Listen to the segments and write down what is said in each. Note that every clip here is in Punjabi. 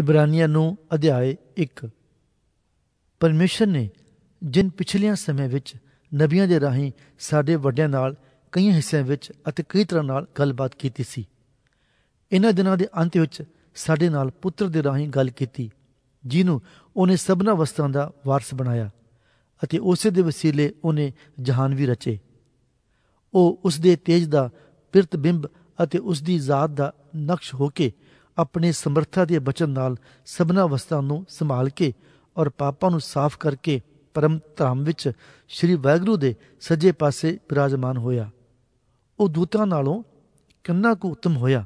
ਇਬਰਾਨੀਆਂ ਨੂੰ ਅਧਿਆਏ 1 ਪਰਮੇਸ਼ਰ ਨੇ ਜਿਨ ਪਿਛਲਿਆਂ ਸਮੇਂ ਵਿੱਚ ਨਬੀਆਂ ਦੇ ਰਾਹੀਂ ਸਾਡੇ ਵੱਡਿਆਂ ਨਾਲ ਕਈ ਹਿੱਸਿਆਂ ਵਿੱਚ ਅਤੇ ਕਈ ਤਰ੍ਹਾਂ ਨਾਲ ਗੱਲਬਾਤ ਕੀਤੀ ਸੀ ਇਹਨਾਂ ਦਿਨਾਂ ਦੇ ਅੰਤ ਵਿੱਚ ਸਾਡੇ ਨਾਲ ਪੁੱਤਰ ਦੇ ਰਾਹੀਂ ਗੱਲ ਕੀਤੀ ਜਿਹਨੂੰ ਉਹਨੇ ਸਭਨਾ ਵਸਤਾਂ ਦਾ ਵਾਰਸ ਬਣਾਇਆ ਅਤੇ ਉਸੇ ਦੇ ਵਸੀਲੇ ਉਹਨੇ ਜਹਾਨ ਵੀ ਰਚੇ ਉਹ ਉਸ ਦੇ ਤੇਜ ਦਾ ਪ੍ਰਤਬਿੰਬ ਅਤੇ ਉਸ ਦੀ ਜ਼ਾਤ ਦਾ ਨਕਸ਼ ਹੋ ਕੇ ਆਪਣੀ ਸਮਰੱਥਾ ਦੇ ਬਚਨ ਨਾਲ ਸਭਨਾ ਅਵਸਥਾ ਨੂੰ ਸੰਭਾਲ ਕੇ ਔਰ ਪਾਪਾਂ ਨੂੰ ਸਾਫ਼ ਕਰਕੇ ਪਰਮ ਧਰਮ ਵਿੱਚ ਸ੍ਰੀ ਵੈਗਰੂ ਦੇ ਸੱਜੇ ਪਾਸੇ ਬਿਰਾਜਮਾਨ ਹੋਇਆ ਉਹ ਦੂਤਾਂ ਨਾਲੋਂ ਕੰਨਾ ਕੋ ਉਤਮ ਹੋਇਆ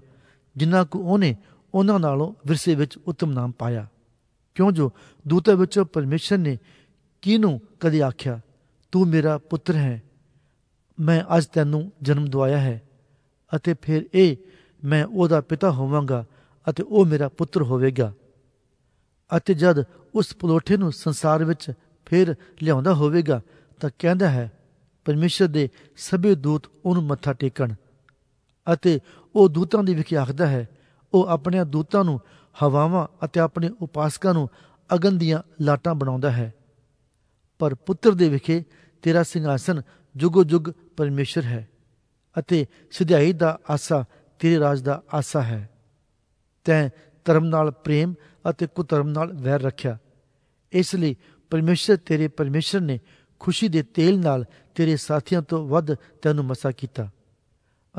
ਜਿਨ੍ਹਾਂ ਕੋ ਉਹਨੇ ਉਹਨਾਂ ਨਾਲੋਂ ਵਿਰਸੇ ਵਿੱਚ ਉਤਮ ਨਾਮ ਪਾਇਆ ਕਿਉਂ ਜੋ ਦੂਤਾਂ ਵਿੱਚੋਂ ਪਰਮੇਸ਼ਰ ਨੇ ਕਿਨੂੰ ਕਦੇ ਆਖਿਆ ਤੂੰ ਮੇਰਾ ਪੁੱਤਰ ਹੈ ਮੈਂ ਅੱਜ ਤੈਨੂੰ ਜਨਮ ਦਵਾਇਆ ਹੈ ਅਤੇ ਫਿਰ ਇਹ ਮੈਂ ਉਹਦਾ ਪਿਤਾ ਹੋਵਾਂਗਾ ਅਤੇ ਉਹ ਮੇਰਾ ਪੁੱਤਰ ਹੋਵੇਗਾ ਅਤੇ ਜਦ ਉਸ ਪਲੋਠੇ ਨੂੰ ਸੰਸਾਰ ਵਿੱਚ ਫਿਰ ਲਿਆਉਂਦਾ ਹੋਵੇਗਾ ਤਾਂ ਕਹਿੰਦਾ ਹੈ ਪਰਮੇਸ਼ਰ ਦੇ ਸਭੇ ਦੂਤ ਉਹਨੂੰ ਮੱਥਾ ਟੇਕਣ ਅਤੇ ਉਹ ਦੂਤਾਂ ਦੀ ਵਿਖਿਆ ਆਖਦਾ ਹੈ ਉਹ ਆਪਣੇ ਦੂਤਾਂ ਨੂੰ ਹਵਾਵਾਂ ਅਤੇ ਆਪਣੇ ਉਪਾਸਕਾਂ ਨੂੰ ਅਗਨ ਦੀਆਂ ਲਾਟਾਂ ਬਣਾਉਂਦਾ ਹੈ ਪਰ ਪੁੱਤਰ ਦੇ ਵਿਖੇ ਤੇਰਾ ਸਿੰਘਾਸਨ ਜੁਗੋ ਜੁਗ ਪਰਮੇਸ਼ਰ ਹੈ ਅਤੇ ਸਿਧਾਈ ਦਾ ਆਸਾ ਤੇਰੇ ਰਾਜ ਦਾ ਆਸਾ ਹੈ ਤੈਂ ਧਰਮ ਨਾਲ ਪ੍ਰੇਮ ਅਤੇ ਕੁਧਰਮ ਨਾਲ ਵੈਰ ਰੱਖਿਆ ਇਸ ਲਈ ਪਰਮੇਸ਼ਰ ਤੇਰੇ ਪਰਮੇਸ਼ਰ ਨੇ ਖੁਸ਼ੀ ਦੇ ਤੇਲ ਨਾਲ ਤੇਰੇ ਸਾਥੀਆਂ ਤੋਂ ਵੱਧ ਤੈਨੂੰ ਮਸਾ ਕੀਤਾ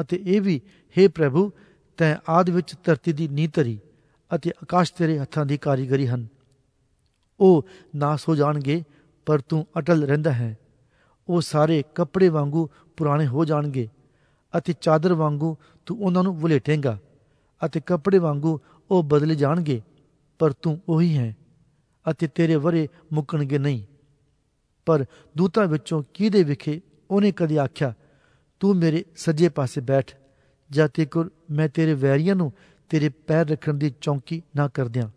ਅਤੇ ਇਹ ਵੀ हे ਪ੍ਰਭੂ ਤੈਂ ਆਦ ਵਿੱਚ ਧਰਤੀ ਦੀ ਨੀਂਹ ਧਰੀ ਅਤੇ ਆਕਾਸ਼ ਤੇਰੇ ਹੱਥਾਂ ਦੀ ਕਾਰੀਗਰੀ ਹਨ ਉਹ ਨਾਸ ਹੋ ਜਾਣਗੇ ਪਰ ਤੂੰ ਅਟਲ ਰਹਿੰਦਾ ਹੈ ਉਹ ਸਾਰੇ ਕੱਪੜੇ ਵਾਂਗੂ ਪੁਰਾਣੇ ਹੋ ਜਾਣਗੇ ਅਤੇ ਚਾਦਰ ਵਾਂਗੂ ਤੂੰ ਉਹਨਾਂ ਨੂੰ ਬੁਲੇਟੇਂਗਾ ਅਤੇ ਕੱਪੜੇ ਵਾਂਗੂ ਉਹ ਬਦਲ ਜਾਣਗੇ ਪਰ ਤੂੰ ਉਹੀ ਹੈ ਅਤੇ ਤੇਰੇ ਵਰੇ ਮੁੱਕਣਗੇ ਨਹੀਂ ਪਰ ਦੂਤਾਂ ਵਿੱਚੋਂ ਕਿਹਦੇ ਵਿਖੇ ਉਹਨੇ ਕਦੇ ਆਖਿਆ ਤੂੰ ਮੇਰੇ ਸੱਜੇ ਪਾਸੇ ਬੈਠ ਜਾਂ ਤੇਕੁਰ ਮੈਂ ਤੇਰੇ ਵੈਰੀਆਂ ਨੂੰ ਤੇਰੇ ਪੈਰ ਰੱਖਣ ਦੀ ਚੌਂਕੀ ਨਾ ਕਰ ਦਿਆਂ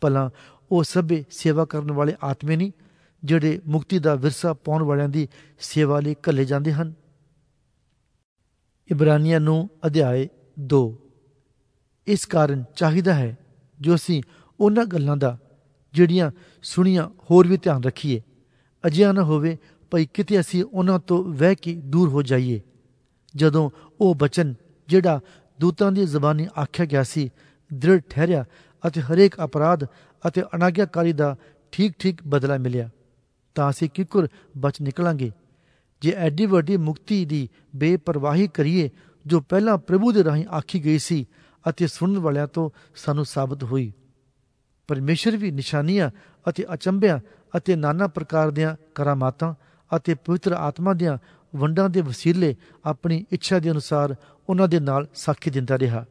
ਭਲਾ ਉਹ ਸਭੇ ਸੇਵਾ ਕਰਨ ਵਾਲੇ ਆਤਮੇ ਨਹੀਂ ਜਿਹੜੇ ਮੁਕਤੀ ਦਾ ਵਿਰਸਾ ਪਾਉਣ ਵਾਲਿਆਂ ਦੀ ਸੇਵਾ ਲਈ ਕੱਲੇ ਜਾਂਦੇ ਹਨ ਇਬਰਾਨੀਆਂ ਨੂੰ ਅਧਿਆਏ 2 ਇਸ ਕਾਰਨ ਚਾਹੀਦਾ ਹੈ ਜੋ ਅਸੀਂ ਉਹਨਾਂ ਗੱਲਾਂ ਦਾ ਜਿਹੜੀਆਂ ਸੁਣੀਆਂ ਹੋਰ ਵੀ ਧਿਆਨ ਰੱਖੀਏ ਅਜਿਹਾ ਨਾ ਹੋਵੇ ਭਈ ਕਿਤੇ ਅਸੀਂ ਉਹਨਾਂ ਤੋਂ ਵਹਿ ਕੇ ਦੂਰ ਹੋ ਜਾਈਏ ਜਦੋਂ ਉਹ ਬਚਨ ਜਿਹੜਾ ਦੂਤਾਂ ਦੀ ਜ਼ਬਾਨੀ ਆਖਿਆ ਗਿਆ ਸੀ ਦ੍ਰਿੜ ਠਹਿਰਿਆ ਅਤੇ ਹਰੇਕ ਅਪਰਾਧ ਅਤੇ ਅਨਾਗਿਆਕਾਰੀ ਦਾ ਠੀਕ ਠੀਕ ਬਦਲਾ ਮਿਲਿਆ ਤਾਂ ਅਸੀਂ ਕਿਕੁਰ ਬਚ ਨਿਕਲਾਂਗੇ ਜੇ ਐਡੀ ਵੱਡੀ ਮੁਕਤੀ ਦੀ ਬੇਪਰਵਾਹੀ ਕਰੀਏ ਜੋ ਪਹਿਲਾਂ ਪ੍ਰਭੂ ਦੇ ਰਾਹੀਂ ਆਖੀ ਗਈ ਸੀ ਅਤੇ ਸੁਣਨ ਵਾਲਿਆਂ ਤੋਂ ਸਾਨੂੰ ਸਾਬਤ ਹੋਈ ਪਰਮੇਸ਼ਰ ਵੀ ਨਿਸ਼ਾਨੀਆਂ ਅਤੇ ਅਚੰਬਿਆਂ ਅਤੇ ਨਾਨਾ ਪ੍ਰਕਾਰ ਦੀਆਂ ਕਰਾਮਾਤਾਂ ਅਤੇ ਪਵਿੱਤਰ ਆਤਮਾ ਦੀਆਂ ਵੰਡਾਂ ਦੇ ਵਸੀਲੇ ਆਪਣੀ ਇੱਛਾ ਦੇ ਅਨੁਸਾਰ ਉਹਨਾਂ ਦੇ ਨਾਲ ਸਾਖੀ ਦਿੰਦਾ ਰਿਹਾ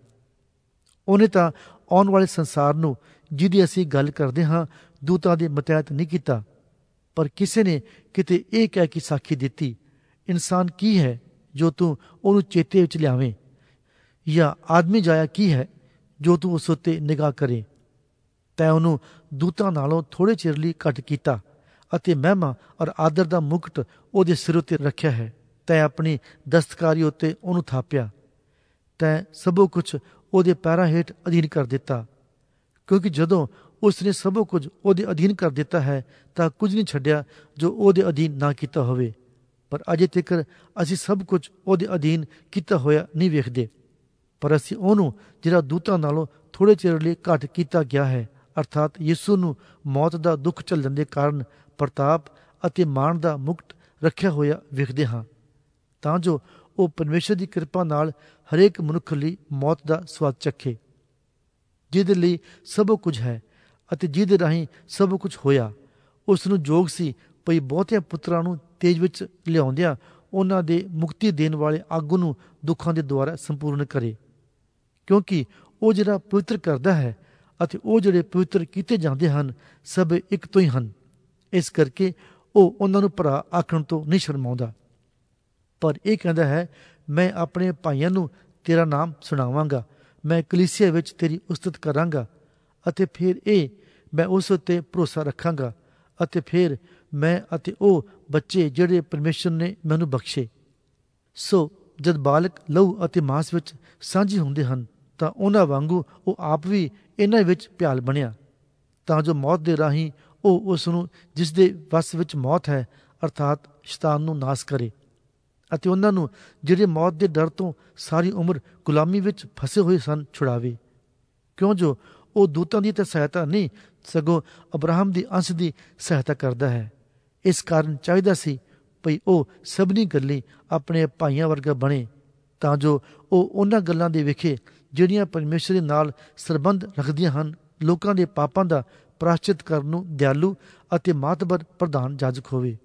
ਉਹਨੇ ਤਾਂ ਆਉਣ ਵਾਲੇ ਸੰਸਾਰ ਨੂੰ ਜਿਹਦੀ ਅਸੀਂ ਗੱਲ ਕਰਦੇ ਹਾਂ ਦੂਤਾਂ ਦੇ ਮਤਹਿਤ ਨਹੀਂ ਕੀਤਾ ਪਰ ਕਿਸੇ ਨੇ ਕਿਤੇ ਇਹ ਕਹਿ ਕੇ ਸਾਖੀ ਦਿੱਤੀ ਇਨਸਾਨ ਕੀ ਹੈ ਜੋ ਤੂੰ ਉਹਨੂੰ ਚੇਤੇ ਵਿੱਚ ਲਿਆਵੇਂ ਜਾਂ ਆਦਮੀ ਜਾਇਆ ਕੀ ਹੈ ਜੋ ਤੂੰ ਉਸ ਉੱਤੇ ਨਿਗਾਹ ਕਰੇ ਤੈ ਉਹਨੂੰ ਦੂਤਾਂ ਨਾਲੋਂ ਥੋੜੇ ਚਿਰ ਲਈ ਘਟ ਕੀਤਾ ਅਤੇ ਮਹਿਮਾ ਔਰ ਆਦਰ ਦਾ ਮੁਕਟ ਉਹਦੇ ਸਿਰ ਉੱਤੇ ਰੱਖਿਆ ਹੈ ਤੈ ਆਪਣੀ ਦਸਤਕਾਰੀ ਉੱਤੇ ਉਹਨੂੰ ਥਾਪਿਆ ਤੈ ਸਭੋ ਕੁਝ ਉਹਦੇ ਪੈਰਾਂ ਹੇਠ ਅਧੀਨ ਕਰ ਦਿੱਤਾ ਕਿਉਂਕਿ ਜਦੋਂ ਉਸ ਨੇ ਸਭੋ ਕੁਝ ਉਹਦੇ ਅਧੀਨ ਕਰ ਦਿੱਤਾ ਹੈ ਤਾਂ ਕੁਝ ਨਹੀਂ ਛੱਡਿਆ ਜੋ ਉਹਦੇ ਅਧੀਨ ਨਾ ਕੀਤਾ ਹੋਵੇ ਪਰ ਅਜੇ ਤੱਕ ਅਸੀਂ ਸਭ ਕੁਝ ਉਹਦੇ ਅਧੀਨ ਕੀਤਾ ਹੋਇਆ ਨਹੀਂ ਵੇਖਦੇ ਪਰ ਅਸੀਂ ਉਹਨੂੰ ਜਿਹੜਾ ਦੂਤਾਂ ਨਾਲੋਂ ਥੋੜੇ ਚਿਰ ਲਈ ਘਟ ਕੀਤਾ ਗਿਆ ਹੈ ਅਰਥਾਤ ਯਿਸੂ ਨੂੰ ਮੌਤ ਦਾ ਦੁੱਖ ਝੱਲਣ ਦੇ ਕਾਰਨ ਪ੍ਰਤਾਪ ਅਤੇ ਮਾਣ ਦਾ ਮੁਕਤ ਰੱਖਿਆ ਹੋਇਆ ਵਿਖਦੇ ਹਾਂ ਤਾਂ ਜੋ ਉਹ ਪਰਮੇਸ਼ਰ ਦੀ ਕਿਰਪਾ ਨਾਲ ਹਰੇਕ ਮਨੁੱਖ ਲਈ ਮੌਤ ਦਾ ਸਵਾਦ ਚੱਖੇ ਜਿਹਦੇ ਲਈ ਸਭ ਕੁਝ ਹੈ ਅਤੇ ਜਿਸ ਰਾਹੀਂ ਸਭ ਕੁਝ ਹੋਇਆ ਉਸ ਨੂੰ ਜੋਗ ਸੀ ਭਈ ਬਹੁਤਿਆਂ ਪੁੱਤਰਾਂ ਨੂੰ ਤੇਜ ਵਿੱਚ ਲਿਆਉਂਦਿਆਂ ਉਹਨਾਂ ਦੇ ਮੁਕਤੀ ਦੇਣ ਵਾਲੇ ਆਗੂ ਨੂੰ ਦੁੱਖਾਂ ਦੇ ਦੁਆਰਾ ਸੰਪੂਰਨ ਕਰੇ ਕਿਉਂਕਿ ਉਹ ਜਿਹੜਾ ਪਵਿੱਤਰ ਕਰਦਾ ਹੈ ਅਤੇ ਉਹ ਜਿਹੜੇ ਪਵਿੱਤਰ ਕੀਤੇ ਜਾਂਦੇ ਹਨ ਸਭ ਇੱਕ ਤੋਂ ਹੀ ਹਨ ਇਸ ਕਰਕੇ ਉਹ ਉਹਨਾਂ ਨੂੰ ਭਰਾ ਆਖਣ ਤੋਂ ਨਹੀਂ ਸ਼ਰਮਾਉਂਦਾ ਪਰ ਇਹ ਕਹਿੰਦਾ ਹੈ ਮੈਂ ਆਪਣੇ ਭਾਈਆਂ ਨੂੰ ਤੇਰਾ ਨਾਮ ਸੁਣਾਵਾਂਗਾ ਮੈਂ ਕਲੀਸਿਆ ਵਿੱਚ ਤੇਰੀ ਉਸਤਤ ਕਰਾਂਗਾ ਅਤੇ ਫਿਰ ਇਹ ਮੈਂ ਉਸ ਉੱਤੇ ਭਰੋਸਾ ਰੱਖਾਂਗਾ ਅਤੇ ਫਿਰ ਮੈਂ ਅਤੇ ਉਹ ਬੱਚੇ ਜਿਹੜੇ ਪਰਮੇਸ਼ਰ ਨੇ ਮੈਨੂੰ ਬਖਸ਼ੇ ਸੋ ਜਦ ਬਾਲਕ ਲਹੂ ਅਤੇ ਮਾਸ ਵਿੱਚ ਸਾਂਝੇ ਹੁੰਦੇ ਹਨ ਤਾਂ ਉਹਨਾਂ ਵਾਂਗੂ ਉਹ ਆਪ ਵੀ ਇਹਨਾਂ ਵਿੱਚ ਭਿਆਲ ਬਣਿਆ ਤਾਂ ਜੋ ਮੌਤ ਦੇ ਰਾਹੀਂ ਉਹ ਉਸ ਨੂੰ ਜਿਸ ਦੇ ਵਸ ਵਿੱਚ ਮੌਤ ਹੈ ਅਰਥਾਤ ਸ਼ੈਤਾਨ ਨੂੰ ਨਾਸ ਕਰੇ ਅਤੇ ਉਹਨਾਂ ਨੂੰ ਜਿਹੜੇ ਮੌਤ ਦੇ ਡਰ ਤੋਂ ਸਾਰੀ ਉਮਰ ਗੁਲਾਮੀ ਵਿੱਚ ਫਸੇ ਹੋਏ ਸਨ ਛੁਡਾਵੇ ਕਿਉਂ ਜੋ ਉਹ ਦੂਤਾਂ ਦੀ ਤਾਂ ਸਹਾਇਤਾ ਨਹੀਂ ਸਗੋਂ ਅਬਰਾਹਮ ਦੀ ਅੰਸ ਦੀ ਸਹਾਇਤਾ ਕਰਦਾ ਹੈ ਇਸ ਕਾਰਨ ਚਾਹੀਦਾ ਸੀ ਭਈ ਉਹ ਸਭ ਨਹੀਂ ਗੱਲਾਂ ਆਪਣੇ ਭਾਈਆਂ ਵਰਗਾ ਬਣੇ ਤਾਂ ਜੋ ਉਹ ਉਹਨਾਂ ਗੱਲਾਂ ਦੇ ਵਿਖੇ ਜਿਹੜੀਆਂ ਪਰਮੇਸ਼ਰ ਦੇ ਨਾਲ ਸਰਬੰਧ ਰੱਖਦੀਆਂ ਹਨ ਲੋਕਾਂ ਦੇ ਪਾਪਾਂ ਦਾ ਪ੍ਰਾਸ਼ਚਿਤ ਕਰਨ ਨੂੰ ਦਿਆਲੂ ਅਤੇ ਮਾਤਬਰ ਪ੍ਰਧਾਨ ਜਾਜਕ ਹੋਵੇ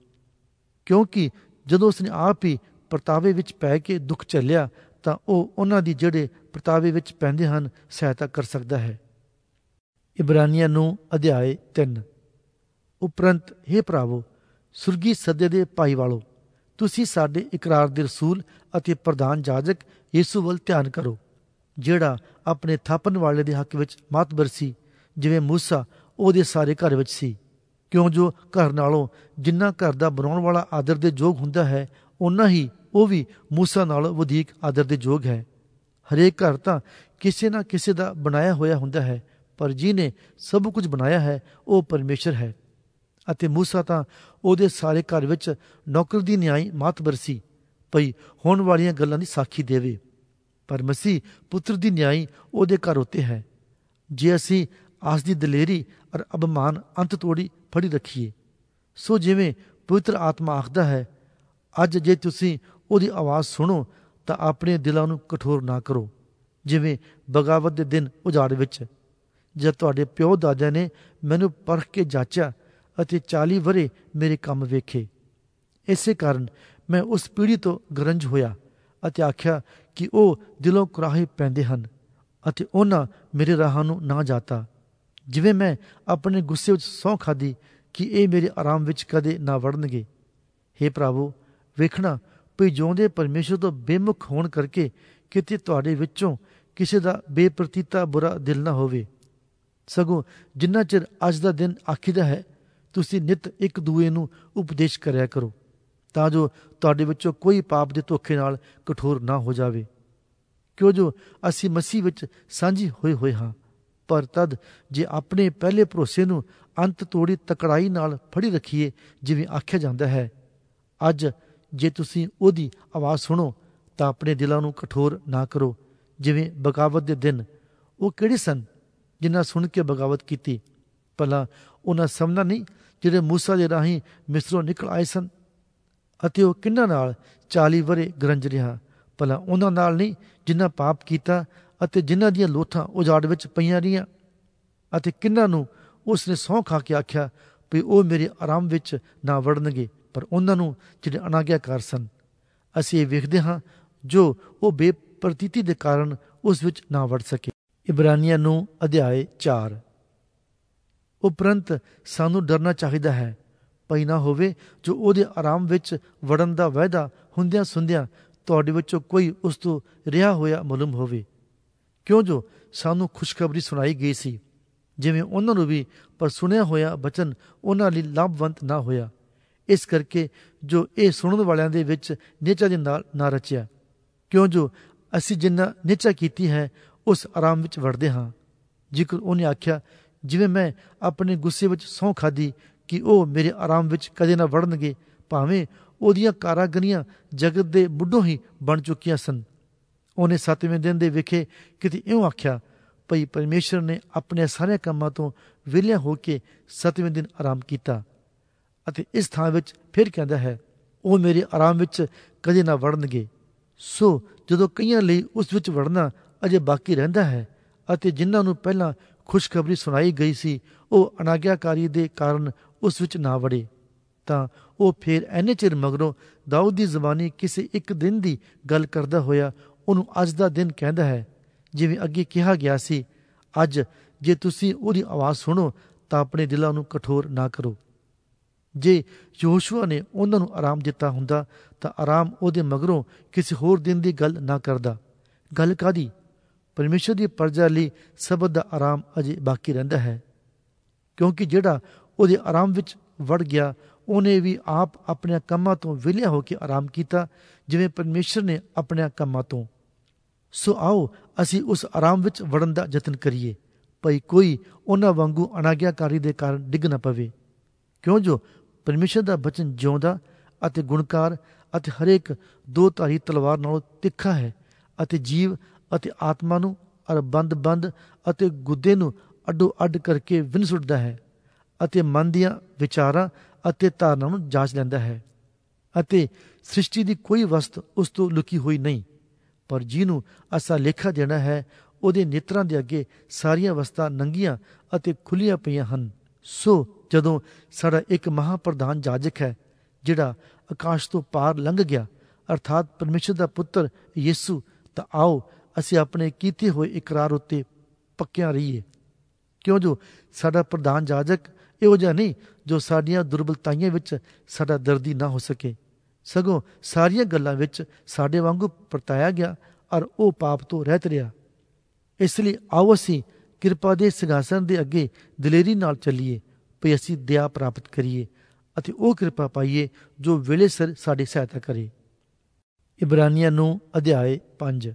ਕਿਉਂਕਿ ਜਦੋਂ ਉਸਨੇ ਆਪ ਹੀ ਪਰਤਾਵੇ ਵਿੱਚ ਪੈ ਕੇ ਦੁੱਖ ਝੱਲਿਆ ਤਾਂ ਉਹ ਉਹਨਾਂ ਦੀ ਜਿਹੜੇ ਪਰਤਾਵੇ ਵਿੱਚ ਪੈਂਦੇ ਹਨ ਸਹਾਇਤਾ ਕਰ ਸਕਦਾ ਹੈ ਇਬਰਾਨੀਆਂ ਨੂੰ ਅਧਿਆਏ 3 ਉਪਰੰਤ हे ਭਰਾਵੋ ਸੁਰਗੀ ਸੱਦੇ ਦੇ ਭਾਈ ਵਾਲੋ ਤੁਸੀਂ ਸਾਡੇ ਇਕਰਾਰ ਦੇ ਰਸੂਲ ਅਤੇ ਪ੍ਰਧਾਨ ਜਾਜਕ ਯੀਸੂ ਵੱਲ ਧਿਆਨ ਕਰੋ ਜਿਹੜਾ ਆਪਣੇ ਥਾਪਨ ਵਾਲੇ ਦੇ ਹੱਕ ਵਿੱਚ ਮਾਤਬਰ ਸੀ ਜਿਵੇਂ موسی ਉਹਦੇ ਸਾਰੇ ਘਰ ਵਿੱਚ ਸੀ ਕਿਉਂ ਜੋ ਘਰ ਨਾਲੋਂ ਜਿੰਨਾ ਘਰ ਦਾ ਬਣਾਉਣ ਵਾਲਾ ਆਦਰ ਦੇ ਯੋਗ ਹੁੰਦਾ ਹੈ ਉਨਾ ਹੀ ਉਹ ਵੀ موسی ਨਾਲੋਂ ਵਧੇਕ ਆਦਰ ਦੇ ਯੋਗ ਹੈ ਹਰੇਕ ਘਰ ਤਾਂ ਕਿਸੇ ਨਾ ਕਿਸੇ ਦਾ ਬਣਾਇਆ ਹੋਇਆ ਹੁੰਦਾ ਹੈ ਪਰ ਜਿਨੇ ਸਭ ਕੁਝ ਬਣਾਇਆ ਹੈ ਉਹ ਪਰਮੇਸ਼ਰ ਹੈ ਅਤੇ موسی ਤਾਂ ਉਹਦੇ ਸਾਰੇ ਘਰ ਵਿੱਚ ਨੌਕਰ ਦੀ ਨਿਆਈ ਮਾਤਬਰ ਸੀ ਭਈ ਹੋਣ ਵਾਲੀਆਂ ਗੱਲਾਂ ਦੀ ਸਾਖੀ ਦੇਵੇ ਪਰ ਮਸੀਹ ਪੁੱਤਰ ਦੀ ਨਿਆਈ ਉਹਦੇ ਘਰ ਉਤੇ ਹੈ ਜੇ ਅਸੀਂ ਆਸ ਦੀ ਦਲੇਰੀ ਔਰ ਅਬਮਾਨ ਅੰਤ ਤੋੜੀ ਫੜੀ ਰੱਖੀਏ ਸੋ ਜਿਵੇਂ ਪਵਿੱਤਰ ਆਤਮਾ ਆਖਦਾ ਹੈ ਅੱਜ ਜੇ ਤੁਸੀਂ ਉਹਦੀ ਆਵਾਜ਼ ਸੁਣੋ ਤਾਂ ਆਪਣੇ ਦਿਲਾਂ ਨੂੰ ਕਠੋਰ ਨਾ ਕਰੋ ਜਿਵੇਂ ਬਗਾਵਤ ਦੇ ਦਿਨ ਉਜਾੜ ਵਿੱਚ ਜਦ ਤੁਹਾਡੇ ਪਿਓ ਦਾਦਿਆਂ ਨੇ ਮੈਨੂੰ ਪਰਖ ਕੇ ਜਾਂਚਿਆ ਅਤੇ 40 ਵਰੇ ਮੇਰੇ ਕੰਮ ਵੇਖੇ ਇਸੇ ਕਾਰਨ ਮੈਂ ਉਸ ਪੀੜੀ ਤੋਂ ਗਰੰਜ ਹੋਇਆ ਅਤੇ ਆਖਿਆ ਕਿ ਉਹ ਦਿਲੋਂ ਕਰਾਹੇ ਪੈਂਦੇ ਹਨ ਅਤੇ ਉਹਨਾਂ ਮੇਰੇ ਰਾਹਾਂ ਨੂੰ ਨਾ ਜਾਤਾ ਜਿਵੇਂ ਮੈਂ ਆਪਣੇ ਗੁੱਸੇ ਵਿੱਚ ਸੌ ਖਾਦੀ ਕਿ ਇਹ ਮੇਰੇ ਆਰਾਮ ਵਿੱਚ ਕਦੇ ਨਾ ਵੜਨਗੇ हे ਪ੍ਰਭੂ ਵੇਖਣਾ ਭਈ ਜਿਉਂਦੇ ਪਰਮੇਸ਼ਰ ਤੋਂ ਬੇਮੁਖ ਹੋਣ ਕਰਕੇ ਕਿਤੇ ਤੁਹਾਡੇ ਵਿੱਚੋਂ ਕਿਸੇ ਦਾ ਬੇਪ੍ਰਤੀਤਾ ਬੁਰਾ ਦਿਲ ਨਾ ਹੋਵੇ ਸਗੋਂ ਜਿੰਨਾ ਚਿਰ ਅੱਜ ਦਾ ਦਿਨ ਆਖੀਦਾ ਹੈ ਤੁਸੀਂ ਨਿਤ ਇੱਕ ਦੂਏ ਨੂੰ ਉਪਦੇਸ਼ ਕਰਿਆ ਕਰੋ ਤਾਂ ਜੋ ਤੁਹਾਡੇ ਵਿੱਚੋਂ ਕੋਈ ਪਾਪ ਦੇ ਧੋਖੇ ਨਾਲ ਕਠੋਰ ਨਾ ਹੋ ਜਾਵੇ ਕਿਉਂ ਜੋ ਅਸੀਂ ਮਸੀਹ ਵਿੱਚ ਸਾਂਝੀ ਹੋਏ ਹੋਏ ਹਾਂ ਪਰ ਤਦ ਜੇ ਆਪਣੇ ਪਹਿਲੇ ਭਰੋਸੇ ਨੂੰ ਅੰਤ ਤੋੜੀ ਤਕੜਾਈ ਨਾਲ ਫੜੀ ਰੱਖੀਏ ਜਿਵੇਂ ਆਖਿਆ ਜਾਂਦਾ ਹੈ ਅੱਜ ਜੇ ਤੁਸੀਂ ਉਹਦੀ ਆਵਾਜ਼ ਸੁਣੋ ਤਾਂ ਆਪਣੇ ਦਿਲਾਂ ਨੂੰ ਕਠੋਰ ਨਾ ਕਰੋ ਜਿਵੇਂ ਬਗਾਵਤ ਦੇ ਦਿਨ ਉਹ ਕਿਹੜੇ ਸਨ ਜਿਨ੍ਹਾਂ ਸੁਣ ਕੇ ਬਗਾਵਤ ਕੀਤੀ ਭਲਾ ਉਹਨਾਂ ਸਮਝਣਾ ਨਹੀਂ ਜਿਹੜੇ موسی ਦੇ ਰਾਹੀਂ ਮਿਸਰੋਂ ਨਿਕਲ ਆਏ ਸਨ ਅਤੇ ਉਹ ਕਿੰਨਾਂ ਨਾਲ 40 ਵਰੇ ਗਰੰਜ ਰਿਹਾ ਭਲਾ ਉਹਨਾਂ ਨਾਲ ਨਹੀਂ ਜਿਨ੍ਹਾਂ ਪਾਪ ਕੀਤਾ ਅਤੇ ਜਿਨ੍ਹਾਂ ਦੀਆਂ ਲੋਥਾਂ ਉਜਾੜ ਵਿੱਚ ਪਈਆਂ ਰਹੀਆਂ ਅਤੇ ਕਿੰਨਾਂ ਨੂੰ ਉਸ ਨੇ ਸੌਂ ਖਾ ਕੇ ਆਖਿਆ ਵੀ ਉਹ ਮੇਰੇ ਆਰਾਮ ਵਿੱਚ ਨਾ ਵੜਨਗੇ ਪਰ ਉਹਨਾਂ ਨੂੰ ਜਿਹੜੇ ਅਨਾਗਿਆਕਾਰ ਸਨ ਅਸੀਂ ਇਹ ਵੇਖਦੇ ਹਾਂ ਜੋ ਉਹ ਬੇਪਰਤੀਤੀ ਦੇ ਕਾਰਨ ਉਸ ਵਿੱਚ ਨਾ ਵੜ ਸਕੇ ਇਬਰਾਨੀਆਂ ਨੂੰ ਅਧਿਆਏ 4 ਉਪਰੰਤ ਸਾਨੂੰ ਡਰਨਾ ਚਾਹੀਦਾ ਹੈ ਪਈ ਨਾ ਹੋਵੇ ਜੋ ਉਹਦੇ ਆਰਾਮ ਵਿੱਚ ਵੜਨ ਦਾ ਵਾਅਦਾ ਹੁੰਦਿਆਂ ਸੁੰਦਿਆਂ ਤੁਹਾਡੇ ਵਿੱਚੋਂ ਕੋਈ ਉਸ ਤੋਂ ਰਿਹਾ ਹੋਇਆ ਮਲੂਮ ਹੋਵੇ ਕਿਉਂ ਜੋ ਸਾਨੂੰ ਖੁਸ਼ਖਬਰੀ ਸੁਣਾਈ ਗਈ ਸੀ ਜਿਵੇਂ ਉਹਨਾਂ ਨੂੰ ਵੀ ਪਰ ਸੁਣਿਆ ਹੋਇਆ ਬਚਨ ਉਹਨਾਂ ਲਈ ਲਾਭਵੰਤ ਨਾ ਹੋਇਆ ਇਸ ਕਰਕੇ ਜੋ ਇਹ ਸੁਣਨ ਵਾਲਿਆਂ ਦੇ ਵਿੱਚ ਨਿਚਾ ਦੇ ਨਾਲ ਨਾ ਰਚਿਆ ਕਿਉਂ ਜੋ ਅਸੀਂ ਜਿੰਨਾ ਨਿਚਾ ਕੀਤੀ ਹੈ ਉਸ ਆਰਾਮ ਵਿੱਚ ਵੜਦੇ ਹਾਂ ਜਿਕਰ ਉਹਨੇ ਆਖਿਆ ਜਿਵੇਂ ਮੈਂ ਆਪਣੇ ਗੁੱਸੇ ਵਿੱਚ ਸੌਂ ਖਾਦੀ ਕਿ ਉਹ ਮੇਰੇ ਆਰਾਮ ਵਿੱਚ ਕਦੇ ਨਾ ਵੜਨਗੇ ਭਾਵੇਂ ਉਹਦੀਆਂ ਕਾਰਾਗਰੀਆਂ ਜਗਤ ਦੇ ਬੁੱਢੋ ਹੀ ਬਣ ਚੁੱਕੀਆਂ ਸਨ ਉਹਨੇ ਸੱਤਵੇਂ ਦਿਨ ਦੇ ਵਿਖੇ ਕਿਤੇ ਇਉਂ ਆਖਿਆ ਭਈ ਪਰਮੇਸ਼ਰ ਨੇ ਆਪਣੇ ਸਾਰੇ ਕੰਮਾਂ ਤੋਂ ਵਿਲਿਆ ਹੋ ਕੇ ਸੱਤਵੇਂ ਦਿਨ ਆਰਾਮ ਕੀਤਾ ਅਤੇ ਇਸ ਥਾਂ ਵਿੱਚ ਫਿਰ ਕਹਿੰਦਾ ਹੈ ਉਹ ਮੇਰੇ ਆਰਾਮ ਵਿੱਚ ਕਦੇ ਨਾ ਵੜਨਗੇ ਸੋ ਜਦੋਂ ਕਈਆਂ ਲਈ ਉਸ ਵਿੱਚ ਵੜਨਾ ਅਜੇ ਬਾਕੀ ਰਹਿੰਦਾ ਹੈ ਅਤੇ ਜਿਨ੍ਹਾਂ ਨੂੰ ਪਹਿਲਾਂ ਖੁਸ਼ਖਬਰੀ ਸੁਣਾਈ ਗਈ ਸੀ ਉਹ ਅਨਾਗਿਆਕਾਰੀ ਦੇ ਕਾਰਨ ਉਸ ਵਿੱਚ ਨਾ ਵੜੇ ਤਾਂ ਉਹ ਫੇਰ ਐਨੇ ਚਿਰ ਮਗਰੋਂ ਦਾਊਦ ਦੀ ਜ਼ਬਾਨੀ ਕਿਸੇ ਇੱਕ ਦਿਨ ਦੀ ਗੱਲ ਕਰਦਾ ਹੋਇਆ ਉਹਨੂੰ ਅੱਜ ਦਾ ਦਿਨ ਕਹਿੰਦਾ ਹੈ ਜਿਵੇਂ ਅੱਗੇ ਕਿਹਾ ਗਿਆ ਸੀ ਅੱਜ ਜੇ ਤੁਸੀਂ ਉਹਦੀ ਆਵਾਜ਼ ਸੁਣੋ ਤਾਂ ਆਪਣੇ ਦਿਲਾਂ ਨੂੰ ਕਠੋਰ ਨਾ ਕਰੋ ਜੇ ਯੋਸ਼ੂਆ ਨੇ ਉਹਨਾਂ ਨੂੰ ਆਰਾਮ ਦਿੱਤਾ ਹੁੰਦਾ ਤਾਂ ਆਰਾਮ ਉਹਦੇ ਮਗਰੋਂ ਕਿਸੇ ਹੋਰ ਦਿਨ ਦੀ ਗੱਲ ਨਾ ਕਰਦਾ ਗੱਲ ਕਾਦੀ ਪਰਮੇਸ਼ਰ ਦੀ ਪਰਜਾ ਲਈ ਸਬਦ ਦਾ ਆਰਾਮ ਅਜੇ ਬਾਕੀ ਰਹਿੰਦਾ ਹੈ ਕਿਉਂਕਿ ਜਿਹੜਾ ਉਹਦੇ ਆਰਾਮ ਵਿੱਚ ਵੜ ਗਿਆ ਉਹਨੇ ਵੀ ਆਪ ਆਪਣੇ ਕੰਮਾਂ ਤੋਂ ਵਿਲਿਆ ਹੋ ਕੇ ਆਰਾਮ ਕੀਤਾ ਜਿਵੇਂ ਪਰਮੇਸ਼ਰ ਨੇ ਆਪਣੇ ਕੰਮਾਂ ਤੋਂ ਸੋ ਆਓ ਅਸੀਂ ਉਸ ਆਰਾਮ ਵਿੱਚ ਵੜਨ ਦਾ ਯਤਨ ਕਰੀਏ ਭਈ ਕੋਈ ਉਹਨਾਂ ਵਾਂਗੂ ਅਣਾਗਿਆਕਾਰੀ ਦੇ ਕਾਰਨ ਡਿੱਗ ਨਾ ਪਵੇ ਕਿਉਂ ਜੋ ਪਰਮੇਸ਼ਰ ਦਾ ਬਚਨ ਜਿਉਂਦਾ ਅਤੇ ਗੁਣਕਾਰ ਅਤੇ ਹਰੇਕ ਦੋ ਧਾਰੀ ਤਲਵਾਰ ਨਾਲੋਂ ਤਿੱਖਾ ਹੈ ਅਤੇ ਜੀਵ ਅਤੇ ਆਤਮਾ ਨੂੰ ਅਰ ਬੰਦ-ਬੰਦ ਅਤੇ ਗੁੱਦੇ ਨੂੰ ਅੱਡੋ-ਅੱਡ ਕਰਕੇ ਵਿੰਸੁੱਟਦਾ ਹੈ ਅਤੇ ਮਨ ਦੀਆਂ ਵਿਚਾਰਾਂ ਅਤੇ ਧਾਰਨਾਵਾਂ ਨੂੰ ਜਾਂਚ ਲੈਂਦਾ ਹੈ ਅਤੇ ਸ੍ਰਿਸ਼ਟੀ ਦੀ ਕੋਈ ਵਸਤ ਉਸ ਤੋਂ ਲੁਕੀ ਹੋਈ ਨਹੀਂ ਪਰ ਜਿਹਨੂੰ ਅਸਾ ਲੇਖਾ ਦੇਣਾ ਹੈ ਉਹਦੇ ਨੇਤਰਾਂ ਦੇ ਅੱਗੇ ਸਾਰੀਆਂ ਵਸਤਾਂ ਨੰਗੀਆਂ ਅਤੇ ਖੁੱਲੀਆਂ ਪਈਆਂ ਹਨ ਸੋ ਜਦੋਂ ਸਾਡਾ ਇੱਕ ਮਹਾਪ੍ਰਧਾਨ ਜਾਜਕ ਹੈ ਜਿਹੜਾ ਆਕਾਸ਼ ਤੋਂ ਪਾਰ ਲੰਘ ਗਿਆ ਅਰਥਾਤ ਪਰਮੇਸ਼ਰ ਦਾ ਪੁੱਤਰ ਯਿਸੂ ਤਾਂ ਆਓ ਅਸੀਂ ਆਪਣੇ ਕੀਤੇ ਹੋਏ ਇਕਰਾਰ ਉੱਤੇ ਪੱਕਿਆਂ ਰਹੀਏ ਕਿਉਂ ਜੋ ਸਾਡਾ ਪ੍ਰਧਾਨ ਜਾਜਕ ਇਹੋ ਜਿਹਾ ਨਹੀਂ ਜੋ ਸਾਡੀਆਂ ਦੁਰਬਲਤਾਈਆਂ ਵਿੱਚ ਸਾਡਾ ਦਰਦੀ ਨਾ ਹੋ ਸਕੇ ਸਗੋਂ ਸਾਰੀਆਂ ਗੱਲਾਂ ਵਿੱਚ ਸਾਡੇ ਵਾਂਗੂ ਪਰਤਾਇਆ ਗਿਆ ਔਰ ਉਹ ਪਾਪ ਤੋਂ ਰਹਿਤ ਰਿਹਾ ਇਸ ਲਈ ਆਓ ਅਸੀਂ ਕਿਰਪਾ ਦੇ ਸਿਗਾਸਨ ਦੇ ਅੱਗੇ ਦਲੇਰੀ ਨਾਲ ਚੱਲੀਏ ਭਈ ਅਸੀਂ ਦਇਆ ਪ੍ਰਾਪਤ ਕਰੀਏ ਅਤੇ ਉਹ ਕਿਰਪਾ ਪਾਈਏ ਜੋ ਵੇਲੇ ਸਰ ਸਾਡੀ ਸਹਾਇਤਾ ਕਰੇ ਇਬਰਾਨੀਆਂ ਨੂੰ ਅਧਿਆਏ 5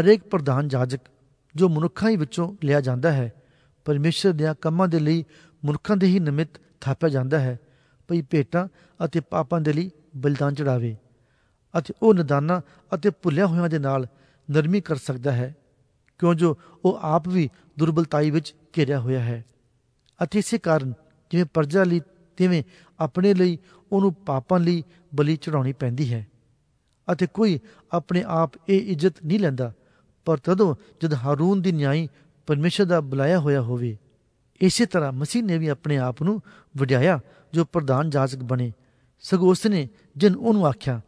ਹਰੇਕ ਪ੍ਰਧਾਨ ਜਾਜਕ ਜੋ ਮਨੁੱਖਾਂ ਹੀ ਵਿੱਚੋਂ ਲਿਆ ਜਾਂਦਾ ਹੈ ਪਰਮੇਸ਼ਰ ਦੇ ਕੰਮਾਂ ਦੇ ਲਈ ਮਨੁੱਖਾਂ ਦੇ ਹੀ ਨਿਮਿਤ ਥਾਪਿਆ ਜਾਂਦਾ ਹੈ ਭਈ ਭੇਟਾਂ ਅਤੇ ਪਾਪਾਂ ਦੇ ਲਈ ਬਲਿਦਾਨ ਚੜਾਵੇ ਅਤੇ ਉਹ ਨਦਾਨਾ ਅਤੇ ਭੁੱਲਿਆ ਹੋਇਆਂ ਦੇ ਨਾਲ ਨਰਮੀ ਕਰ ਸਕਦਾ ਹੈ ਕਿਉਂ ਜੋ ਉਹ ਆਪ ਵੀ ਦੁਰਬਲਤਾਈ ਵਿੱਚ ਘਿਰਿਆ ਹੋਇਆ ਹੈ ਅਤੇ ਇਸੇ ਕਾਰਨ ਜਿਵੇਂ ਪਰਜਾ ਲਈ ਤਿਵੇਂ ਆਪਣੇ ਲਈ ਉਹਨੂੰ ਪਾਪਾਂ ਲਈ ਬਲੀ ਚੜਾਉਣੀ ਪੈਂਦੀ ਹੈ ਅਤੇ ਕੋਈ ਆਪਣੇ ਆਪ ਇਹ ਇੱਜ਼ਤ ਨਹੀਂ ਲੈਂਦਾ ਪਰ ਤਦੋਂ ਜਦ ਹਾਰੂਨ ਦੀ ਨਿਆਈ ਪਰਮੇਸ਼ਰ ਦਾ ਬੁਲਾਇਆ ਹੋਇਆ ਹੋਵੇ ਇਸੇ ਤਰ੍ਹਾਂ ਮਸੀਹ ਨੇ ਵੀ ਆਪਣੇ ਆਪ ਨੂੰ ਵਡਿਆਇਆ ਜੋ ਪ੍ਰਧਾਨ ਜਾਜਕ ਬਣੇ ਸਗੋਂ ਉਸ ਨੇ ਜਿਨ ਉਹਨੂੰ ਆਖਿਆ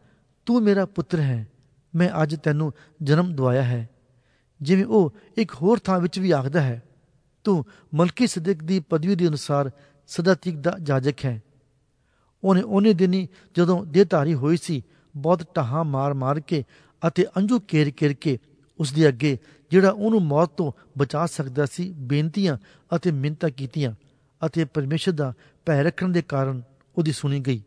ਤੂੰ ਮੇਰਾ ਪੁੱਤਰ ਹੈ ਮੈਂ ਅੱਜ ਤੈਨੂੰ ਜਨਮ ਦਵਾਇਆ ਹੈ ਜਿਵੇਂ ਉਹ ਇੱਕ ਹੋਰ ਥਾਂ ਵਿੱਚ ਵੀ ਆਖਦਾ ਹੈ ਤੂੰ ਮਲਕੀ ਸਦਕ ਦੀ ਪਦਵੀ ਦੇ ਅਨੁਸਾਰ ਸਦਾ ਤੀਕ ਦਾ ਜਾਜਕ ਹੈ ਉਹਨੇ ਉਹਨੇ ਦਿਨੀ ਜਦੋਂ ਦੇਹਧਾਰੀ ਹੋਈ ਸੀ ਬਹੁਤ ਟਹਾ ਮਾਰ ਮਾਰ ਕੇ ਅਤੇ ਅੰਜੂ ਕੇਰ ਕੇਰ ਕੇ ਉਸ ਦੇ ਅੱਗੇ ਜਿਹੜਾ ਉਹਨੂੰ ਮੌਤ ਤੋਂ ਬਚਾ ਸਕਦਾ ਸੀ ਬੇਨਤੀਆਂ ਅਤੇ ਮਿੰਤਾ ਕੀਤੀਆਂ ਅਤੇ ਪਰਮੇਸ਼ਰ ਦਾ ਭੈ ਰੱਖਣ ਦੇ ਕਾਰਨ ਉਹਦੀ ਸੁਣੀ ਗਈ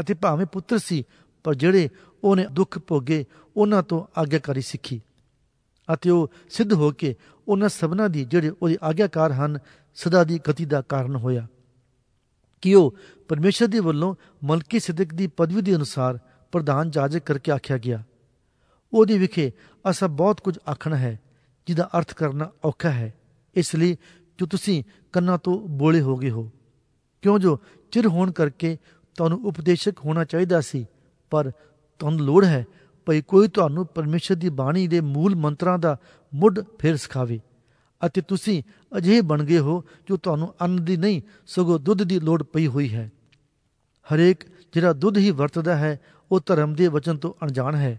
ਅਤੇ ਭਾਵੇਂ ਪੁੱਤਰ ਸੀ ਪਰ ਜਿਹੜੇ ਉਹਨੇ ਦੁੱਖ ਭੋਗੇ ਉਹਨਾਂ ਤੋਂ ਆਗਿਆਕਾਰੀ ਸਿੱਖੀ ਅਤੇ ਉਹ ਸਿੱਧ ਹੋ ਕੇ ਉਹਨਾਂ ਸਭਨਾਂ ਦੀ ਜਿਹੜੇ ਉਹਦੇ ਆਗਿਆਕਾਰ ਹਨ ਸਦਾ ਦੀ ਗਤੀ ਦਾ ਕਾਰਨ ਹੋਇਆ ਕਿ ਉਹ ਪਰਮੇਸ਼ਰ ਦੇ ਵੱਲੋਂ ਮਲਕੀ ਸਿਦਕ ਦੀ ਪਦਵੀ ਦੇ ਅਨੁਸਾਰ ਪ੍ਰਧਾਨ ਜਾਜਕ ਕਰਕੇ ਆਖਿਆ ਗਿਆ ਉਹਦੇ ਵਿਖੇ ਅਸਾਂ ਬਹੁਤ ਕੁਝ ਆਖਣਾ ਹੈ ਜਿਹਦਾ ਅਰਥ ਕਰਨਾ ਔਖਾ ਹੈ ਇਸ ਲਈ ਜੋ ਤੁਸੀਂ ਕੰਨਾਂ ਤੋਂ ਬੋਲੇ ਹੋਗੇ ਹੋ ਕਿਉਂ ਜੋ ਚਿਰ ਹੋਣ ਕਰਕੇ ਤੁਹਾਨੂੰ ਉਪਦੇਸ਼ਕ ਹੋਣਾ ਚਾਹੀਦਾ ਸੀ ਪਰ ਤੁਹਾਨੂੰ ਲੋੜ ਹੈ ਭਈ ਕੋਈ ਤੁਹਾਨੂੰ ਪਰਮੇਸ਼ਰ ਦੀ ਬਾਣੀ ਦੇ ਮੂਲ ਮੰਤਰਾਂ ਦਾ ਮੁੱਢ ਫੇਰ ਸਿਖਾਵੇ ਅਤੇ ਤੁਸੀਂ ਅਜੇ ਬਣ ਗਏ ਹੋ ਜੋ ਤੁਹਾਨੂੰ ਅੰਨ ਦੀ ਨਹੀਂ ਸਗੋਂ ਦੁੱਧ ਦੀ ਲੋੜ ਪਈ ਹੋਈ ਹੈ ਹਰੇਕ ਜਿਹੜਾ ਦੁੱਧ ਹੀ ਵਰਤਦਾ ਹੈ ਉਹ ਧਰਮ ਦੇ ਵਚਨ ਤੋਂ ਅਣਜਾਣ ਹੈ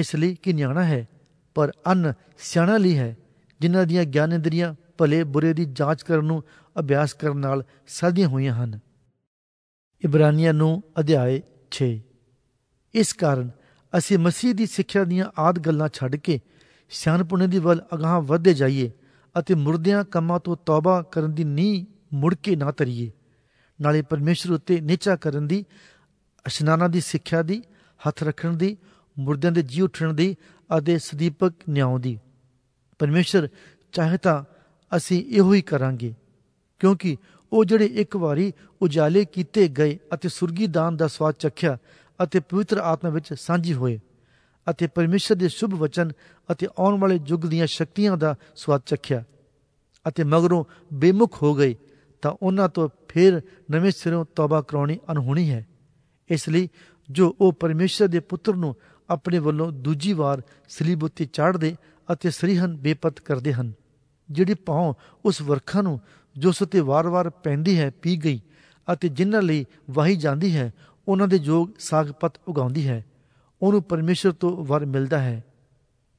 ਇਸ ਲਈ ਕਿ ਨਿਆਣਾ ਹੈ ਪਰ ਅਨ ਸਿਆਣਾ ਲਈ ਹੈ ਜਿਨ੍ਹਾਂ ਦੀਆਂ ਗਿਆਨ ਇੰਦਰੀਆਂ ਭਲੇ ਬੁਰੇ ਦੀ ਜਾਂਚ ਕਰਨ ਨੂੰ ਅਭਿਆਸ ਕਰਨ ਨਾਲ ਸਾਧੀਆਂ ਹੋਈਆਂ ਹਨ ਇਬਰਾਨੀਆਂ ਨੂੰ ਅਧਿਆਏ 6 ਇਸ ਕਾਰਨ ਅਸੀਂ ਮਸੀਹ ਦੀ ਸਿੱਖਿਆ ਦੀਆਂ ਆਦ ਗੱਲਾਂ ਛੱਡ ਕੇ ਸਿਆਣਪੁਣੇ ਦੀ ਵੱਲ ਅਗਾਹ ਵਧਦੇ ਜਾਈਏ ਅਤੇ ਮੁਰਦਿਆਂ ਕੰਮਾਂ ਤੋਂ ਤੌਬਾ ਕਰਨ ਦੀ ਨੀਂਹ ਮੁੜ ਕੇ ਨਾ ਤਰੀਏ ਨਾਲੇ ਪਰਮੇਸ਼ਰ ਉੱਤੇ ਨਿਚਾ ਕਰਨ ਦੀ ਅਸ਼ਨਾਨਾ ਦੀ ਸਿੱਖਿਆ ਦੀ ਹੱਥ ਰੱਖਣ ਦੀ ਮੁਰਦਿਆਂ ਦੇ ਜੀ ਉੱਠਣ ਦੀ ਅਤੇ ਸਦੀਪਕ ਨਿਆਂ ਦੀ ਪਰਮੇਸ਼ਰ ਚਾਹੇ ਤਾਂ ਅਸੀਂ ਇਹੋ ਹੀ ਕਰਾਂਗੇ ਕਿਉਂਕਿ ਉਹ ਜਿਹੜੇ ਇੱਕ ਵਾਰੀ ਉਜਾਲੇ ਕੀਤੇ ਗਏ ਅਤੇ ਸੁਰਗੀ ਦਾਨ ਦਾ ਸਵਾਦ ਚਖਿਆ ਅਤੇ ਪਵਿੱਤਰ ਆਤਮਾ ਵਿੱਚ ਸਾਂਝੀ ਹੋਏ ਅਤੇ ਪਰਮੇਸ਼ਰ ਦੇ ਸ਼ੁਭ ਵਚਨ ਅਤੇ ਆਉਣ ਵਾਲੇ ਯੁੱਗ ਦੀਆਂ ਸ਼ਕਤੀਆਂ ਦਾ ਸਵਾਦ ਚਖਿਆ ਅਤੇ ਮਗਰੋਂ ਬੇਮੁਖ ਹੋ ਗਏ ਤਾਂ ਉਹਨਾਂ ਤੋਂ ਫਿਰ ਨਵੇਂ ਸਿਰੋਂ ਤੌਬਾ ਕਰਾਉਣੀ ਅਨਹੋਣੀ ਹੈ ਇਸ ਲਈ ਜੋ ਉਹ ਪਰਮੇਸ਼ਰ ਦੇ ਪੁੱਤਰ ਨੂੰ ਆਪਣੇ ਵੱਲੋਂ ਦੂਜੀ ਵਾਰ ਸਲੀਬ ਉੱਤੇ ਚੜ੍ਹਦੇ ਅਤੇ ਸ੍ਰੀਹਨ ਬੇਪਤ ਕਰਦੇ ਹਨ ਜਿਹੜੀ ਪਾਉ ਉਸ ਵਰਖਾ ਨੂੰ ਜੋ ਸਤੇ ਵਾਰ-ਵਾਰ ਪੈਂਦੀ ਹੈ ਪੀ ਗਈ ਅਤੇ ਜਿਨ੍ਹਾਂ ਲਈ ਵਾਹੀ ਜਾਂਦੀ ਹੈ ਉਹਨਾਂ ਦੇ ਜੋਗ ਸਾਗਪਤ ਉਗਾਉਂਦੀ ਹੈ ਉਹਨੂੰ ਪਰਮੇਸ਼ਰ ਤੋਂ ਵਰ ਮਿਲਦਾ ਹੈ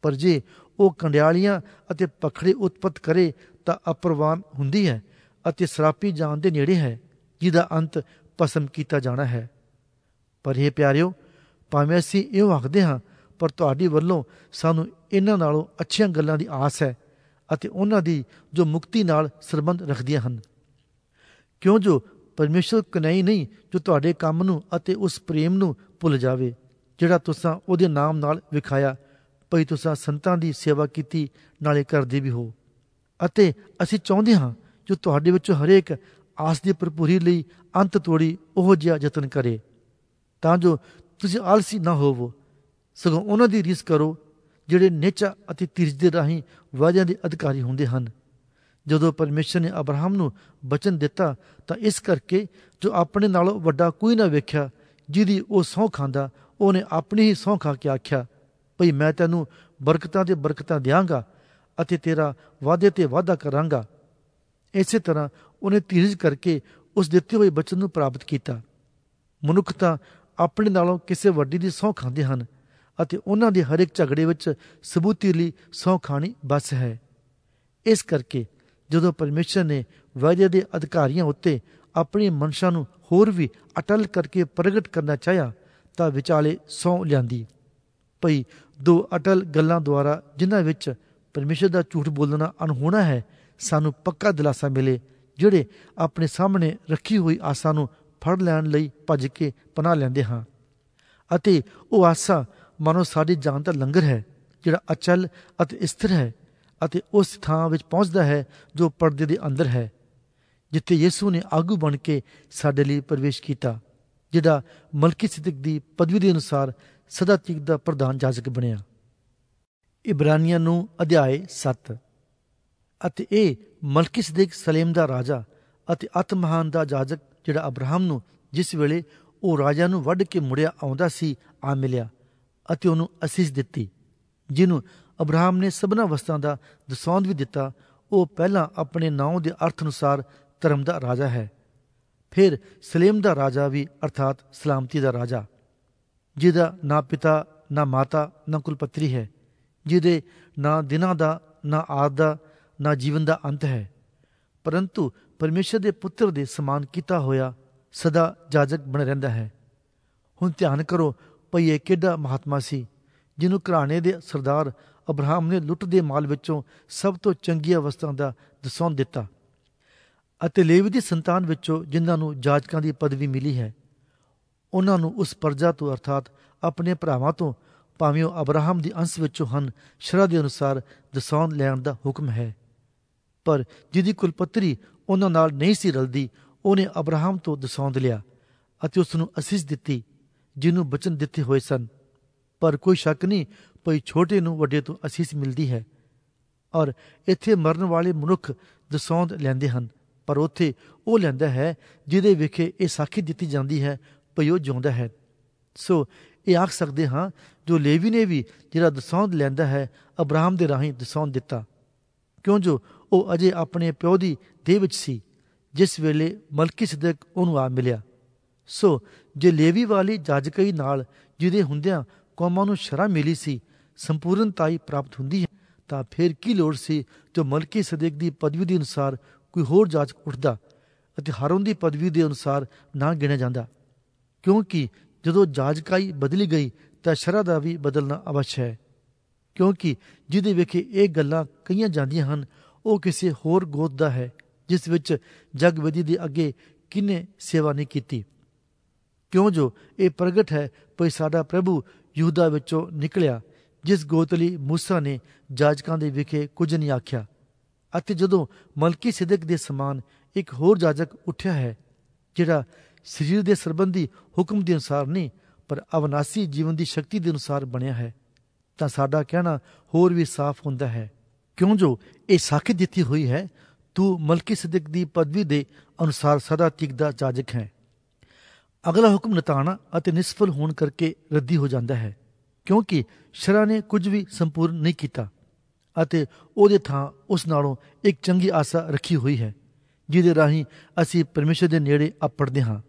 ਪਰ ਜੇ ਉਹ ਕੰਡਿਆਲੀਆਂ ਅਤੇ ਪਖੜੇ ਉਤਪਤ ਕਰੇ ਤਾਂ ਅਪਰਵਾਨ ਹੁੰਦੀ ਹੈ ਅਤੇ ਸਰਾਪੀ ਜਾਨ ਦੇ ਨੇੜੇ ਹੈ ਜਿਹਦਾ ਅੰਤ ਭਸਮ ਕੀਤਾ ਜਾਣਾ ਹੈ ਪਰ ਇਹ ਪਿਆਰਿਓ ਭਾਵੇਂ ਅਸੀਂ ਇਹ ਵਖਦੇ ਹਾਂ ਪਰ ਤੁਹਾਡੀ ਵੱਲੋਂ ਸਾਨੂੰ ਇਹਨਾਂ ਨਾਲੋਂ ਅੱਛੀਆਂ ਗੱਲਾਂ ਦੀ ਆਸ ਹੈ ਅਤੇ ਉਹਨਾਂ ਦੀ ਜੋ ਮੁਕਤੀ ਨਾਲ ਸਰਬੰਧ ਰੱਖਦੀਆਂ ਹਨ ਕਿਉਂ ਜੋ ਪਰਮੇਸ਼ਰ ਕਨਈ ਨਹੀਂ ਜੋ ਤੁਹਾਡੇ ਕੰਮ ਨੂੰ ਅਤੇ ਉਸ ਪ੍ਰੇਮ ਨੂੰ ਭੁੱਲ ਜਾਵੇ ਜਿਹੜਾ ਤੁਸੀਂ ਉਹਦੇ ਨਾਮ ਨਾਲ ਵਿਖਾਇਆ ਭਈ ਤੁਸੀਂ ਸੰਤਾਂ ਦੀ ਸੇਵਾ ਕੀਤੀ ਨਾਲੇ ਕਰਦੇ ਵੀ ਹੋ ਅਤੇ ਅਸੀਂ ਚਾਹੁੰਦੇ ਹਾਂ ਜੋ ਤੁਹਾਡੇ ਵਿੱਚੋਂ ਹਰੇਕ ਆਸ ਦੀ ਭਰਪੂਰੀ ਲਈ ਅੰਤ ਤੋੜੀ ਉਹ ਜਿਹਾ ਯਤਨ ਕਰੇ ਤਾਂ ਜੋ ਤੁਸੀਂ ਆਲਸੀ ਨਾ ਹੋਵੋ ਸਗੋਂ ਉਹਨਾਂ ਦੀ ਰੀਸ ਕਰੋ ਜਿਹੜੇ ਨਿਚਾ ਅਤੇ ਤਿਰਜ ਦੇ ਰਾਹੀਂ ਵਾਜਾਂ ਦੇ ਅਧਿਕਾਰੀ ਹੁੰਦੇ ਹਨ ਜਦੋਂ ਪਰਮੇਸ਼ਰ ਨੇ ਅਬਰਾਹਮ ਨੂੰ ਬਚਨ ਦਿੱਤਾ ਤਾਂ ਇਸ ਕਰਕੇ ਜੋ ਆਪਣੇ ਨਾਲੋਂ ਵੱਡਾ ਕੋਈ ਨਾ ਵੇਖਿਆ ਜਿਹਦੀ ਉਹ ਸੌਂ ਖਾਂਦਾ ਉਹਨੇ ਆਪਣੀ ਹੀ ਸੌਂ ਖਾ ਕੇ ਆਖਿਆ ਭਈ ਮੈਂ ਤੈਨੂੰ ਬਰਕਤਾਂ ਤੇ ਬਰਕਤਾਂ ਦਿਆਂਗਾ ਅਤੇ ਤੇਰਾ ਵਾਅਦੇ ਤੇ ਵਾਅਦਾ ਕਰਾਂਗਾ ਇਸੇ ਤਰ੍ਹਾਂ ਉਹਨੇ ਤਿਰਜ ਕਰਕੇ ਉਸ ਦਿੱਤੇ ਹੋਏ ਬਚਨ ਨੂੰ ਪ੍ਰਾਪਤ ਕੀਤਾ ਮਨੁੱਖਤਾ ਆਪਣੇ ਨਾਲੋਂ ਕਿਸੇ ਵੱਡੀ ਦੀ ਸੌਂ ਖਾਂਦੇ ਹਨ ਅਤੇ ਉਹਨਾਂ ਦੇ ਹਰ ਇੱਕ ਝਗੜੇ ਵਿੱਚ ਸਬੂਤੀ ਲਈ ਸੌਂ ਖਾਣੀ ਬਸ ਹੈ ਇਸ ਕਰਕੇ ਜਦੋਂ ਪਰਮੇਸ਼ਰ ਨੇ ਵਾਅਦੇ ਦੇ ਅਧਿਕਾਰੀਆਂ ਉੱਤੇ ਆਪਣੀ ਮਨਸ਼ਾ ਨੂੰ ਹੋਰ ਵੀ ਅਟਲ ਕਰਕੇ ਪ੍ਰਗਟ ਕਰਨਾ ਚਾਹਿਆ ਤਾਂ ਵਿਚਾਲੇ ਸੌ ਲਿਆਂਦੀ ਭਈ ਦੋ ਅਟਲ ਗੱਲਾਂ ਦੁਆਰਾ ਜਿਨ੍ਹਾਂ ਵਿੱਚ ਪਰਮੇਸ਼ਰ ਦਾ ਝੂਠ ਬੋਲਣਾ ਅਣਹੋਣਾ ਹੈ ਸਾਨੂੰ ਪੱਕਾ ਦਿਲਾਸਾ ਮਿਲੇ ਜਿਹੜੇ ਆਪਣੇ ਸਾਹਮਣੇ ਰੱਖੀ ਹੋਈ ਆਸਾਂ ਨੂੰ ਫੜ ਲੈਣ ਲਈ ਭੱਜ ਕੇ ਪਨਾ ਲੈਂਦੇ ਹਾਂ ਅਤੇ ਉਹ ਆਸਾ ਮਨੋ ਸਾਡੀ ਜਾਨ ਦਾ ਲੰਗਰ ਹੈ ਜਿਹੜਾ ਅਚਲ ਅਤੇ ਸਥਿਰ ਹੈ ਅਤੇ ਉਸ ਥਾਂ ਵਿੱਚ ਪਹੁੰਚਦਾ ਹੈ ਜੋ ਪਰਦੇ ਦੇ ਅੰਦਰ ਹੈ ਜਿੱਥੇ ਯਿਸੂ ਨੇ ਆਗੂ ਬਣ ਕੇ ਸਾਡੇ ਲਈ ਪ੍ਰਵੇਸ਼ ਕੀਤਾ ਜਿਹੜਾ ਮਲਕੀ ਸਿੱਦਕ ਦੀ ਪਦਵੀ ਦੇ ਅਨੁਸਾਰ ਸਦਾ ਤੀਕ ਦਾ ਪ੍ਰਧਾਨ ਜਾਜਕ ਬਣਿਆ ਇਬਰਾਨੀਆਂ ਨੂੰ ਅਧਿਆਏ 7 ਅਤੇ ਇਹ ਮਲਕੀ ਸਿੱਦਕ ਸਲੇਮ ਦਾ ਰਾਜਾ ਅਤੇ ਮਹਾਨ ਦਾ ਜਾਜਕ ਜਿਹੜਾ ਅਬਰਾਹਮ ਨੂੰ ਜਿਸ ਵੇਲੇ ਉਹ ਰਾਜਾ ਨੂੰ ਵੱਢ ਕੇ ਮੁੜਿਆ ਆਉਂਦਾ ਸੀ ਆ ਮਿਲਿਆ ਅਤੇ ਉਹਨੂੰ ਅਸੀਸ ਦਿੱਤੀ ਜਿਹਨੂੰ ਅਬਰਾਹਮ ਨੇ ਸਭਨਾ ਵਸਤਾਂ ਦਾ ਦਸੌਂਦ ਵੀ ਦਿੱਤਾ ਉਹ ਪਹਿਲਾਂ ਆਪਣੇ ਨਾਮ ਦੇ ਅਰਥ ਅਨੁਸਾਰ ਧਰਮ ਦਾ ਰਾਜਾ ਹੈ ਫਿਰ ਸਲੇਮ ਦਾ ਰਾਜਾ ਵੀ ਅਰਥਾਤ ਸਲਾਮਤੀ ਦਾ ਰਾਜਾ ਜਿਹਦਾ ਨਾ ਪਿਤਾ ਨਾ ਮਾਤਾ ਨਾ ਕੁਲਪਤਰੀ ਹੈ ਜਿਹਦੇ ਨਾ ਦਿਨਾਂ ਦਾ ਨਾ ਆਦ ਦਾ ਨਾ ਜੀਵਨ ਦਾ ਅੰਤ ਹੈ ਪਰੰਤੂ ਪਰਮੇਸ਼ਰ ਦੇ ਪੁੱਤਰ ਦੇ ਸਮਾਨ ਕੀਤਾ ਹੋਇਆ ਸਦਾ ਜਾਜਕ ਬਣ ਰਹਿੰਦਾ ਹੈ ਹੁਣ ਧਿਆਨ ਕਰੋ ਭਈ ਇਹ ਕਿਹੜਾ ਮਹਾਤਮਾ ਸੀ ਜਿਹਨੂੰ ਘਰਾਣੇ ਦੇ ਸਰਦਾਰ ਅਬਰਾਹਮ ਨੇ ਲੁੱਟ ਦੇ ਮਾਲ ਵਿੱਚੋਂ ਸਭ ਤੋਂ ਚੰਗੀਆਂ ਵਸਤਾਂ ਦਾ ਦਸੌਂ ਦਿੱਤਾ ਅਤੇ ਲੇਵੀ ਦੀ ਸੰਤਾਨ ਵਿੱਚੋਂ ਜਿਨ੍ਹਾਂ ਨੂੰ ਜਾਜਕਾਂ ਦੀ ਪਦਵੀ ਮਿਲੀ ਹੈ ਉਹਨਾਂ ਨੂੰ ਉਸ ਪਰਜਾ ਤੋਂ ਅਰਥਾਤ ਆਪਣੇ ਭਰਾਵਾਂ ਤੋਂ ਭਾਵੇਂ ਉਹ ਅਬਰਾਹਮ ਦੀ ਅੰਸ਼ ਵਿੱਚੋਂ ਹਨ ਸ਼ਰਧ ਦੇ ਅਨੁਸਾਰ ਦਸੌਂ ਲੈਣ ਦਾ ਹੁਕਮ ਹੈ ਪਰ ਜਿਹਦੀ ਕੁਲਪਤਰੀ ਉਹਨਾਂ ਨਾਲ ਨਹੀਂ ਸੀ ਰਲਦੀ ਉਹਨੇ ਅਬਰਾਹਮ ਤੋਂ ਦਸੌਂਦ ਲਿਆ ਅਤੇ ਉਸ ਨੂੰ ਅਸੀਸ ਦਿੱਤੀ ਜਿਹਨੂੰ ਬਚਨ ਦਿੱਤੇ ਹੋਏ ਸਨ ਪਰ ਕੋਈ ਸ਼ੱਕ ਨਹੀਂ ਭਈ ਛੋਟੇ ਨੂੰ ਵੱਡੇ ਤੋਂ ਅਸੀਸ ਮਿਲਦੀ ਹੈ ਔਰ ਇੱਥੇ ਮਰਨ ਵਾਲੇ ਮਨੁੱਖ ਦਸੌਂਦ ਲੈਂਦੇ ਹਨ ਪਰ ਉੱਥੇ ਉਹ ਲੈਂਦਾ ਹੈ ਜਿਹਦੇ ਵਿਖੇ ਇਹ ਸਾਖੀ ਦਿੱਤੀ ਜਾਂਦੀ ਹੈ ਭਈ ਉਹ ਜਿਉਂਦਾ ਹੈ ਸੋ ਇਹ ਆਖ ਸਕਦੇ ਹਾਂ ਜੋ ਲੇਵੀ ਨੇ ਵੀ ਜਿਹੜਾ ਦਸੌਂਦ ਲੈਂਦਾ ਹੈ ਅਬਰਾਹਮ ਦੇ ਰਾਹੀਂ ਦਸੌਂਦ ਦਿੱਤਾ ਕਿਉਂ ਜੋ ਉਹ ਅਜੇ ਆਪਣੇ ਪਿਓ ਦੀ ਦੇਹ ਵਿੱਚ ਸੀ ਜਿਸ ਵੇਲੇ ਮਲਕੀ ਸਦਕ ਉਹਨੂੰ ਆ ਮਿਲਿਆ ਸੋ ਜੇ ਲੇਵੀ ਵਾਲੀ ਜੱਜਕਈ ਨਾਲ ਜਿਹਦੇ ਹੁੰਦਿਆਂ ਕੌਮਾਂ ਨੂੰ ਸ਼ਰਮ ਮਿਲੀ ਸੀ ਸੰਪੂਰਨਤਾਈ ਪ੍ਰਾਪਤ ਹੁੰਦੀ ਹੈ ਤਾਂ ਫਿਰ ਕੀ ਲੋੜ ਸੀ ਜੋ ਮਲਕੀ ਸਦਕ ਦੀ ਪਦਵੀ ਦੇ ਅਨੁਸਾਰ ਕੋਈ ਹੋਰ ਜਾਜਕ ਉੱਠਦਾ ਅਤੇ ਹਰੋਂ ਦੀ ਪਦਵੀ ਦੇ ਅਨੁਸਾਰ ਨਾ ਗਿਣਿਆ ਜਾਂਦਾ ਕਿਉਂਕਿ ਜਦੋਂ ਜਾਜਕਾਈ ਬਦਲੀ ਗਈ ਤਾਂ ਸ਼ਰਾ ਦਾ ਵੀ ਬਦਲਣਾ ਅਵਸ਼ ਹੈ ਕਿਉਂਕਿ ਜਿਹਦੇ ਵਿਖੇ ਇਹ ਗੱਲਾਂ ਕਈਆਂ ਜਾਂਦੀਆਂ ਹਨ ਉਹ ਕਿਸੇ ਹੋਰ ਗੋਦ ਦਾ ਹੈ ਜਿਸ ਵਿੱਚ ਜਗਵਦੀ ਦੇ ਅੱਗੇ ਕਿਨੇ ਸੇਵਾ ਨਹੀਂ ਕੀਤੀ ਕਿਉਂ ਜੋ ਇਹ ਪ੍ਰਗਟ ਹੈ ਪਈ ਸਾਡਾ ਪ੍ਰਭੂ ਯੂਦਾ ਵਿੱਚੋਂ ਨਿਕਲਿਆ ਜਿਸ ਗੋਤਲੀ ਮੂਸਾ ਨੇ ਜਾਜਕਾਂ ਦੇ ਵਿਖੇ ਕੁਝ ਨਹੀਂ ਆਖਿਆ ਅਤੇ ਜਦੋਂ ਮਲਕੀ ਸਿਦਕ ਦੇ ਸਮਾਨ ਇੱਕ ਹੋਰ ਜਾਜਕ ਉੱਠਿਆ ਹੈ ਜਿਹੜਾ ਸਰੀਰ ਦੇ ਸਰਬੰਧੀ ਹੁਕਮ ਦੇ ਅਨੁਸਾਰ ਨਹੀਂ ਪਰ ਅਵਨਾਸੀ ਜੀਵਨ ਦੀ ਸ਼ਕਤੀ ਦੇ ਅਨੁਸਾਰ ਬਣਿਆ ਹੈ ਤਾਂ ਸਾਡਾ ਕਹਿਣਾ ਹੋਰ ਵੀ ਸਾਫ਼ ਹੁੰਦਾ ਹੈ ਕਿਉਂ ਜੋ ਇਹ ਸਾਖੀ ਦਿੱਤੀ ਹੋਈ ਹੈ ਤੂੰ ਮਲਕੀ ਸਦਕ ਦੀ ਪਦਵੀ ਦੇ ਅਨੁਸਾਰ ਸਦਾ ਤਿਕਦਾ ਜਾਜਕ ਹੈ ਅਗਲਾ ਹੁਕਮ ਨਤਾਣਾ ਅਤੇ ਨਿਸਫਲ ਹੋਣ ਕਰਕੇ ਰੱਦੀ ਹੋ ਜਾਂਦਾ ਹੈ ਕਿਉਂਕਿ ਸ਼ਰਾ ਨੇ ਕੁਝ ਵੀ ਸੰਪੂਰਨ ਨਹੀਂ ਕੀਤਾ ਅਤੇ ਉਹਦੇ ਥਾਂ ਉਸ ਨਾਲੋਂ ਇੱਕ ਚੰਗੀ ਆਸਾ ਰੱਖੀ ਹੋਈ ਹੈ ਜਿਹਦੇ ਰਾਹੀਂ ਅਸੀਂ ਪਰਮੇਸ਼ਰ ਦੇ ਨੇੜੇ ਆਪੜਦੇ ਹਾਂ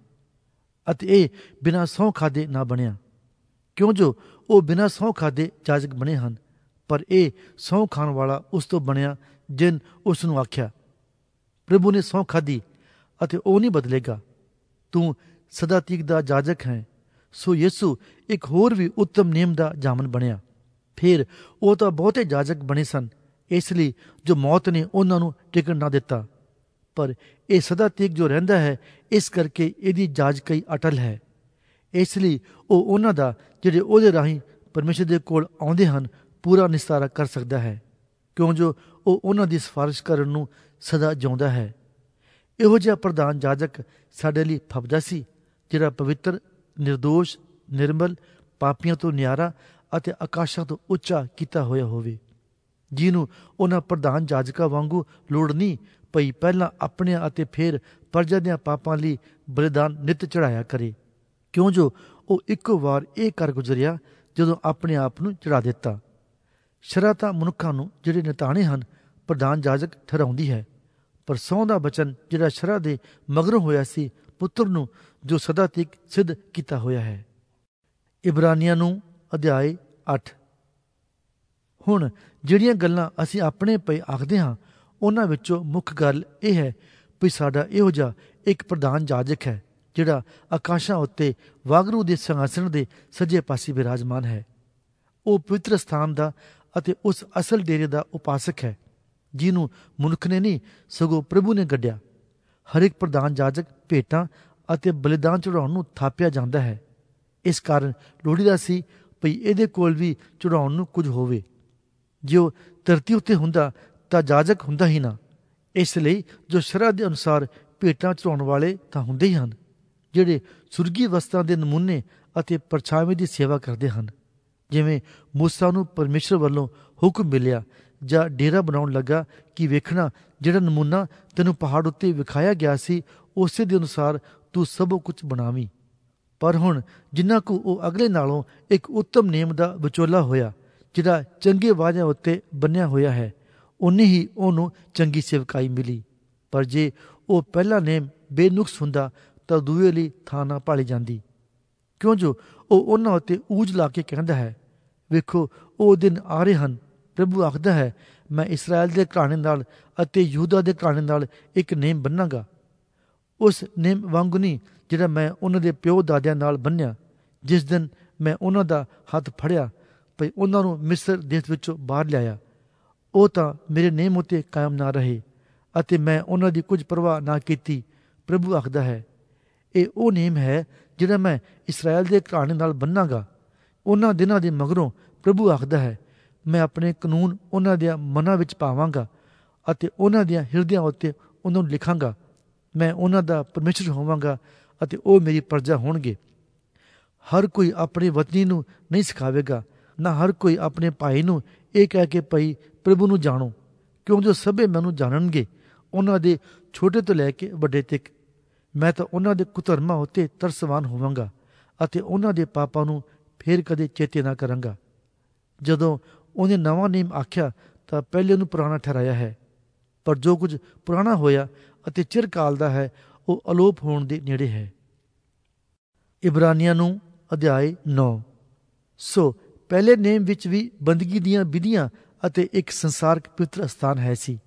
ਅਤੇ ਇਹ ਬਿਨਾਂ ਸੌਖਾ ਖਾਦੇ ਨਾ ਬਣਿਆ ਕਿਉਂ ਜੋ ਉਹ ਬਿਨਾਂ ਸੌਖਾ ਖਾਦੇ ਜਾਜਕ ਬਣੇ ਹਨ ਪਰ ਇਹ ਸੌਂ ਖਾਣ ਵਾਲਾ ਉਸ ਤੋਂ ਬਣਿਆ ਜਿਨ ਉਸ ਨੂੰ ਆਖਿਆ ਪ੍ਰਭੂ ਨੇ ਸੌਂ ਖਾਦੀ ਅਤੇ ਉਹ ਨਹੀਂ ਬਦਲੇਗਾ ਤੂੰ ਸਦਾ ਤੀਕ ਦਾ ਜਾਜਕ ਹੈ ਸੋ ਯਿਸੂ ਇੱਕ ਹੋਰ ਵੀ ਉੱਤਮ ਨਿਯਮ ਦਾ ਜਾਮਨ ਬਣਿਆ ਫਿਰ ਉਹ ਤਾਂ ਬਹੁਤੇ ਜਾਜਕ ਬਣੇ ਸਨ ਇਸ ਲਈ ਜੋ ਮੌਤ ਨੇ ਉਹਨਾਂ ਨੂੰ ਟਿਕਣ ਨਾ ਦਿੱਤਾ ਪਰ ਇਹ ਸਦਾ ਤੀਕ ਜੋ ਰਹਿੰਦਾ ਹੈ ਇਸ ਕਰਕੇ ਇਹਦੀ ਜਾਜਕਈ ਅਟਲ ਹੈ ਇਸ ਲਈ ਉਹ ਉਹਨਾਂ ਦਾ ਜਿਹੜੇ ਉਹਦੇ ਰਾਹੀਂ ਪਰਮੇਸ਼ਰ ਦੇ ਕੋਲ ਆਉਂਦੇ ਹਨ ਪੂਰਾ ਨਿਸਤਾਰਾ ਕਰ ਸਕਦਾ ਹੈ ਕਿਉਂ ਜੋ ਉਹ ਉਹਨਾਂ ਦੀ ਸਫਾਰਿਸ਼ ਕਰਨ ਨੂੰ ਸਦਾ ਜਿਉਂਦਾ ਹੈ ਇਹੋ ਜਿਹਾ ਪ੍ਰਧਾਨ ਜਾਜਕ ਸਾਡੇ ਲਈ ਫਬਦਾ ਸੀ ਜਿਹੜਾ ਪਵਿੱਤਰ નિર્ਦੋਸ਼ ਨਿਰਮਲ ਪਾਪੀਆਂ ਤੋਂ ਨਿਆਰਾ ਅਤੇ ਆਕਾਸ਼ਾਂ ਤੋਂ ਉੱਚਾ ਕੀਤਾ ਹੋਇਆ ਹੋਵੇ ਜਿਹਨੂੰ ਉਹਨਾਂ ਪ੍ਰਧਾਨ ਜਾਜਕਾਂ ਵਾਂਗੂ ਲੋੜ ਨਹੀਂ ਪਈ ਪਹਿਲਾਂ ਆਪਣੇ ਅਤੇ ਫਿਰ ਪਰਜਾ ਦੇ ਪਾਪਾਂ ਲਈ ਬਲੀਦਾਨ ਨਿਤ ਚੜਾਇਆ ਕਰੇ ਕਿਉਂ ਜੋ ਉਹ ਇੱਕ ਵਾਰ ਇਹ ਕਰ ਗੁਜ਼ਰਿਆ ਜਦੋਂ ਆਪਣੇ ਆਪ ਨੂੰ ਚੜਾ ਦਿੱਤਾ ਸ਼ਰਾ ਤਾਂ ਮਨੁੱਖਾਂ ਨੂੰ ਜਿਹੜੇ ਨਿਤਾਣੇ ਹਨ ਪ੍ਰਧਾਨ ਜਾਜਕ ਠਹਿਰਾਉਂਦੀ ਹੈ ਪਰ ਸੌਂ ਦਾ ਬਚਨ ਜਿਹੜਾ ਸ਼ਰਾ ਦੇ ਮਗਰੋਂ ਹੋਇਆ ਸੀ ਪੁੱਤਰ ਨੂੰ ਜੋ ਸਦਾ ਤੱਕ ਸਿੱਧ ਕੀਤਾ ਹੋਇਆ ਹੈ ਇਬਰਾਨੀਆਂ ਨੂੰ ਅਧਿਆਇ 8 ਹੁਣ ਜਿਹੜੀਆਂ ਗੱਲਾਂ ਅਸੀਂ ਆਪਣੇ ਪਏ ਆਖਦੇ ਹਾਂ ਉਹਨਾਂ ਵਿੱਚੋਂ ਮੁੱਖ ਗੱਲ ਇਹ ਹੈ ਕਿ ਸਾਡਾ ਇਹੋ ਜਿਹਾ ਇੱਕ ਪ੍ਰਧਾਨ ਜਾਜਕ ਹੈ ਜਿਹੜਾ ਆਕਾਸ਼ਾਂ ਉੱਤੇ ਵਾਗਰੂ ਦੇ ਸੰਗਾਸਣ ਦੇ ਸੱਜੇ ਪਾਸੇ ਵਿਰਾਜਮਾਨ ਹੈ ਉਹ ਪਵਿੱਤਰ ਸਥਾਨ ਦਾ ਅਤੇ ਉਸ ਅਸਲ ਡੇਰੇ ਦਾ ਉਪਾਸਕ ਹੈ ਜਿਹਨੂੰ ਮਨੁੱਖ ਨੇ ਨਹੀਂ ਸਗੋਂ ਪ੍ਰਭੂ ਨੇ ਗੱਡਿਆ ਹਰ ਇੱਕ ਪ੍ਰਧਾਨ ਜਾਜਕ ਭੇਟਾਂ ਅਤੇ ਬਲੀਦਾਨ ਚੜਾਉਣ ਨੂੰ ਥਾਪਿਆ ਜਾਂਦਾ ਹੈ ਇਸ ਕਾਰਨ ਲੋੜੀਦਾ ਸੀ ਭਈ ਇਹਦੇ ਕੋਲ ਵੀ ਚੜਾਉਣ ਨੂੰ ਕੁਝ ਹੋਵੇ ਜੋ ਤਰਤੀ ਧਰਤੀ ਉੱਤੇ ਹੁੰਦਾ ਤਾਂ ਜਾਜਕ ਹੁੰਦਾ ਹੀ ਨਾ ਇਸ ਲਈ ਜੋ ਸ਼ਰਧ ਦੇ ਅਨੁਸਾਰ ਭੇਟਾਂ ਚੜਾਉਣ ਵਾਲੇ ਤਾਂ ਹੁੰਦੇ ਹੀ ਹਨ ਜਿਹੜੇ ਸੁਰਗੀ ਵਸਤਾਂ ਦੇ ਨਮੂਨੇ ਅਤੇ ਪਰਛਾਵੇਂ ਦੀ ਸੇਵਾ ਕਰਦੇ ਹਨ ਜਿਵੇਂ موسی ਨੂੰ ਪਰਮੇਸ਼ਰ ਵੱਲੋਂ ਹੁਕਮ ਮਿਲਿਆ ਜਾਂ ਡੇਰਾ ਬਣਾਉਣ ਲੱਗਾ ਕਿ ਵੇਖਣਾ ਜਿਹੜਾ ਨਮੂਨਾ ਤੈਨੂੰ ਪਹਾੜ ਉੱਤੇ ਵਿਖਾਇਆ ਗਿਆ ਸੀ ਉਸੇ ਦੇ ਅਨੁਸਾਰ ਤੂੰ ਸਭ ਕੁਝ ਬਣਾਵੀਂ ਪਰ ਹੁਣ ਜਿੰਨਾ ਕੋ ਉਹ ਅਗਲੇ ਨਾਲੋਂ ਇੱਕ ਉੱਤਮ ਨੇਮ ਦਾ ਵਿਚੋਲਾ ਹੋਇਆ ਜਿਹੜਾ ਚੰਗੇ ਵਾਅਦਿਆਂ ਉੱਤੇ ਬੰਨਿਆ ਹੋਇਆ ਹੈ ਉਨੇ ਹੀ ਉਹਨੂੰ ਚੰਗੀ ਸੇਵਕਾਈ ਮਿਲੀ ਪਰ ਜੇ ਉਹ ਪਹਿਲਾ ਨੇਮ ਬੇਨੁਕਸ ਹੁੰਦਾ ਤਾਂ ਦੂਏ ਲਈ ਥਾਂ ਨਾ ਪਾਲੀ ਜਾਂਦੀ ਕਿਉਂ ਜੋ ਉਹ ਉਹਨਾਂ ਉੱਤੇ ਊਜ ਲਾ ਕੇ ਕਹਿੰਦਾ ਹੈ ਵੇਖੋ ਉਹ ਦਿਨ ਆ ਰਹੇ ਹਨ ਪ੍ਰਭੂ ਆਖਦਾ ਹੈ ਮੈਂ ਇਸਰਾਇਲ ਦੇ ਘਰਾਣੇ ਨਾਲ ਅਤੇ ਯਹੂਦਾ ਦੇ ਘਰਾਣੇ ਨਾਲ ਇੱਕ ਨੇਮ ਬੰਨਾਂਗਾ ਉਸ ਨੇਮ ਵਾਂਗੂ ਨਹੀਂ ਜਿਹੜਾ ਮੈਂ ਉਹਨਾਂ ਦੇ ਪਿਓ ਦਾਦਿਆਂ ਨਾਲ ਬੰਨਿਆ ਜਿਸ ਦਿਨ ਮੈਂ ਉਹਨਾਂ ਦਾ ਹੱਥ ਫੜਿਆ ਭਈ ਉਹਨਾਂ ਨੂੰ ਮਿਸਰ ਦੇਸ਼ ਵਿੱਚੋਂ ਬਾਹਰ ਲਿਆਇਆ ਉਹ ਤਾਂ ਮੇਰੇ ਨੇਮ ਉਤੇ ਕਾਇਮ ਨਾ ਰਹੇ ਅਤੇ ਮੈਂ ਉਹਨਾਂ ਦੀ ਕੁਝ ਪਰਵਾਹ ਨਾ ਕੀਤੀ ਪ੍ਰਭੂ ਆਖਦਾ ਹੈ ਇਹ ਉਹ ਨੇਮ ਹੈ ਜਿਹੜਾ ਮੈਂ ਇਸਰਾਇਲ ਦੇ ਘਰਾਣੇ ਨਾਲ ਬੰਨਾਂਗਾ ਉਹਨਾਂ ਦਿਨਾਂ ਦੇ ਮਗਰੋਂ ਪ੍ਰਭੂ ਆਖਦਾ ਹੈ ਮੈਂ ਆਪਣੇ ਕਾਨੂੰਨ ਉਹਨਾਂ ਦੇ ਮਨਾਂ ਵਿੱਚ ਪਾਵਾਂਗਾ ਅਤੇ ਉਹਨਾਂ ਦੇ ਹਿਰਦਿਆਂ ਉੱਤੇ ਉਹਨਾਂ ਨੂੰ ਲਿਖਾਂਗਾ ਮੈਂ ਉਹਨਾਂ ਦਾ ਪਰਮੇਸ਼ਰ ਹੋਵਾਂਗਾ ਅਤੇ ਉਹ ਮੇਰੀ ਪਰਜਾ ਹੋਣਗੇ ਹਰ ਕੋਈ ਆਪਣੇ ਵਤਨੀ ਨੂੰ ਨਹੀਂ ਸਿਖਾਵੇਗਾ ਨਾ ਹਰ ਕੋਈ ਆਪਣੇ ਭਾਈ ਨੂੰ ਇਹ ਕਹਿ ਕੇ ਪਈ ਪ੍ਰਭੂ ਨੂੰ ਜਾਣੋ ਕਿਉਂਕਿ ਜੋ ਸਭੇ ਮੈਨੂੰ ਜਾਣਨਗੇ ਉਹਨਾਂ ਦੇ ਛੋਟੇ ਤੋਂ ਲੈ ਕੇ ਵੱਡੇ ਤੱਕ ਮੈਂ ਤਾਂ ਉਹਨਾਂ ਦੇ ਕੁਧਰਮਾਂ ਉੱਤੇ ਤਰਸਵਾਨ ਹੋਵਾਂਗਾ ਅਤੇ ਉਹਨਾਂ ਦੇ ਪਾਪਾਂ ਨੂੰ ਫਿਰ ਕਦੇ ਚੇਤੇ ਨਾ ਕਰਾਂਗਾ ਜਦੋਂ ਉਹਨੇ ਨਵਾਂ ਨੇਮ ਆਖਿਆ ਤਾਂ ਪਹਿਲੇ ਨੂੰ ਪੁਰਾਣਾ ਠਹਿਰਾਇਆ ਹੈ ਪਰ ਜੋ ਕੁਝ ਪੁਰਾਣਾ ਹੋਇਆ ਅਤੇ ਚਿਰਕਾਲ ਦਾ ਹੈ ਉਹ ਅਲੋਪ ਹੋਣ ਦੇ ਨੇੜੇ ਹੈ ਇਬਰਾਨੀਆਂ ਨੂੰ ਅਧਿਆਇ 9 ਸੋ ਪਹਿਲੇ ਨੇਮ ਵਿੱਚ ਵੀ ਬੰਦਗੀ ਦੀਆਂ ਵਿਧੀਆਂ ਅਤੇ ਇੱਕ ਸੰਸਾਰਕ ਪਵਿੱਤਰ ਸਥਾਨ ਹੈ ਸੀ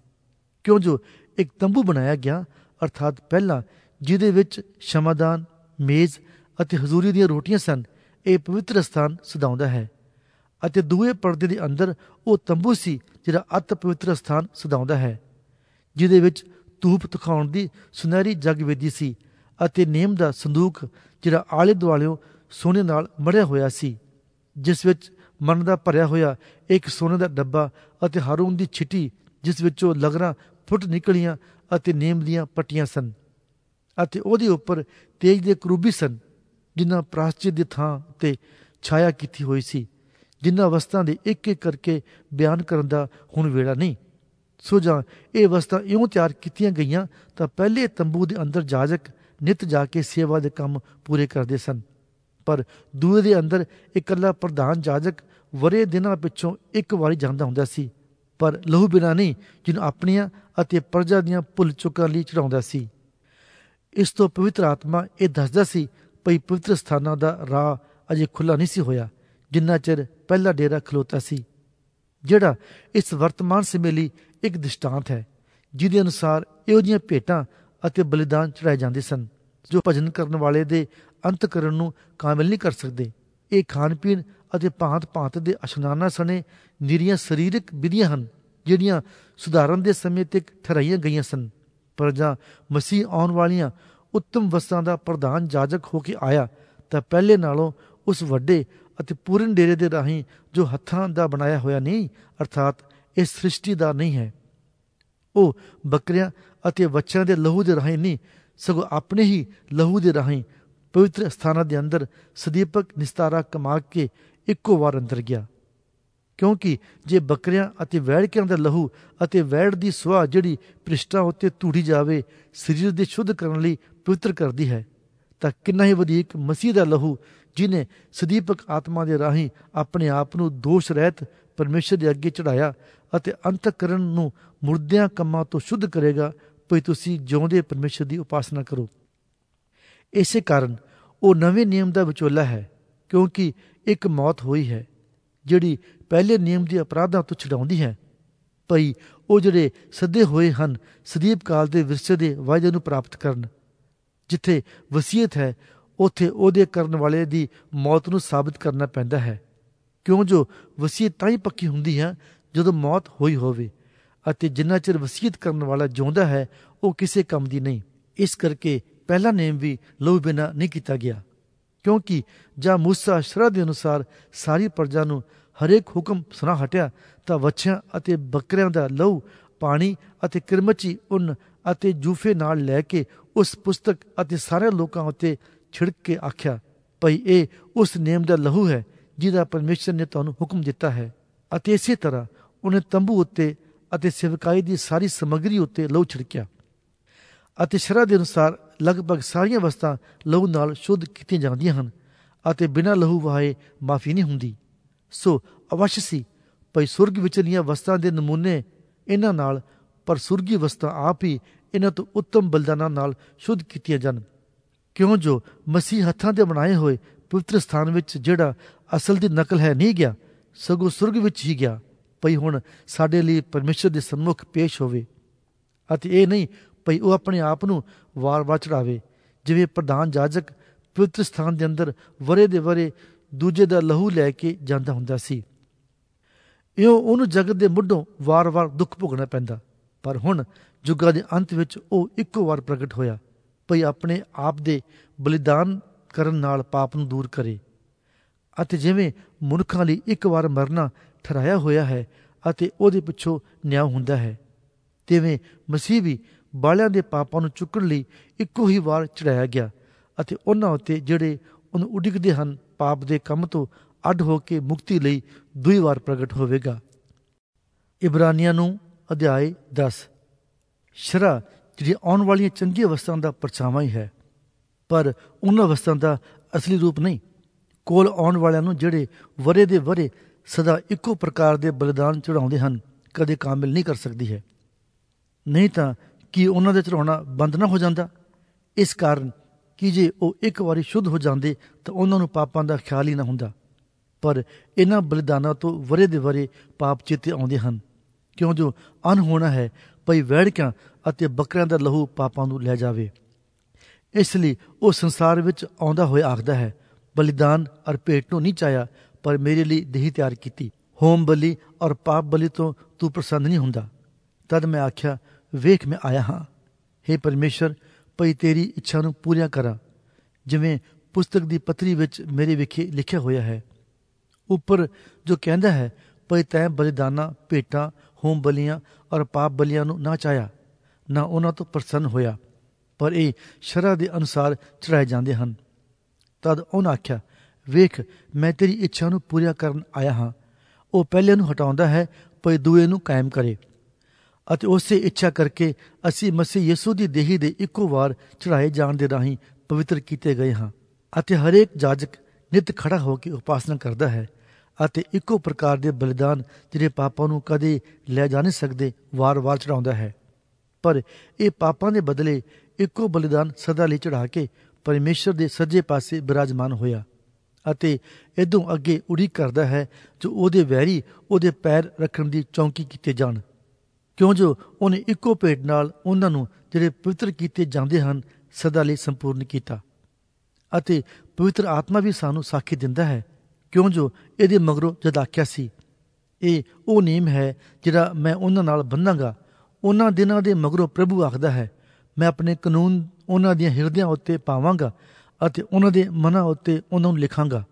ਕਿਉਂ ਜੋ ਇੱਕ ਤੰਬੂ ਬਣਾਇਆ ਗਿਆ ਅਰਥਾਤ ਪਹਿਲਾਂ ਜਿਹਦੇ ਵਿੱਚ ਸ਼ਮਾਦਾਨ ਮੇਜ਼ ਅਤੇ ਹਜ਼ੂਰੀ ਦੀਆਂ ਰੋਟੀਆਂ ਸਨ ਇਹ ਪਵਿੱਤਰ ਸਥਾਨ ਸਦਾਉਂਦਾ ਹੈ ਅਤੇ ਦੂਏ ਪਰਦੇ ਦੇ ਅੰਦਰ ਉਹ ਤੰਬੂ ਸੀ ਜਿਹੜਾ ਅਤ ਪਵਿੱਤਰ ਸਥਾਨ ਸਦਾਉਂਦਾ ਹੈ ਜਿਹਦੇ ਵਿੱਚ ਧੂਪ ਤਖਾਉਣ ਦੀ ਸੁਨਹਿਰੀ ਜਗਵੇਦੀ ਸੀ ਅਤੇ ਨੇਮ ਦਾ ਸੰਦੂਕ ਜਿਹੜਾ ਆਲੇ ਦੁਆਲੇ ਸੋਨੇ ਨਾਲ ਮੜਿਆ ਹੋਇਆ ਸੀ ਜਿਸ ਵਿੱਚ ਮਨ ਦਾ ਭਰਿਆ ਹੋਇਆ ਇੱਕ ਸੋਨੇ ਦਾ ਡੱਬਾ ਅਤੇ ਹਰੂਨ ਦੀ ਛਿੱਟੀ ਜਿਸ ਵਿੱਚੋਂ ਲਗਰਾਂ ਫੁੱਟ ਨਿਕਲੀਆਂ ਅਤੇ ਨੇਮ ਦੀਆਂ ਪੱਟੀਆਂ ਸਨ ਅਤੇ ਉਹਦੇ ਉੱਪਰ ਤੇਜ ਦੇ ਕਰੂਬੀ ਸਨ ਜਿਨ੍ਹਾਂ ਪ੍ਰਾਚੀਨ ਦੀ ਥਾਂ ਤੇ ਛਾਇਆ ਕੀਤੀ ਹੋਈ ਸੀ ਜਿਨ੍ਹਾਂ ਵਸਤਾਂ ਦੇ ਇੱਕ ਇੱਕ ਕਰਕੇ ਬਿਆਨ ਕਰਨ ਦਾ ਹੁਣ ਵੇਲਾ ਨਹੀਂ ਸੋ ਜਾਂ ਇਹ ਵਸਤਾਂ ਇਉਂ ਤਿਆਰ ਕੀਤੀਆਂ ਗਈਆਂ ਤਾਂ ਪਹਿਲੇ ਤੰਬੂ ਦੇ ਅੰਦਰ ਜਾਜਕ ਨਿਤ ਜਾ ਕੇ ਸੇਵਾ ਦੇ ਕੰਮ ਪੂਰੇ ਕਰਦੇ ਸਨ ਪਰ ਦੂਏ ਦੇ ਅੰਦਰ ਇਕੱਲਾ ਪ੍ਰਧਾਨ ਜਾਜਕ ਵਰੇ ਦਿਨਾਂ ਪਿੱਛੋਂ ਇੱਕ ਵਾਰੀ ਜਾਂਦਾ ਹੁੰਦਾ ਸੀ ਪਰ ਲਹੂ ਬਿਨਾ ਨਹੀਂ ਜਿਹਨੂੰ ਆਪਣੀਆਂ ਅਤੇ ਪ੍ਰਜਾ ਦੀਆਂ ਭੁੱਲ ਚੁੱਕਾਂ ਲਈ ਚੜਾਉਂਦਾ ਸੀ ਇਸ ਤੋਂ ਪਵਿੱਤਰ ਆਤਮਾ ਇਹ ਦੱਸਦਾ ਸੀ ਭਈ ਪਵਿੱਤਰ ਸਥਾਨਾਂ ਦਾ ਰਾਹ ਅਜੇ ਖੁੱਲਾ ਨਹੀਂ ਸੀ ਹੋਇਆ ਜਿੰਨਾ ਚਿਰ ਪਹਿਲਾ ਡੇਰਾ ਖਲੋਤਾ ਸੀ ਜਿਹੜਾ ਇਸ ਵਰਤਮਾਨ ਸਮੇਂ ਲਈ ਇੱਕ ਦਿਸ਼ਟਾਂਤ ਹੈ ਜਿਹਦੇ ਅਨੁਸਾਰ ਇਹੋ ਜੀਆਂ ਭੇਟਾਂ ਅਤੇ ਬਲੀਦਾਨ ਚੜਾਏ ਜਾਂਦੇ ਸਨ ਜੋ ਭਜਨ ਕਰਨ ਵਾਲੇ ਦੇ ਅੰਤ ਕਰਨ ਨੂੰ ਕਾਮਿਲ ਨਹੀਂ ਕਰ ਸਕਦੇ ਇਹ ਖਾਣ ਪੀਣ ਅਤੇ ਭਾਂਤ-ਭਾਂਤ ਦੇ ਅਸ਼ਨਾਨਾ ਸਣੇ ਨਿਰੀਆਂ ਸਰੀਰਕ ਵਿਧੀਆਂ ਹਨ ਜਿਹੜੀਆਂ ਸੁਧਾਰਨ ਦੇ ਸਮੇਂ ਤੇ ਠਰਾਈਆਂ ਗਈਆਂ ਸਨ ਪਰ ਜਾਂ ਮਸੀਹ ਆਉਣ ਵਾਲੀਆਂ ਉੱਤਮ ਵਸਾਂ ਦਾ ਪ੍ਰਧਾਨ ਜਾਜਕ ਹੋ ਕੇ ਆਇਆ ਤਾਂ ਪਹਿਲੇ ਨਾਲੋਂ ਉਸ ਵੱਡੇ ਅਤੇ ਪੂਰਨ ਡੇਰੇ ਦੇ ਰਾਹੀਂ ਜੋ ਹੱਥਾਂ ਦਾ ਬਣਾਇਆ ਹੋਇਆ ਨਹੀਂ ਅਰਥਾਤ ਇਹ ਸ੍ਰਿਸ਼ਟੀ ਦਾ ਨਹੀਂ ਹੈ ਉਹ ਬੱਕਰੀਆਂ ਅਤੇ ਬੱਚਿਆਂ ਦੇ ਲਹੂ ਦੇ ਰਾਹੀਂ ਨਹੀਂ ਸਗੋਂ ਆਪਣੇ ਹੀ ਲਹੂ ਦੇ ਰਾਹੀਂ ਪਵਿੱਤਰ ਸਥਾਨਾਂ ਦੇ ਅੰਦਰ ਸਦੀਪਕ ਨਿਸਤਾਰਾ ਕਮਾ ਕੇ ਇੱਕੋ ਵਾਰ ਅੰਦਰ ਗਿਆ ਕਿਉਂਕਿ ਜੇ ਬੱਕਰੀਆਂ ਅਤੇ ਵੈੜਕਿਆਂ ਦਾ ਲਹੂ ਅਤੇ ਵੈੜ ਦੀ ਸੁਆਹ ਜਿਹੜੀ ਪ੍ਰਿਸ਼ਟਾ ਉੱਤੇ ਧੂੜੀ ਜਾਵੇ ਸਰੀਰ ਦੇ ਸ਼ੁੱਧ ਕਰਨ ਲਈ ਪਵਿੱਤਰ ਕਰਦੀ ਹੈ ਤਾਂ ਕਿੰਨਾ ਹੀ ਵਧੀਕ ਮਸੀਹ ਦਾ ਲਹੂ ਜਿਨੇ ਸਦੀਪਕ ਆਤਮਾ ਦੇ ਰਾਹੀਂ ਆਪਣੇ ਆਪ ਨੂੰ ਦੋਸ਼ ਰਹਿਤ ਪਰਮੇਸ਼ਰ ਦੇ ਅੱਗੇ ਚੜਾਇਆ ਅਤੇ ਅੰਤਕਰਨ ਨੂੰ ਮੁਰਦਿਆਂ ਕੰਮਾਂ ਤੋਂ ਸ਼ੁੱਧ ਕਰੇਗਾ ਭਈ ਤੁਸੀਂ ਜਿਉਂਦੇ ਪਰਮੇਸ਼ਰ ਦੀ ਉਪਾਸਨਾ ਕਰੋ ਇਸੇ ਕਾਰਨ ਉਹ ਨਵੇਂ ਨਿਯਮ ਦਾ ਵਿਚੋਲਾ ਹੈ ਕਿਉਂਕਿ ਇੱਕ ਮੌਤ ਹੋਈ ਹੈ ਜਿਹੜੀ ਪਹਿਲੇ ਨਿਯਮ ਦੇ ਅਪਰਾਧਾਂ ਤੋਂ ਛਡਾਉਂਦੀ ਹੈ ਭਈ ਉਹ ਜਿਹੜੇ ਸਦੇ ਹੋਏ ਹਨ ਸਦੀਪ ਕਾਲ ਦੇ ਵਿਰਸੇ ਦੇ ਵਾਅਦੇ ਨੂੰ ਪ੍ਰਾਪਤ ਕਰਨ ਜਿੱਥੇ ਵਸੀਅਤ ਹੈ ਉਥੇ ਉਹਦੇ ਕਰਨ ਵਾਲੇ ਦੀ ਮੌਤ ਨੂੰ ਸਾਬਤ ਕਰਨਾ ਪੈਂਦਾ ਹੈ ਕਿਉਂ ਜੋ ਵਸੀਅਤ ਤਾਂ ਹੀ ਪੱਕੀ ਹੁੰਦੀ ਹੈ ਜਦੋਂ ਮੌਤ ਹੋਈ ਹੋਵੇ ਅਤੇ ਜਿੰਨਾ ਚਿਰ ਵਸੀਅਤ ਕਰਨ ਵਾਲਾ ਜਿਉਂਦਾ ਹੈ ਉਹ ਕਿਸੇ ਕੰਮ ਦੀ ਨਹੀਂ ਇਸ ਕਰਕੇ ਪਹਿਲਾ ਨੇਮ ਵੀ ਲਹੂ ਬਿਨਾ ਨਹੀਂ ਕੀਤਾ ਗਿਆ ਕਿਉਂਕਿ ਜਾਂ موسی ਸ਼ਰਧ ਦੇ ਅਨੁਸਾਰ ਸਾਰੀ ਪ੍ਰਜਾ ਨੂੰ ਹਰੇਕ ਹੁਕਮ ਸੁਣਾ ਹਟਿਆ ਤਾਂ ਵੱਛਿਆਂ ਅਤੇ ਬੱਕਰਿਆਂ ਦਾ ਲਹੂ ਪਾਣੀ ਅਤੇ ਕਿਰਮਚੀ ਉਨ ਅਤੇ ਜੂਫੇ ਨਾਲ ਲੈ ਕੇ ਉਸ ਪੁਸਤਕ ਅਤੇ ਸਾਰੇ ਲੋਕਾਂ ਉੱਤੇ ਛਿੜਕ ਕੇ ਆਖਿਆ ਭਈ ਇਹ ਉਸ ਨੇਮ ਦਾ ਲਹੂ ਹੈ ਜਿਹਦਾ ਪਰਮੇਸ਼ਰ ਨੇ ਤੁਹਾਨੂੰ ਹੁਕਮ ਦਿੱਤਾ ਹੈ ਅਤੇ ਇਸੇ ਤਰ੍ਹਾਂ ਉਹਨੇ ਤੰਬੂ ਉੱਤੇ ਅਤੇ ਸਿਵਕਾਈ ਦੀ ਸਾਰੀ ਸਮਗਰੀ ਉੱਤੇ ਲਹੂ ਛਿੜਕਿਆ ਅਤੇ ਸ਼ਰਧ ਦੇ ਅਨੁਸਾਰ ਲਗਭਗ ਸਾਰੀਆਂ ਵਸਤਾਂ ਲਹੂ ਨਾਲ ਸ਼ੁੱਧ ਕੀਤੀਆਂ ਜਾਂਦੀਆਂ ਹਨ ਅਤੇ ਬਿਨਾਂ ਲਹੂ ਵਹਾਏ ਮਾਫੀ ਨਹੀਂ ਹੁੰਦੀ ਸੋ ਅਵਸ਼ ਸੀ ਭਈ ਸੁਰਗ ਵਿਚਲੀਆਂ ਵਸਤਾਂ ਦੇ ਨਮੂਨੇ ਇਹਨਾਂ ਨਾਲ ਪਰ ਸੁਰਗੀ ਵਸਤਾਂ ਆਪ ਹੀ ਇਹਨਾਂ ਤੋਂ ਉੱਤਮ ਬਲਦਾਨਾਂ ਨਾਲ ਸ਼ੁੱਧ ਕੀਤੀਆਂ ਜਾਣ ਕਿਉਂ ਜੋ ਮਸੀਹ ਹੱਥਾਂ ਦੇ ਬਣਾਏ ਹੋਏ ਪਵਿੱਤਰ ਸਥਾਨ ਵਿੱਚ ਜਿਹੜਾ ਅਸਲ ਦੀ ਨਕਲ ਹੈ ਨਹੀਂ ਗਿਆ ਸਗੋਂ ਸੁਰਗ ਵਿੱਚ ਹੀ ਗਿਆ ਭਈ ਹੁਣ ਸਾਡੇ ਲਈ ਪਰਮੇਸ਼ਰ ਦੇ ਸਨਮੁਖ ਪੇਸ਼ ਹੋਵੇ ਅਤੇ ਇਹ ਨਹੀਂ ਭਈ ਉਹ ਆਪਣੇ ਆਪ ਨੂੰ ਵਾਰ-ਵਾਰ ਚੜਾਵੇ ਜਿਵੇਂ ਪ੍ਰਧਾਨ ਜਾਜਕ ਪਵਿੱਤਰ ਸਥਾਨ ਦੇ ਅੰਦਰ ਵਰੇ ਦੇ ਵਰੇ ਦੂਜੇ ਦਾ ਲਹੂ ਲੈ ਕੇ ਜਾਂਦਾ ਹੁੰਦਾ ਸੀ ਇਉਂ ਉਹਨੂੰ ਜਗਤ ਦੇ ਮੁੱਢੋਂ ਵਾਰ-ਵਾਰ ਦੁੱਖ ਭੋਗਣਾ ਪੈਂਦਾ ਪਰ ਹੁਣ ਜੁਗਾਂ ਦੇ ਅੰਤ ਵਿੱਚ ਉਹ ਇੱਕੋ ਵਾਰ ਪ੍ਰਗਟ ਹੋਇਆ ਭਈ ਆਪਣੇ ਆਪ ਦੇ ਬਲੀਦਾਨ ਕਰਨ ਨਾਲ ਪਾਪ ਨੂੰ ਦੂਰ ਕਰੇ ਅਤੇ ਜਿਵੇਂ ਮਨੁੱਖਾਂ ਲਈ ਇੱਕ ਵਾਰ ਮਰਨਾ ਠਰਾਇਆ ਹੋਇਆ ਹੈ ਅਤੇ ਉਹਦੇ ਪਿੱਛੋਂ ਨਿਆਂ ਹੁੰਦਾ ਹੈ ਤਿਵੇਂ ਮਸੀਹ ਵੀ ਬਾਲਿਆਂ ਦੇ ਪਾਪਾਂ ਨੂੰ ਚੁੱਕਣ ਲਈ ਇੱਕੋ ਹੀ ਵਾਰ ਚੜਾਇਆ ਗਿਆ ਅਤੇ ਉਹਨਾਂ ਉੱਤੇ ਜਿਹੜੇ ਉਹਨੂੰ ਉਡਿਕਦੇ ਹਨ ਪਾਪ ਦੇ ਕੰਮ ਤੋਂ ਅੱਡ ਹੋ ਕੇ ਮੁਕਤੀ ਲਈ ਦੁਈ ਵਾਰ ਪ੍ਰਗਟ ਹੋਵੇਗਾ ਇਬਰਾਨੀਆਂ ਨੂੰ ਅਧਿਆਇ 10 ਸ਼ਰਾ ਜਿਹੜੀ ਆਉਣ ਵਾਲੀਆਂ ਚੰਗੀ ਅਵਸਥਾਵਾਂ ਦਾ ਪਰਛਾਵਾਂ ਹੀ ਹੈ ਪਰ ਉਹਨਾਂ ਅਵਸਥਾਵਾਂ ਦਾ ਅਸਲੀ ਰੂਪ ਨਹੀਂ ਕੋਲ ਆਉਣ ਵਾਲਿਆਂ ਨੂੰ ਜਿਹੜੇ ਵਰੇ ਦੇ ਵਰੇ ਸਦਾ ਇੱਕੋ ਪ੍ਰਕਾਰ ਦੇ ਬਲਿਦਾਨ ਚੜਾਉਂਦੇ ਹਨ ਕਦੇ ਕਾਮਿਲ ਨਹੀਂ ਕਰ ਸਕਦੀ ਹੈ ਨਹੀਂ ਤਾਂ ਕਿ ਉਹਨਾਂ ਦੇ ਚੜਾਉਣਾ ਬੰਦ ਨਾ ਹੋ ਜਾਂਦਾ ਇਸ ਕਾਰਨ ਕਿ ਜੇ ਉਹ ਇੱਕ ਵਾਰੀ ਸ਼ੁੱਧ ਹੋ ਜਾਂਦੇ ਤਾਂ ਉਹਨਾਂ ਨੂੰ ਪਾਪਾਂ ਦਾ ਖਿਆਲ ਹੀ ਨਾ ਹੁੰਦਾ ਪਰ ਇਹਨਾਂ ਬਲਿਦਾਨਾਂ ਤੋਂ ਵਰੇ ਦੇ ਵਰੇ ਪਾਪ ਚਿੱਤੇ ਆਉਂਦੇ ਹਨ ਕਿਉਂ ਜੋ ਅਨ ਹੋਣਾ ਹੈ ਪਈ ਵੈੜਕਾਂ ਅਤੇ ਬੱਕਰਿਆਂ ਦਾ ਲਹੂ ਪਾਪਾਂ ਨੂੰ ਲੈ ਜਾਵੇ ਇਸ ਲਈ ਉਹ ਸੰਸਾਰ ਵਿੱਚ ਆਉਂਦਾ ਹੋਇਆ ਆਖਦਾ ਹੈ ਬਲੀਦਾਨ ਅਰ ਭੇਟ ਨੂੰ ਨਹੀਂ ਚਾਇਆ ਪਰ ਮੇਰੇ ਲਈ ਦੇਹੀ ਤਿਆਰ ਕੀਤੀ ਹੋਮ ਬਲੀ ਔਰ ਪਾਪ ਬਲੀ ਤੋਂ ਤੂੰ ਪ੍ਰਸੰਨ ਨਹੀਂ ਹੁੰਦਾ ਤਦ ਮੈਂ ਆਖਿਆ ਵੇਖ ਮੈਂ ਆਇਆ ਹਾਂ हे ਪਰਮੇਸ਼ਰ ਪਈ ਤੇਰੀ ਇੱਛਾ ਨੂੰ ਪੂਰੀਆਂ ਕਰਾਂ ਜਿਵੇਂ ਪੁਸਤਕ ਦੀ ਪਤਰੀ ਵਿੱਚ ਮੇਰੇ ਵਿਖੇ ਲਿਖਿਆ ਹੋਇਆ ਹੈ ਉੱਪਰ ਜੋ ਕਹਿੰਦਾ ਹੈ ਪਈ ਤੈਂ ਬਲੀਦਾਨਾਂ ਭੇਟਾਂ ਹੋਮ ਬਲੀਆਂ ਔਰ ਪਾਪ ਬਲੀਆਂ ਨੂੰ ਨਾ ਚਾਇਆ ਨਾ ਉਹਨਾਂ ਤੋਂ ਪ੍ਰਸੰਨ ਹੋਇਆ ਪਰ ਇਹ ਸ਼ਰਧ ਦੇ ਅਨੁਸਾਰ ਚੜਾਏ ਜਾਂਦੇ ਹਨ ਤਦ ਉਹਨਾਂ ਆਖਿਆ ਵੇਖ ਮੈਂ ਤੇਰੀ ਇੱਛਾ ਨੂੰ ਪੂਰਾ ਕਰਨ ਆਇਆ ਹਾਂ ਉਹ ਪਹਿਲੇ ਨੂੰ ਹਟਾਉਂਦਾ ਹੈ ਪਰ ਦੂਏ ਨੂੰ ਕਾਇਮ ਕਰੇ ਅਤੇ ਉਸੇ ਇੱਛਾ ਕਰਕੇ ਅਸੀਂ ਮਸੀਹ ਯਿਸੂ ਦੀ ਦੇਹੀ ਦੇ ਇੱਕੋ ਵਾਰ ਚੜਾਏ ਜਾਣ ਦੇ ਰਾਹੀਂ ਪਵਿੱਤਰ ਕੀਤੇ ਗਏ ਹਾਂ ਅਤੇ ਹਰੇਕ ਜਾਜਕ ਨਿਤ ਖੜਾ ਹੋ ਕੇ ਉਪਾਸਨਾ ਕਰਦਾ ਹੈ ਅਤੇ ਇੱਕੋ ਪ੍ਰਕਾਰ ਦੇ ਬਲੀਦਾਨ ਜਿਹੜੇ ਪਾਪਾਂ ਨੂੰ ਕਦੇ ਲੈ ਜਾ ਨਹੀਂ ਸਕਦੇ ਵਾਰ-ਵਾਰ ਚੜਾਉਂਦਾ ਹੈ ਪਰ ਇਹ ਪਾਪਾਂ ਦੇ ਬਦਲੇ ਇੱਕੋ ਬਲੀਦਾਨ ਸਦਾ ਲਈ ਚੜਾ ਕੇ ਪਰਮੇਸ਼ਰ ਦੇ ਸੱਜੇ ਪਾਸੇ ਬਿਰਾਜਮਾਨ ਹੋਇਆ ਅਤੇ ਇਦੋਂ ਅੱਗੇ ਉਡੀਕ ਕਰਦਾ ਹੈ ਜੋ ਉਹਦੇ ਵੈਰੀ ਉਹਦੇ ਪੈਰ ਰੱਖਣ ਦੀ ਚੌਂਕੀ ਕੀਤੇ ਜਾਣ ਕਿਉਂ ਜੋ ਉਹਨੇ ਇੱਕੋ ਭੇਟ ਨਾਲ ਉਹਨਾਂ ਨੂੰ ਜਿਹੜੇ ਪਵਿੱਤਰ ਕੀਤੇ ਜਾਂਦੇ ਹਨ ਸਦਾ ਲਈ ਸੰਪੂਰਨ ਕੀਤਾ ਅਤੇ ਪਵਿੱਤਰ ਆਤਮਾ ਵੀ ਸਾਨੂੰ ਸਾਖੀ ਦਿੰਦਾ ਹੈ ਕਿਉਂ ਜੋ ਇਹਦੇ ਮਗਰੋਂ ਜਦ ਆਖਿਆ ਸੀ ਇਹ ਉਹ ਨੀਮ ਹੈ ਜਿਹੜਾ ਮੈਂ ਉਹਨਾਂ ਨਾਲ ਬੰਨਾਂਗਾ ਉਹਨਾਂ ਦਿਨਾਂ ਦੇ ਮਗਰੋਂ ਪ੍ਰਭੂ ਆਖਦਾ ਹੈ ਮੈਂ ਆਪਣੇ ਕਾਨੂੰਨ ਉਹਨਾਂ ਦੀਆਂ ਹਿਰਦਿਆਂ ਉੱਤੇ ਪਾਵਾਂਗਾ ਅਤੇ ਉਹਨਾਂ ਦੇ ਮਨਾਂ ਉੱਤੇ ਉਹਨਾਂ ਨੂੰ ਲਿਖਾਂਗਾ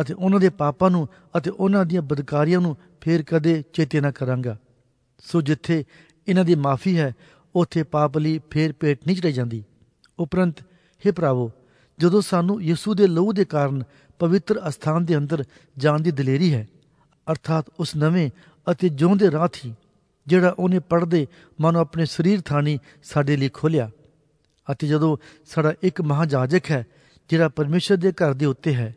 ਅਤੇ ਉਹਨਾਂ ਦੇ ਪਾਪਾਂ ਨੂੰ ਅਤੇ ਉਹਨਾਂ ਦੀਆਂ ਬਦਕਾਰੀਆਂ ਨੂੰ ਫੇਰ ਕਦੇ ਚੇਤੇ ਨਾ ਕਰਾਂਗਾ ਸੋ ਜਿੱਥੇ ਇਹਨਾਂ ਦੀ ਮਾਫੀ ਹੈ ਉੱਥੇ ਪਾਪ ਲਈ ਫੇਰ ਪੇਟ ਨਹੀਂ ਚੜਾਈ ਜਾਂਦੀ ਉਪਰੰਤ हे ਪ੍ਰਭੂ ਜਦੋਂ ਸਾਨੂੰ ਯਿਸੂ ਦੇ ਲਹੂ ਦੇ ਕਾਰਨ ਪਵਿੱਤਰ ਅਸਥਾਨ ਦੇ ਅੰਦਰ ਜਾਣ ਦੀ ਦਲੇਰੀ ਹੈ ਅਰਥਾਤ ਉਸ ਨਵੇਂ ਅਤੇ ਜਿਉਂਦੇ ਰਾਹ ਥੀ ਜਿਹੜਾ ਉਹਨੇ ਪੜਦੇ ਮਨ ਆਪਣੇ ਸਰੀਰ ਥਾਣੀ ਸਾਡੇ ਲਈ ਖੋਲਿਆ ਅਤੇ ਜਦੋਂ ਸਾਡਾ ਇੱਕ ਮਹਾਜਾਜਕ ਹੈ ਜਿਹੜਾ ਪਰਮੇਸ਼ਰ ਦੇ ਘਰ ਦੇ ਉੱਤੇ ਹੈ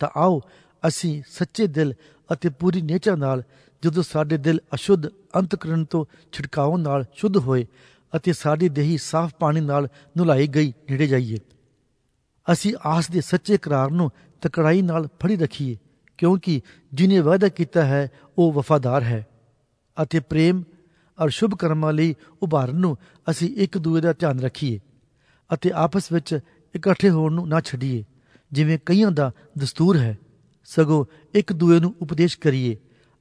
ਤਾਂ ਆਓ ਅਸੀਂ ਸੱਚੇ ਦਿਲ ਅਤੇ ਪੂਰੀ ਨੇਚਰ ਨਾਲ ਜਦੋਂ ਸਾਡੇ ਦਿਲ ਅਸ਼ੁੱਧ ਅੰਤਕਰਨ ਤੋਂ ਛਿੜਕਾਉਣ ਨਾਲ ਸ਼ੁੱਧ ਹੋਏ ਅਤੇ ਸਾਡੀ ਦੇਹੀ ਸਾਫ਼ ਪਾਣੀ ਨਾਲ ਨੁਲਾਈ ਗਈ ਨੇੜੇ ਜਾਈਏ ਅਸੀਂ ਆਸ ਦੇ ਸੱਚੇ ਇਕਰਾਰ ਨੂੰ ਤਕੜਾਈ ਨਾਲ ਫੜੀ ਰੱਖੀਏ ਕਿਉਂਕਿ ਜਿਨੇ ਵਾਅਦਾ ਕੀਤਾ ਹੈ ਉਹ ਵਫਾਦਾਰ ਹੈ ਅਤੇ ਪ੍ਰੇਮ ਔਰ ਸ਼ੁਭ ਕਰਮਾਂ ਲਈ ਉਭਾਰਨ ਨੂੰ ਅਸੀਂ ਇੱਕ ਦੂਜੇ ਦਾ ਧਿਆਨ ਰੱਖੀਏ ਅਤੇ ਆਪਸ ਵਿੱਚ ਇਕੱਠੇ ਹੋਣ ਨੂੰ ਨਾ ਛੱਡੀਏ ਜਿਵੇਂ ਕਈਆਂ ਦਾ ਦਸਤੂਰ ਹੈ ਸਗੋਂ ਇੱਕ ਦੂਜੇ ਨੂੰ ਉਪਦੇਸ਼ ਕਰੀਏ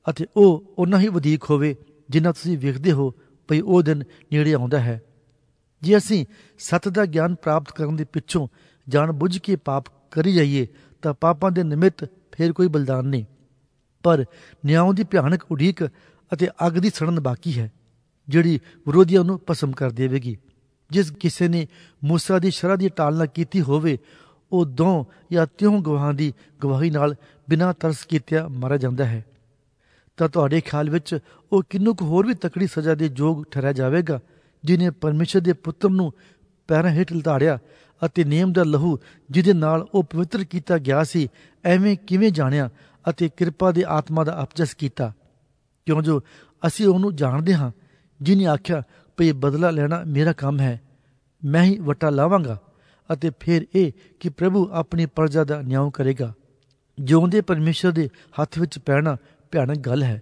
ਅਤੇ ਉਹ ਉਹਨਾਂ ਹੀ ਵਧੇਖ ਹੋਵੇ ਜਿੰਨਾ ਤੁਸੀਂ ਵੇਖਦੇ ਹੋ ਭਈ ਉਹ ਦਿਨ ਨੇੜੇ ਆਉਂਦਾ ਹੈ ਜੇ ਅਸੀਂ ਸਤ ਦਾ ਗਿਆਨ ਪ੍ਰਾਪਤ ਕਰਨ ਦੇ ਪਿੱਛੋਂ ਜਾਣ ਬੁੱਝ ਕੇ ਪਾਪ ਕਰੀ ਜਾਈਏ ਤਾਂ ਪਾਪਾਂ ਦੇ ਨਿਮਿਤ ਫੇਰ ਕੋਈ ਬਲਦਾਨ ਨਹੀਂ ਪਰ ਨਿਆਂ ਦੀ ਭਿਆਨਕ ਉਡੀਕ ਅਤੇ ਅੱਗ ਦੀ ਸੜਨ ਬਾਕੀ ਹੈ ਜਿਹੜੀ ਵਿਰੋਧੀਆਂ ਨੂੰ ਪਸਮ ਕਰ ਦੇਵੇਗੀ ਜਿਸ ਕਿਸੇ ਨੇ موسی ਦੀ ਸ਼ਰਧ ਦੀ ਟਾਲਣਾ ਕੀਤੀ ਹੋਵੇ ਉਹ ਦੋ ਜਾਂ ਤਿਉ ਗਵਾਹਾਂ ਦੀ ਗਵਾਹੀ ਨਾਲ ਬਿਨਾਂ ਤਰਸ ਕੀਤਿਆ ਮਰ ਜਾਂਦਾ ਹੈ ਤਾਂ ਤੁਹਾਡੇ ਖਿਆਲ ਵਿੱਚ ਉਹ ਕਿੰਨੂ ਕੁ ਹੋਰ ਵੀ ਤਕੜੀ ਸਜ਼ਾ ਦੇ ਯੋਗ ਠਹਿਰਿਆ ਜਾਵੇਗਾ ਜਿਨੇ ਪਰਮੇਸ਼ਰ ਦੇ ਪੁੱਤਰ ਨੂੰ ਪੈਰਾਂ ਹੇਠ ਲਤਾੜਿਆ ਅਤੇ ਨੇਮ ਦਾ ਲਹੂ ਜਿਹਦੇ ਨਾਲ ਉਹ ਪਵਿੱਤਰ ਕੀਤਾ ਗਿਆ ਸੀ ਐਵੇਂ ਕਿਵੇਂ ਜਾਣਿਆ ਅਤੇ ਕਿਰਪਾ ਦੇ ਆਤਮਾ ਦਾ ਅਪਜਸ ਕੀਤਾ ਕਿਉਂ ਜੋ ਅਸੀਂ ਉਹਨੂੰ ਜਾਣਦੇ ਹਾਂ ਜਿਨੇ ਆਖਿਆ ਭਈ ਬਦਲਾ ਲੈਣਾ ਮੇਰਾ ਕੰਮ ਹੈ ਮੈਂ ਹੀ ਵਟਾ ਲਾਵਾਂਗਾ ਅਤੇ ਫਿਰ ਇਹ ਕਿ ਪ੍ਰਭੂ ਆਪਣੀ ਪਰਜਾ ਦਾ ਨਿਆਂ ਕਰੇਗਾ ਜਿਉਂਦੇ ਪਰਮੇਸ਼ਰ ਦੇ ਹੱਥ ਵਿੱਚ ਪੈਣਾ ਭਿਆਨਕ ਗੱਲ ਹੈ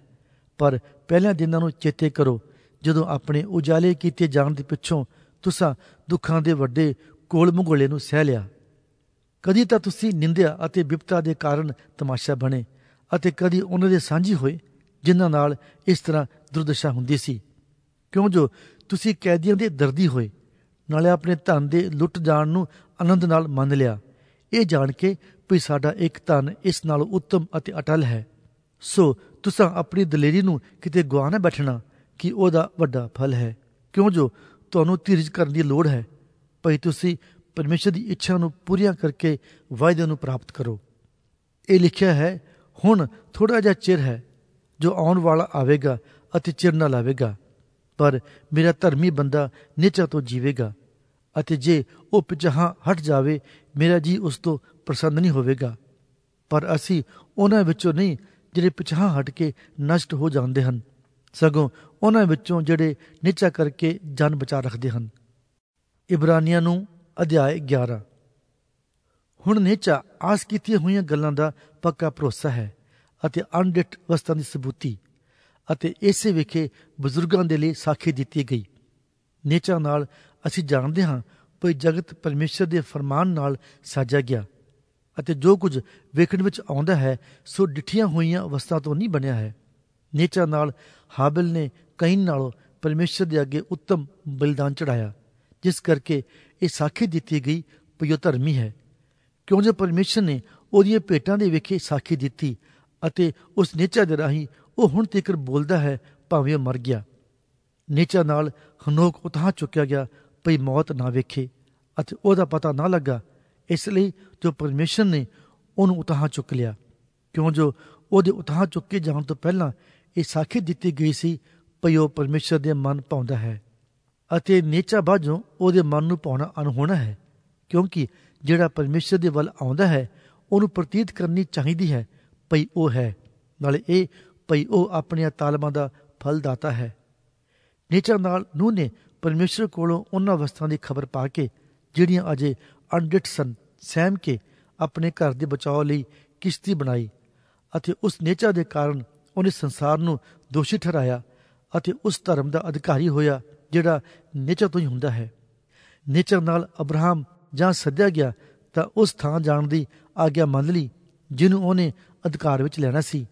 ਪਰ ਪਹਿਲਾਂ ਦਿਨਾਂ ਨੂੰ ਚੇਤੇ ਕਰੋ ਜਦੋਂ ਆਪਣੇ ਉਜਾਲੇ ਕੀਤੇ ਜਾਣ ਦੇ ਪਿੱਛੋਂ ਤੁਸੀਂ ਦੁੱਖਾਂ ਦੇ ਵੱਡੇ ਕੋਲ ਮੁਗਲੇ ਨੂੰ ਸਹਿ ਲਿਆ ਕਦੀ ਤਾਂ ਤੁਸੀਂ ਨਿੰਦਿਆ ਅਤੇ ਵਿਪਤਾ ਦੇ ਕਾਰਨ ਤਮਾਸ਼ਾ ਬਣੇ ਅਤੇ ਕਦੀ ਉਹਨਾਂ ਦੇ ਸਾਂਝੀ ਹੋਏ ਜਿਨ੍ਹਾਂ ਨਾਲ ਇਸ ਤਰ੍ਹਾਂ ਦੁਰਦਸ਼ਾ ਹੁੰਦੀ ਸੀ ਕਿਉਂ ਜੋ ਤੁਸੀਂ ਕੈਦੀਆਂ ਦੇ ਦਰਦੀ ਹੋਏ ਨਾਲੇ ਆਪਣੇ ਧਨ ਦੇ ਲੁੱਟ ਜਾਣ ਨੂੰ ਆਨੰਦ ਨਾਲ ਮੰਨ ਲਿਆ ਇਹ ਜਾਣ ਕੇ ਵੀ ਸਾਡਾ ਇੱਕ ਧਨ ਇਸ ਨਾਲ ਉੱਤਮ ਅਤੇ ਅਟਲ ਹੈ ਸੋ ਤੁਸੀਂ ਆਪਣੀ ਦਲੇਰੀ ਨੂੰ ਕਿਤੇ ਗਵਾ ਨਾ ਬੈਠਣਾ ਕਿ ਉਹਦਾ ਵੱਡਾ ਫਲ ਹੈ ਕਿਉਂ ਜੋ ਤੁਹਾਨੂੰ ਧੀਰਜ ਕਰਨ ਦੀ ਲੋੜ ਹੈ ਭਈ ਤੁਸੀਂ ਪਰਮੇਸ਼ਰ ਦੀ ਇੱਛਾ ਨੂੰ ਪੂਰੀਆਂ ਕਰਕੇ ਵਾਅਦੇ ਨੂੰ ਪ੍ਰਾਪਤ ਕਰੋ ਇਹ ਲਿਖਿਆ ਹੈ ਹੁਣ ਥੋੜਾ ਜਿਹਾ ਚਿਰ ਹੈ ਜੋ ਆਉਣ ਵਾਲਾ ਆਵੇਗਾ ਅਤੇ ਚਿਰ ਨਾ ਲਾਵੇਗਾ ਪਰ ਮੇਰਾ ਧਰਮੀ ਬੰਦਾ ਨਿਚਾ ਤੋਂ ਜੀਵੇਗਾ ਅਤੇ ਜੇ ਉਹ ਪਿਛਾਂ ਹਟ ਜਾਵੇ ਮੇਰਾ ਜੀ ਉਸ ਤੋਂ ਪ੍ਰਸੰਨ ਨਹੀਂ ਹੋਵੇਗਾ ਪਰ ਅਸੀਂ ਉਹਨਾਂ ਵਿੱਚੋਂ ਨਹੀਂ ਜਿਹੜੇ ਪਿਛਾਂ ਹਟ ਕੇ ਨਸ਼ਟ ਹੋ ਜਾਂਦੇ ਹਨ ਸਗੋਂ ਉਹਨਾਂ ਵਿੱਚੋਂ ਜਿਹੜੇ ਨਿਚਾ ਕਰਕੇ ਜਨ ਬਚਾ ਰੱਖਦੇ ਹਨ ਇਬਰਾਨੀਆਂ ਨੂੰ ਅਧਿਆਇ 11 ਹੁਣ ਨੇਚਾ ਆਸ ਕੀਤੀਆਂ ਹੋਈਆਂ ਗੱਲਾਂ ਦਾ ਪੱਕਾ ਭਰੋਸਾ ਹੈ ਅਤੇ ਅਨਡਿਟ ਵਸਤਾਂ ਦੀ ਸਬੂਤੀ ਅਤੇ ਇਸੇ ਵਿਖੇ ਬਜ਼ੁਰਗਾਂ ਦੇ ਲਈ ਸਾਖੀ ਦਿੱਤੀ ਗਈ ਨੇਚਾ ਨਾਲ ਅਸੀਂ ਜਾਣਦੇ ਹਾਂ ਕਿ ਜਗਤ ਪਰਮੇਸ਼ਰ ਦੇ ਫਰਮਾਨ ਨਾਲ ਸਾਜਿਆ ਗਿਆ ਅਤੇ ਜੋ ਕੁਝ ਵੇਖਣ ਵਿੱਚ ਆਉਂਦਾ ਹੈ ਸੋ ਡਿੱਠੀਆਂ ਹੋਈਆਂ ਅਵਸਥਾ ਤੋਂ ਨਹੀਂ ਬਣਿਆ ਹੈ ਨੇਚਾ ਨਾਲ ਹਾਬਿਲ ਨੇ ਕਈ ਨਾਲੋਂ ਪਰਮੇਸ਼ਰ ਦੇ ਅੱਗੇ ਉੱਤਮ ਬਲਿਦਾਨ ਚੜਾਇਆ ਜਿਸ ਕਰਕੇ ਇਹ ਸਾਖੀ ਦਿੱਤੀ ਗਈ ਪਈ ਉਹ ਧਰਮੀ ਹੈ ਕਿਉਂ ਜੋ ਪਰਮੇਸ਼ਰ ਨੇ ਉਹਦੀਆਂ ਭੇਟਾਂ ਦੇ ਵਿਖੇ ਸਾਖੀ ਦਿੱਤੀ ਅਤੇ ਉਸ ਨੇਚਾ ਦੇ ਰਾਹੀਂ ਉਹ ਹੁਣ ਤੱਕ ਬੋਲਦਾ ਹੈ ਭਾਵੇਂ ਮਰ ਗਿਆ ਨੇਚਾ ਨਾਲ ਹਨੋਕ ਉਤਾਂ ਚੁੱਕਿਆ ਗਿਆ ਭਈ ਮੌਤ ਨਾ ਵੇਖੇ ਅਤੇ ਉਹਦਾ ਪਤਾ ਨਾ ਲੱਗਾ ਇਸ ਲਈ ਜੋ ਪਰਮੇਸ਼ਰ ਨੇ ਉਹਨੂੰ ਉਤਾਂ ਚੁੱਕ ਲਿਆ ਕਿਉਂ ਜੋ ਉਹਦੇ ਉਤਾਂ ਚੁੱਕੇ ਜਾਣ ਤੋਂ ਪਹਿਲਾਂ ਇਹ ਸਾਖੀ ਦਿੱਤੀ ਗਈ ਸੀ ਭਈ ਉਹ ਪਰਮੇਸ਼ਰ ਦੇ ਮਨ ਪਾਉਂਦਾ ਹੈ ਅਤੇ ਨੀਚਾ ਬਾਝੋਂ ਉਹਦੇ ਮਨ ਨੂੰ ਪਾਉਣਾ ਅਨਹੋਣਾ ਹੈ ਕਿਉਂਕਿ ਜਿਹੜਾ ਪਰਮੇਸ਼ਰ ਦੇ ਵੱਲ ਆਉਂਦਾ ਹੈ ਉਹਨੂੰ ਪ੍ਰਤੀਤ ਕਰਨੀ ਚਾਹੀਦੀ ਹੈ ਭਈ ਉਹ ਹੈ ਨਾਲੇ ਇਹ ਭਈ ਉਹ ਆਪਣੀਆਂ ਤਾਲਮਾਂ ਦਾ ਫਲ ਦਾਤਾ ਹੈ ਨੇਚਰ ਨਾਲ ਨੂੰ ਨੇ ਪਰਮੇਸ਼ਰ ਕੋਲੋਂ ਉਹਨਾਂ ਅਵਸਥਾਂ ਦੀ ਖਬਰ ਪਾ ਕੇ ਜਿਹੜੀਆਂ ਅਜੇ ਅਨਡਿਟ ਸਨ ਸਹਿਮ ਕੇ ਆਪਣੇ ਘਰ ਦੇ ਬਚਾਓ ਲਈ ਕਿਸ਼ਤੀ ਬਣਾਈ ਅਤੇ ਉਸ ਨੇਚਾ ਦੇ ਕਾਰਨ ਉਹਨੇ ਸੰਸਾਰ ਨੂੰ ਦੋਸ਼ੀ ਠਹਿਰਾਇਆ ਅਤੇ ਉਸ ਧਰਮ ਦਾ ਅਧਿਕਾਰੀ ਹੋਇਆ ਜਿਹੜਾ ਨੇਚਰ ਤੋਂ ਹੀ ਹੁੰਦਾ ਹੈ ਨੇਚਰ ਨਾਲ ਅਬਰਾਹਮ ਜਾਂ ਸੱਦਿਆ ਗਿਆ ਤਾਂ ਉਸ ਥਾਂ ਜਾਣ ਦੀ ਆਗਿਆ ਮੰਨ ਲਈ ਜਿਹਨੂੰ ਉਹਨੇ ਅਧਿਕਾਰ ਵਿੱਚ ਲੈਣਾ ਸੀ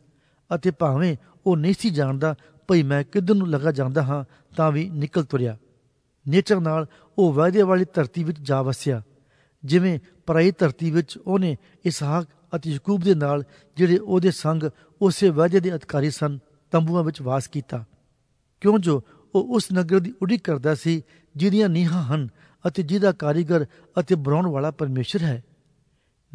ਅਤੇ ਭਾਵੇਂ ਉਹ ਨਹੀਂ ਸੀ ਜਾਣਦਾ ਭਈ ਮੈਂ ਕਿੱਧਰ ਨੂੰ ਲਗਾ ਜਾਂਦਾ ਹਾਂ ਤਾਂ ਵੀ ਨਿਕਲ ਤੁਰਿਆ ਨੇਚਰ ਨਾਲ ਉਹ ਵਾਅਦੇ ਵਾਲੀ ਧਰਤੀ ਵਿੱਚ ਜਾ ਵਸਿਆ ਜਿਵੇਂ ਪਰਾਈ ਧਰਤੀ ਵਿੱਚ ਉਹਨੇ ਇਸਹਾਕ ਅਤੇ ਯਾਕੂਬ ਦੇ ਨਾਲ ਜਿਹੜੇ ਉਹਦੇ ਸੰਗ ਉਸੇ ਵਾਅਦੇ ਦੇ ਅਧਿਕਾਰੀ ਸਨ ਤੰਬੂਆਂ ਵਿੱਚ ਵਾਸ ਕੀਤਾ ਕਿਉਂ ਜੋ ਉਹ ਉਸ ਨਗਰ ਦੀ ਉਡੀਕ ਕਰਦਾ ਸੀ ਜਿਹਦੀਆਂ ਨੀਹਾਂ ਹਨ ਅਤੇ ਜਿਹਦਾ ਕਾਰੀਗਰ ਅਤੇ ਬਰੌਣ ਵਾਲਾ ਪਰਮੇਸ਼ਰ ਹੈ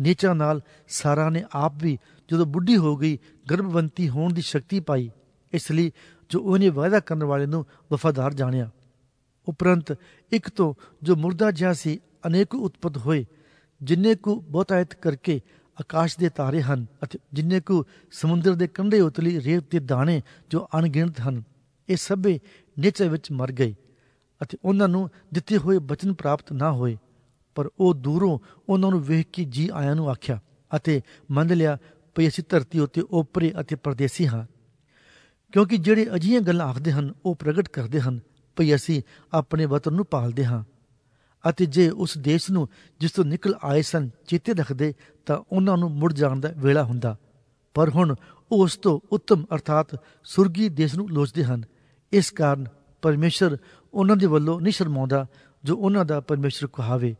ਨੀਚਾ ਨਾਲ ਸਾਰਾ ਨੇ ਆਪ ਵੀ ਜਦੋਂ ਬੁੱਢੀ ਹੋ ਗਈ ਗਰਭਵੰਤੀ ਹੋਣ ਦੀ ਸ਼ਕਤੀ ਪਾਈ ਇਸ ਲਈ ਜੋ ਉਹਨੇ ਵਾਅਦਾ ਕਰਨ ਵਾਲੇ ਨੂੰ ਵਫਾਦਾਰ ਜਾਣਿਆ ਉਪਰੰਤ ਇੱਕ ਤੋਂ ਜੋ ਮੁਰਦਾ ਜਿਹਾ ਸੀ ਅਨੇਕ ਉਤਪਤ ਹੋਏ ਜਿੰਨੇ ਕੋ ਆਇਤ ਕਰਕੇ ਆਕਾਸ਼ ਦੇ ਤਾਰੇ ਹਨ ਅਤੇ ਜਿੰਨੇ ਕੋ ਸਮੁੰਦਰ ਦੇ ਕੰਢੇ ਉਤਲੀ ਰੇਤ ਦੇ ਦਾਣੇ ਜੋ ਅਣਗਿਣਤ ਹਨ ਇਹ ਸਭੇ ਨੀਚੇ ਵਿੱਚ ਮਰ ਗਏ ਅਤੇ ਉਹਨਾਂ ਨੂੰ ਦਿੱਤੇ ਹੋਏ ਬਚਨ ਪ੍ਰਾਪਤ ਨਾ ਹੋਏ ਪਰ ਉਹ ਦੂਰੋਂ ਉਹਨਾਂ ਨੂੰ ਵੇਖ ਕੇ ਜੀ ਆਇਆਂ ਨੂੰ ਆਖਿਆ ਅਤੇ ਮੰਨ ਲਿਆ ਪਈ ਅਸੀਂ ਧਰਤੀ ਉੱਤੇ ਉਪਰੇ ਅਤੇ ਪਰਦੇਸੀ ਹਾਂ ਕਿਉਂਕਿ ਜਿਹੜੇ ਅਜੀਆਂ ਗੱਲਾਂ ਆਖਦੇ ਹਨ ਉਹ ਪ੍ਰਗਟ ਕਰਦੇ ਹਨ ਪਈ ਅਸੀਂ ਆਪਣੇ ਵਤਨ ਨੂੰ ਪਾਲਦੇ ਹਾਂ ਅਤੇ ਜੇ ਉਸ ਦੇਸ਼ ਨੂੰ ਜਿਸ ਤੋਂ ਨਿਕਲ ਆਏ ਸਨ ਚੇਤੇ ਰੱਖਦੇ ਤਾਂ ਉਹਨਾਂ ਨੂੰ ਮੁੜ ਜਾਣ ਦਾ ਵੇਲਾ ਹੁੰਦਾ ਪਰ ਹੁਣ ਉਸ ਤੋਂ ਉੱਤਮ ਅਰਥਾਤ ਸੁਰਗੀ ਦੇਸ਼ ਨੂੰ ਲੋਚਦੇ ਹਨ ਇਸ ਕਾਰਨ ਪਰਮੇਸ਼ਰ ਉਹਨਾਂ ਦੇ ਵੱਲੋਂ ਨਹੀਂ ਸ਼ਰਮਾਉਂਦਾ ਜੋ ਉਹਨਾਂ ਦਾ ਪਰਮੇਸ਼ਰ ਕਹਾਵੇ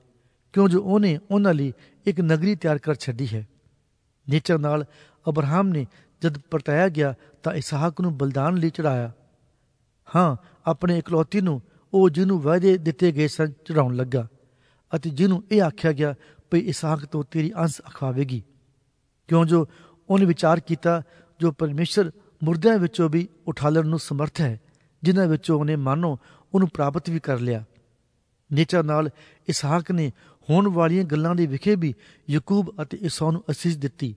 ਕਿਉਂ ਜੋ ਉਹਨੇ ਉਹਨਾਂ ਲਈ ਇੱਕ ਨਗਰੀ ਤਿਆਰ ਕਰ ਛੱਡੀ ਹੈ ਨੇਚਰ ਨਾਲ ਅਬਰਾਹਮ ਨੇ ਜਦ ਪਰਤਾਇਆ ਗਿਆ ਤਾਂ ਇਸਹਾਕ ਨੂੰ ਬਲਦਾਨ ਲਈ ਚੜਾਇਆ ਹਾਂ ਆਪਣੇ ਇਕਲੌਤੀ ਨੂੰ ਉਹ ਜਿਹਨੂੰ ਵਾਅਦੇ ਦਿੱਤੇ ਗਏ ਸਨ ਚੜਾਉਣ ਲੱਗਾ ਅਤੇ ਜਿਹਨੂੰ ਇਹ ਆਖਿਆ ਗਿਆ ਭਈ ਇਸਹਾਕ ਤੋਂ ਤੇਰੀ ਅੰਸ ਅਖਵਾਵੇਗੀ ਕਿਉਂ ਜੋ ਉਹਨੇ ਵਿਚਾਰ ਕੀਤਾ ਜੋ ਪਰਮੇਸ਼ਰ ਮੁਰਦਿਆਂ ਵਿੱਚੋਂ ਵੀ ਉਠਾਲਣ ਨੂੰ ਸਮਰਥ ਹੈ ਜਿਨ੍ਹਾਂ ਵਿੱਚੋਂ ਉਹਨੇ ਮਾਨੋ ਉਹਨੂੰ ਪ੍ਰਾਪਤ ਵੀ ਕਰ ਲਿਆ ਨੇਚਰ ਨਾਲ ਇਸਹਾਕ ਨੇ ਹੋਣ ਵਾਲੀਆਂ ਗੱਲਾਂ ਦੇ ਵਿਖੇ ਵੀ ਯਾਕੂਬ ਅਤੇ ਇਸਾ ਨੂੰ ਅਸੀਸ ਦਿੱਤੀ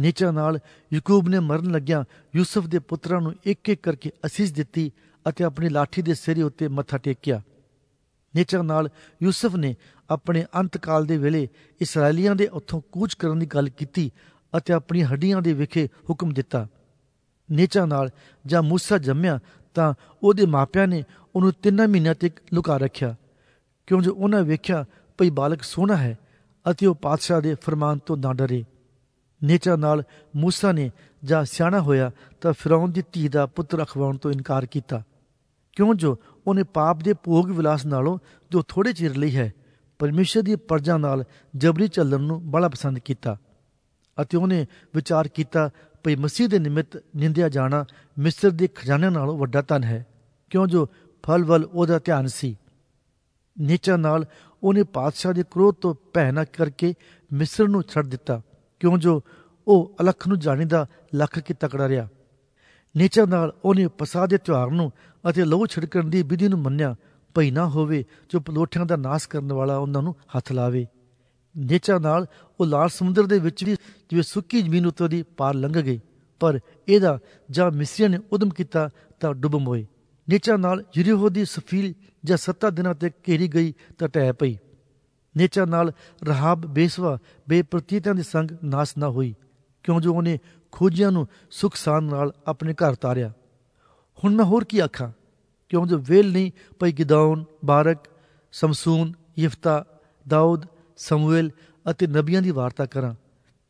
ਨੇਚਰ ਨਾਲ ਯਾਕੂਬ ਨੇ ਮਰਨ ਲੱਗਿਆ ਯੂਸਫ ਦੇ ਪੁੱਤਰਾਂ ਨੂੰ ਇੱਕ ਇੱਕ ਕਰਕੇ ਅਸੀਸ ਦਿੱਤੀ ਅਤੇ ਆਪਣੀ ਲਾਠੀ ਦੇ ਸਿਰੇ ਉੱਤੇ ਮੱਥਾ ਟੇਕਿਆ ਨੇਚਰ ਨਾਲ ਯੂਸਫ ਨੇ ਆਪਣੇ ਅੰਤਕਾਲ ਦੇ ਵੇਲੇ ਇਸرائیਲੀਆਂ ਦੇ ਉੱਥੋਂ ਕੂਚ ਕਰਨ ਦੀ ਗੱਲ ਕੀਤੀ ਅਤੇ ਆਪਣੀ ਹੱਡੀਆਂ ਦੇ ਵਿਖੇ ਹੁਕਮ ਦਿੱਤਾ ਨੇਚਰ ਨਾਲ ਜਾਂ ਮੂਸਾ ਜੰਮਿਆ ਤਾਂ ਉਹਦੇ ਮਾਪਿਆਂ ਨੇ ਉਹਨੂੰ ਤਿੰਨ ਮਹੀਨਿਆਂ ਤੱਕ ਲੁਕਾ ਰੱਖਿਆ ਕਿਉਂਕਿ ਉਹਨਾਂ ਵੇਖਿਆ ਭਈ ਬਾਲਕ ਸੋਹਣਾ ਹੈ ਅਤੇ ਉਹ ਪਾਤਸ਼ਾਹ ਦੇ ਫਰਮਾਨ ਤੋਂ ਨਾ ਡਰੇ ਨੇਚਾ ਨਾਲ موسی ਨੇ ਜਾਂ ਸਿਆਣਾ ਹੋਇਆ ਤਾਂ ਫਰਾਉਨ ਦੀ ਧੀ ਦਾ ਪੁੱਤਰ ਅਖਵਾਉਣ ਤੋਂ ਇਨਕਾਰ ਕੀਤਾ ਕਿਉਂ ਜੋ ਉਹਨੇ ਪਾਪ ਦੇ ਭੋਗ ਵਿਲਾਸ ਨਾਲੋਂ ਜੋ ਥੋੜੇ ਚਿਰ ਲਈ ਹੈ ਪਰਮੇਸ਼ਰ ਦੀ ਪਰਜਾ ਨਾਲ ਜਬਰੀ ਚੱਲਣ ਨੂੰ ਬੜਾ ਪਸੰਦ ਕੀਤਾ ਅਤੇ ਉਹਨੇ ਵਿਚਾਰ ਕੀਤਾ ਭਈ ਮਸੀਹ ਦੇ ਨਿਮਿਤ ਨਿੰਦਿਆ ਜਾਣਾ ਮਿਸਰ ਦੇ ਖਜ਼ਾਨੇ ਨਾਲੋਂ ਵੱਡਾ ਧਨ ਹੈ ਕਿਉਂ ਜੋ ਫਲ ਵੱਲ ਉਹਦਾ ਧਿਆਨ ਸੀ ਨੀਚਾ ਨਾਲ ਉਹਨੇ ਪਾਤਸ਼ਾਹ ਦੇ ਕ੍ਰੋਧ ਤੋਂ ਭੈਣਾ ਕਰਕੇ ਮਿਸਰ ਨੂੰ ਛੱਡ ਦਿੱਤਾ ਕਿਉਂ ਜੋ ਉਹ ਅਲਖ ਨੂੰ ਜਾਣੇ ਦਾ ਲੱਖ ਕੀ ਤਕੜਾ ਰਿਹਾ ਨੀਚਾ ਨਾਲ ਉਹਨੇ ਪਸਾ ਦੇ ਤਿਉਹਾਰ ਨੂੰ ਅਤੇ ਲੋਹ ਛਿੜਕਣ ਦੀ ਵਿਧੀ ਨੂੰ ਮੰਨਿਆ ਭਈ ਨਾ ਹੋਵੇ ਜੋ ਪਲੋਠਿਆਂ ਦਾ ਨਾਸ ਕਰਨ ਵਾਲਾ ਉਹਨਾਂ ਨੂੰ ਹੱਥ ਲਾਵੇ ਨੇਚਰ ਨਾਲ ਉਹ ਲਾਲ ਸਮੁੰਦਰ ਦੇ ਵਿੱਚ ਵੀ ਜਿਵੇਂ ਸੁੱਕੀ ਜ਼ਮੀਨ ਉੱਤੋਂ ਦੀ ਪਾਰ ਲੰਘ ਗਈ ਪਰ ਇਹਦਾ ਜਾਂ ਮਿਸਰੀਆਂ ਨੇ ਉਦਮ ਕੀਤਾ ਤਾਂ ਡੁੱਬਮ ਹੋਏ ਨੇਚਰ ਨਾਲ ਯਰੀਹੋ ਦੀ ਸਫੀਲ ਜਾਂ ਸੱਤਾ ਦਿਨਾਂ ਤੇ ਘੇਰੀ ਗਈ ਤਾਂ ਟਹਿ ਪਈ ਨੇਚਰ ਨਾਲ ਰਹਾਬ ਬੇਸਵਾ ਬੇਪ੍ਰਤੀਤਾਂ ਦੇ ਸੰਗ ਨਾਸ ਨਾ ਹੋਈ ਕਿਉਂ ਜੋ ਉਹਨੇ ਖੋਜਿਆਂ ਨੂੰ ਸੁਖਸਾਨ ਨਾਲ ਆਪਣੇ ਘਰ ਤਾਰਿਆ ਹੁਣ ਮੈਂ ਹੋਰ ਕੀ ਆਖਾਂ ਕਿਉਂ ਜੋ ਵੇਲ ਨਹੀਂ ਪਈ ਗਿਦਾਉਨ ਬਾਰਕ ਸਮਸੂਨ ਯਫਤਾ ਦਾਊਦ ਸਮੂਏਲ ਅਤੇ ਨਬੀਆਂ ਦੀ ਵਾਰਤਾ ਕਰਾਂ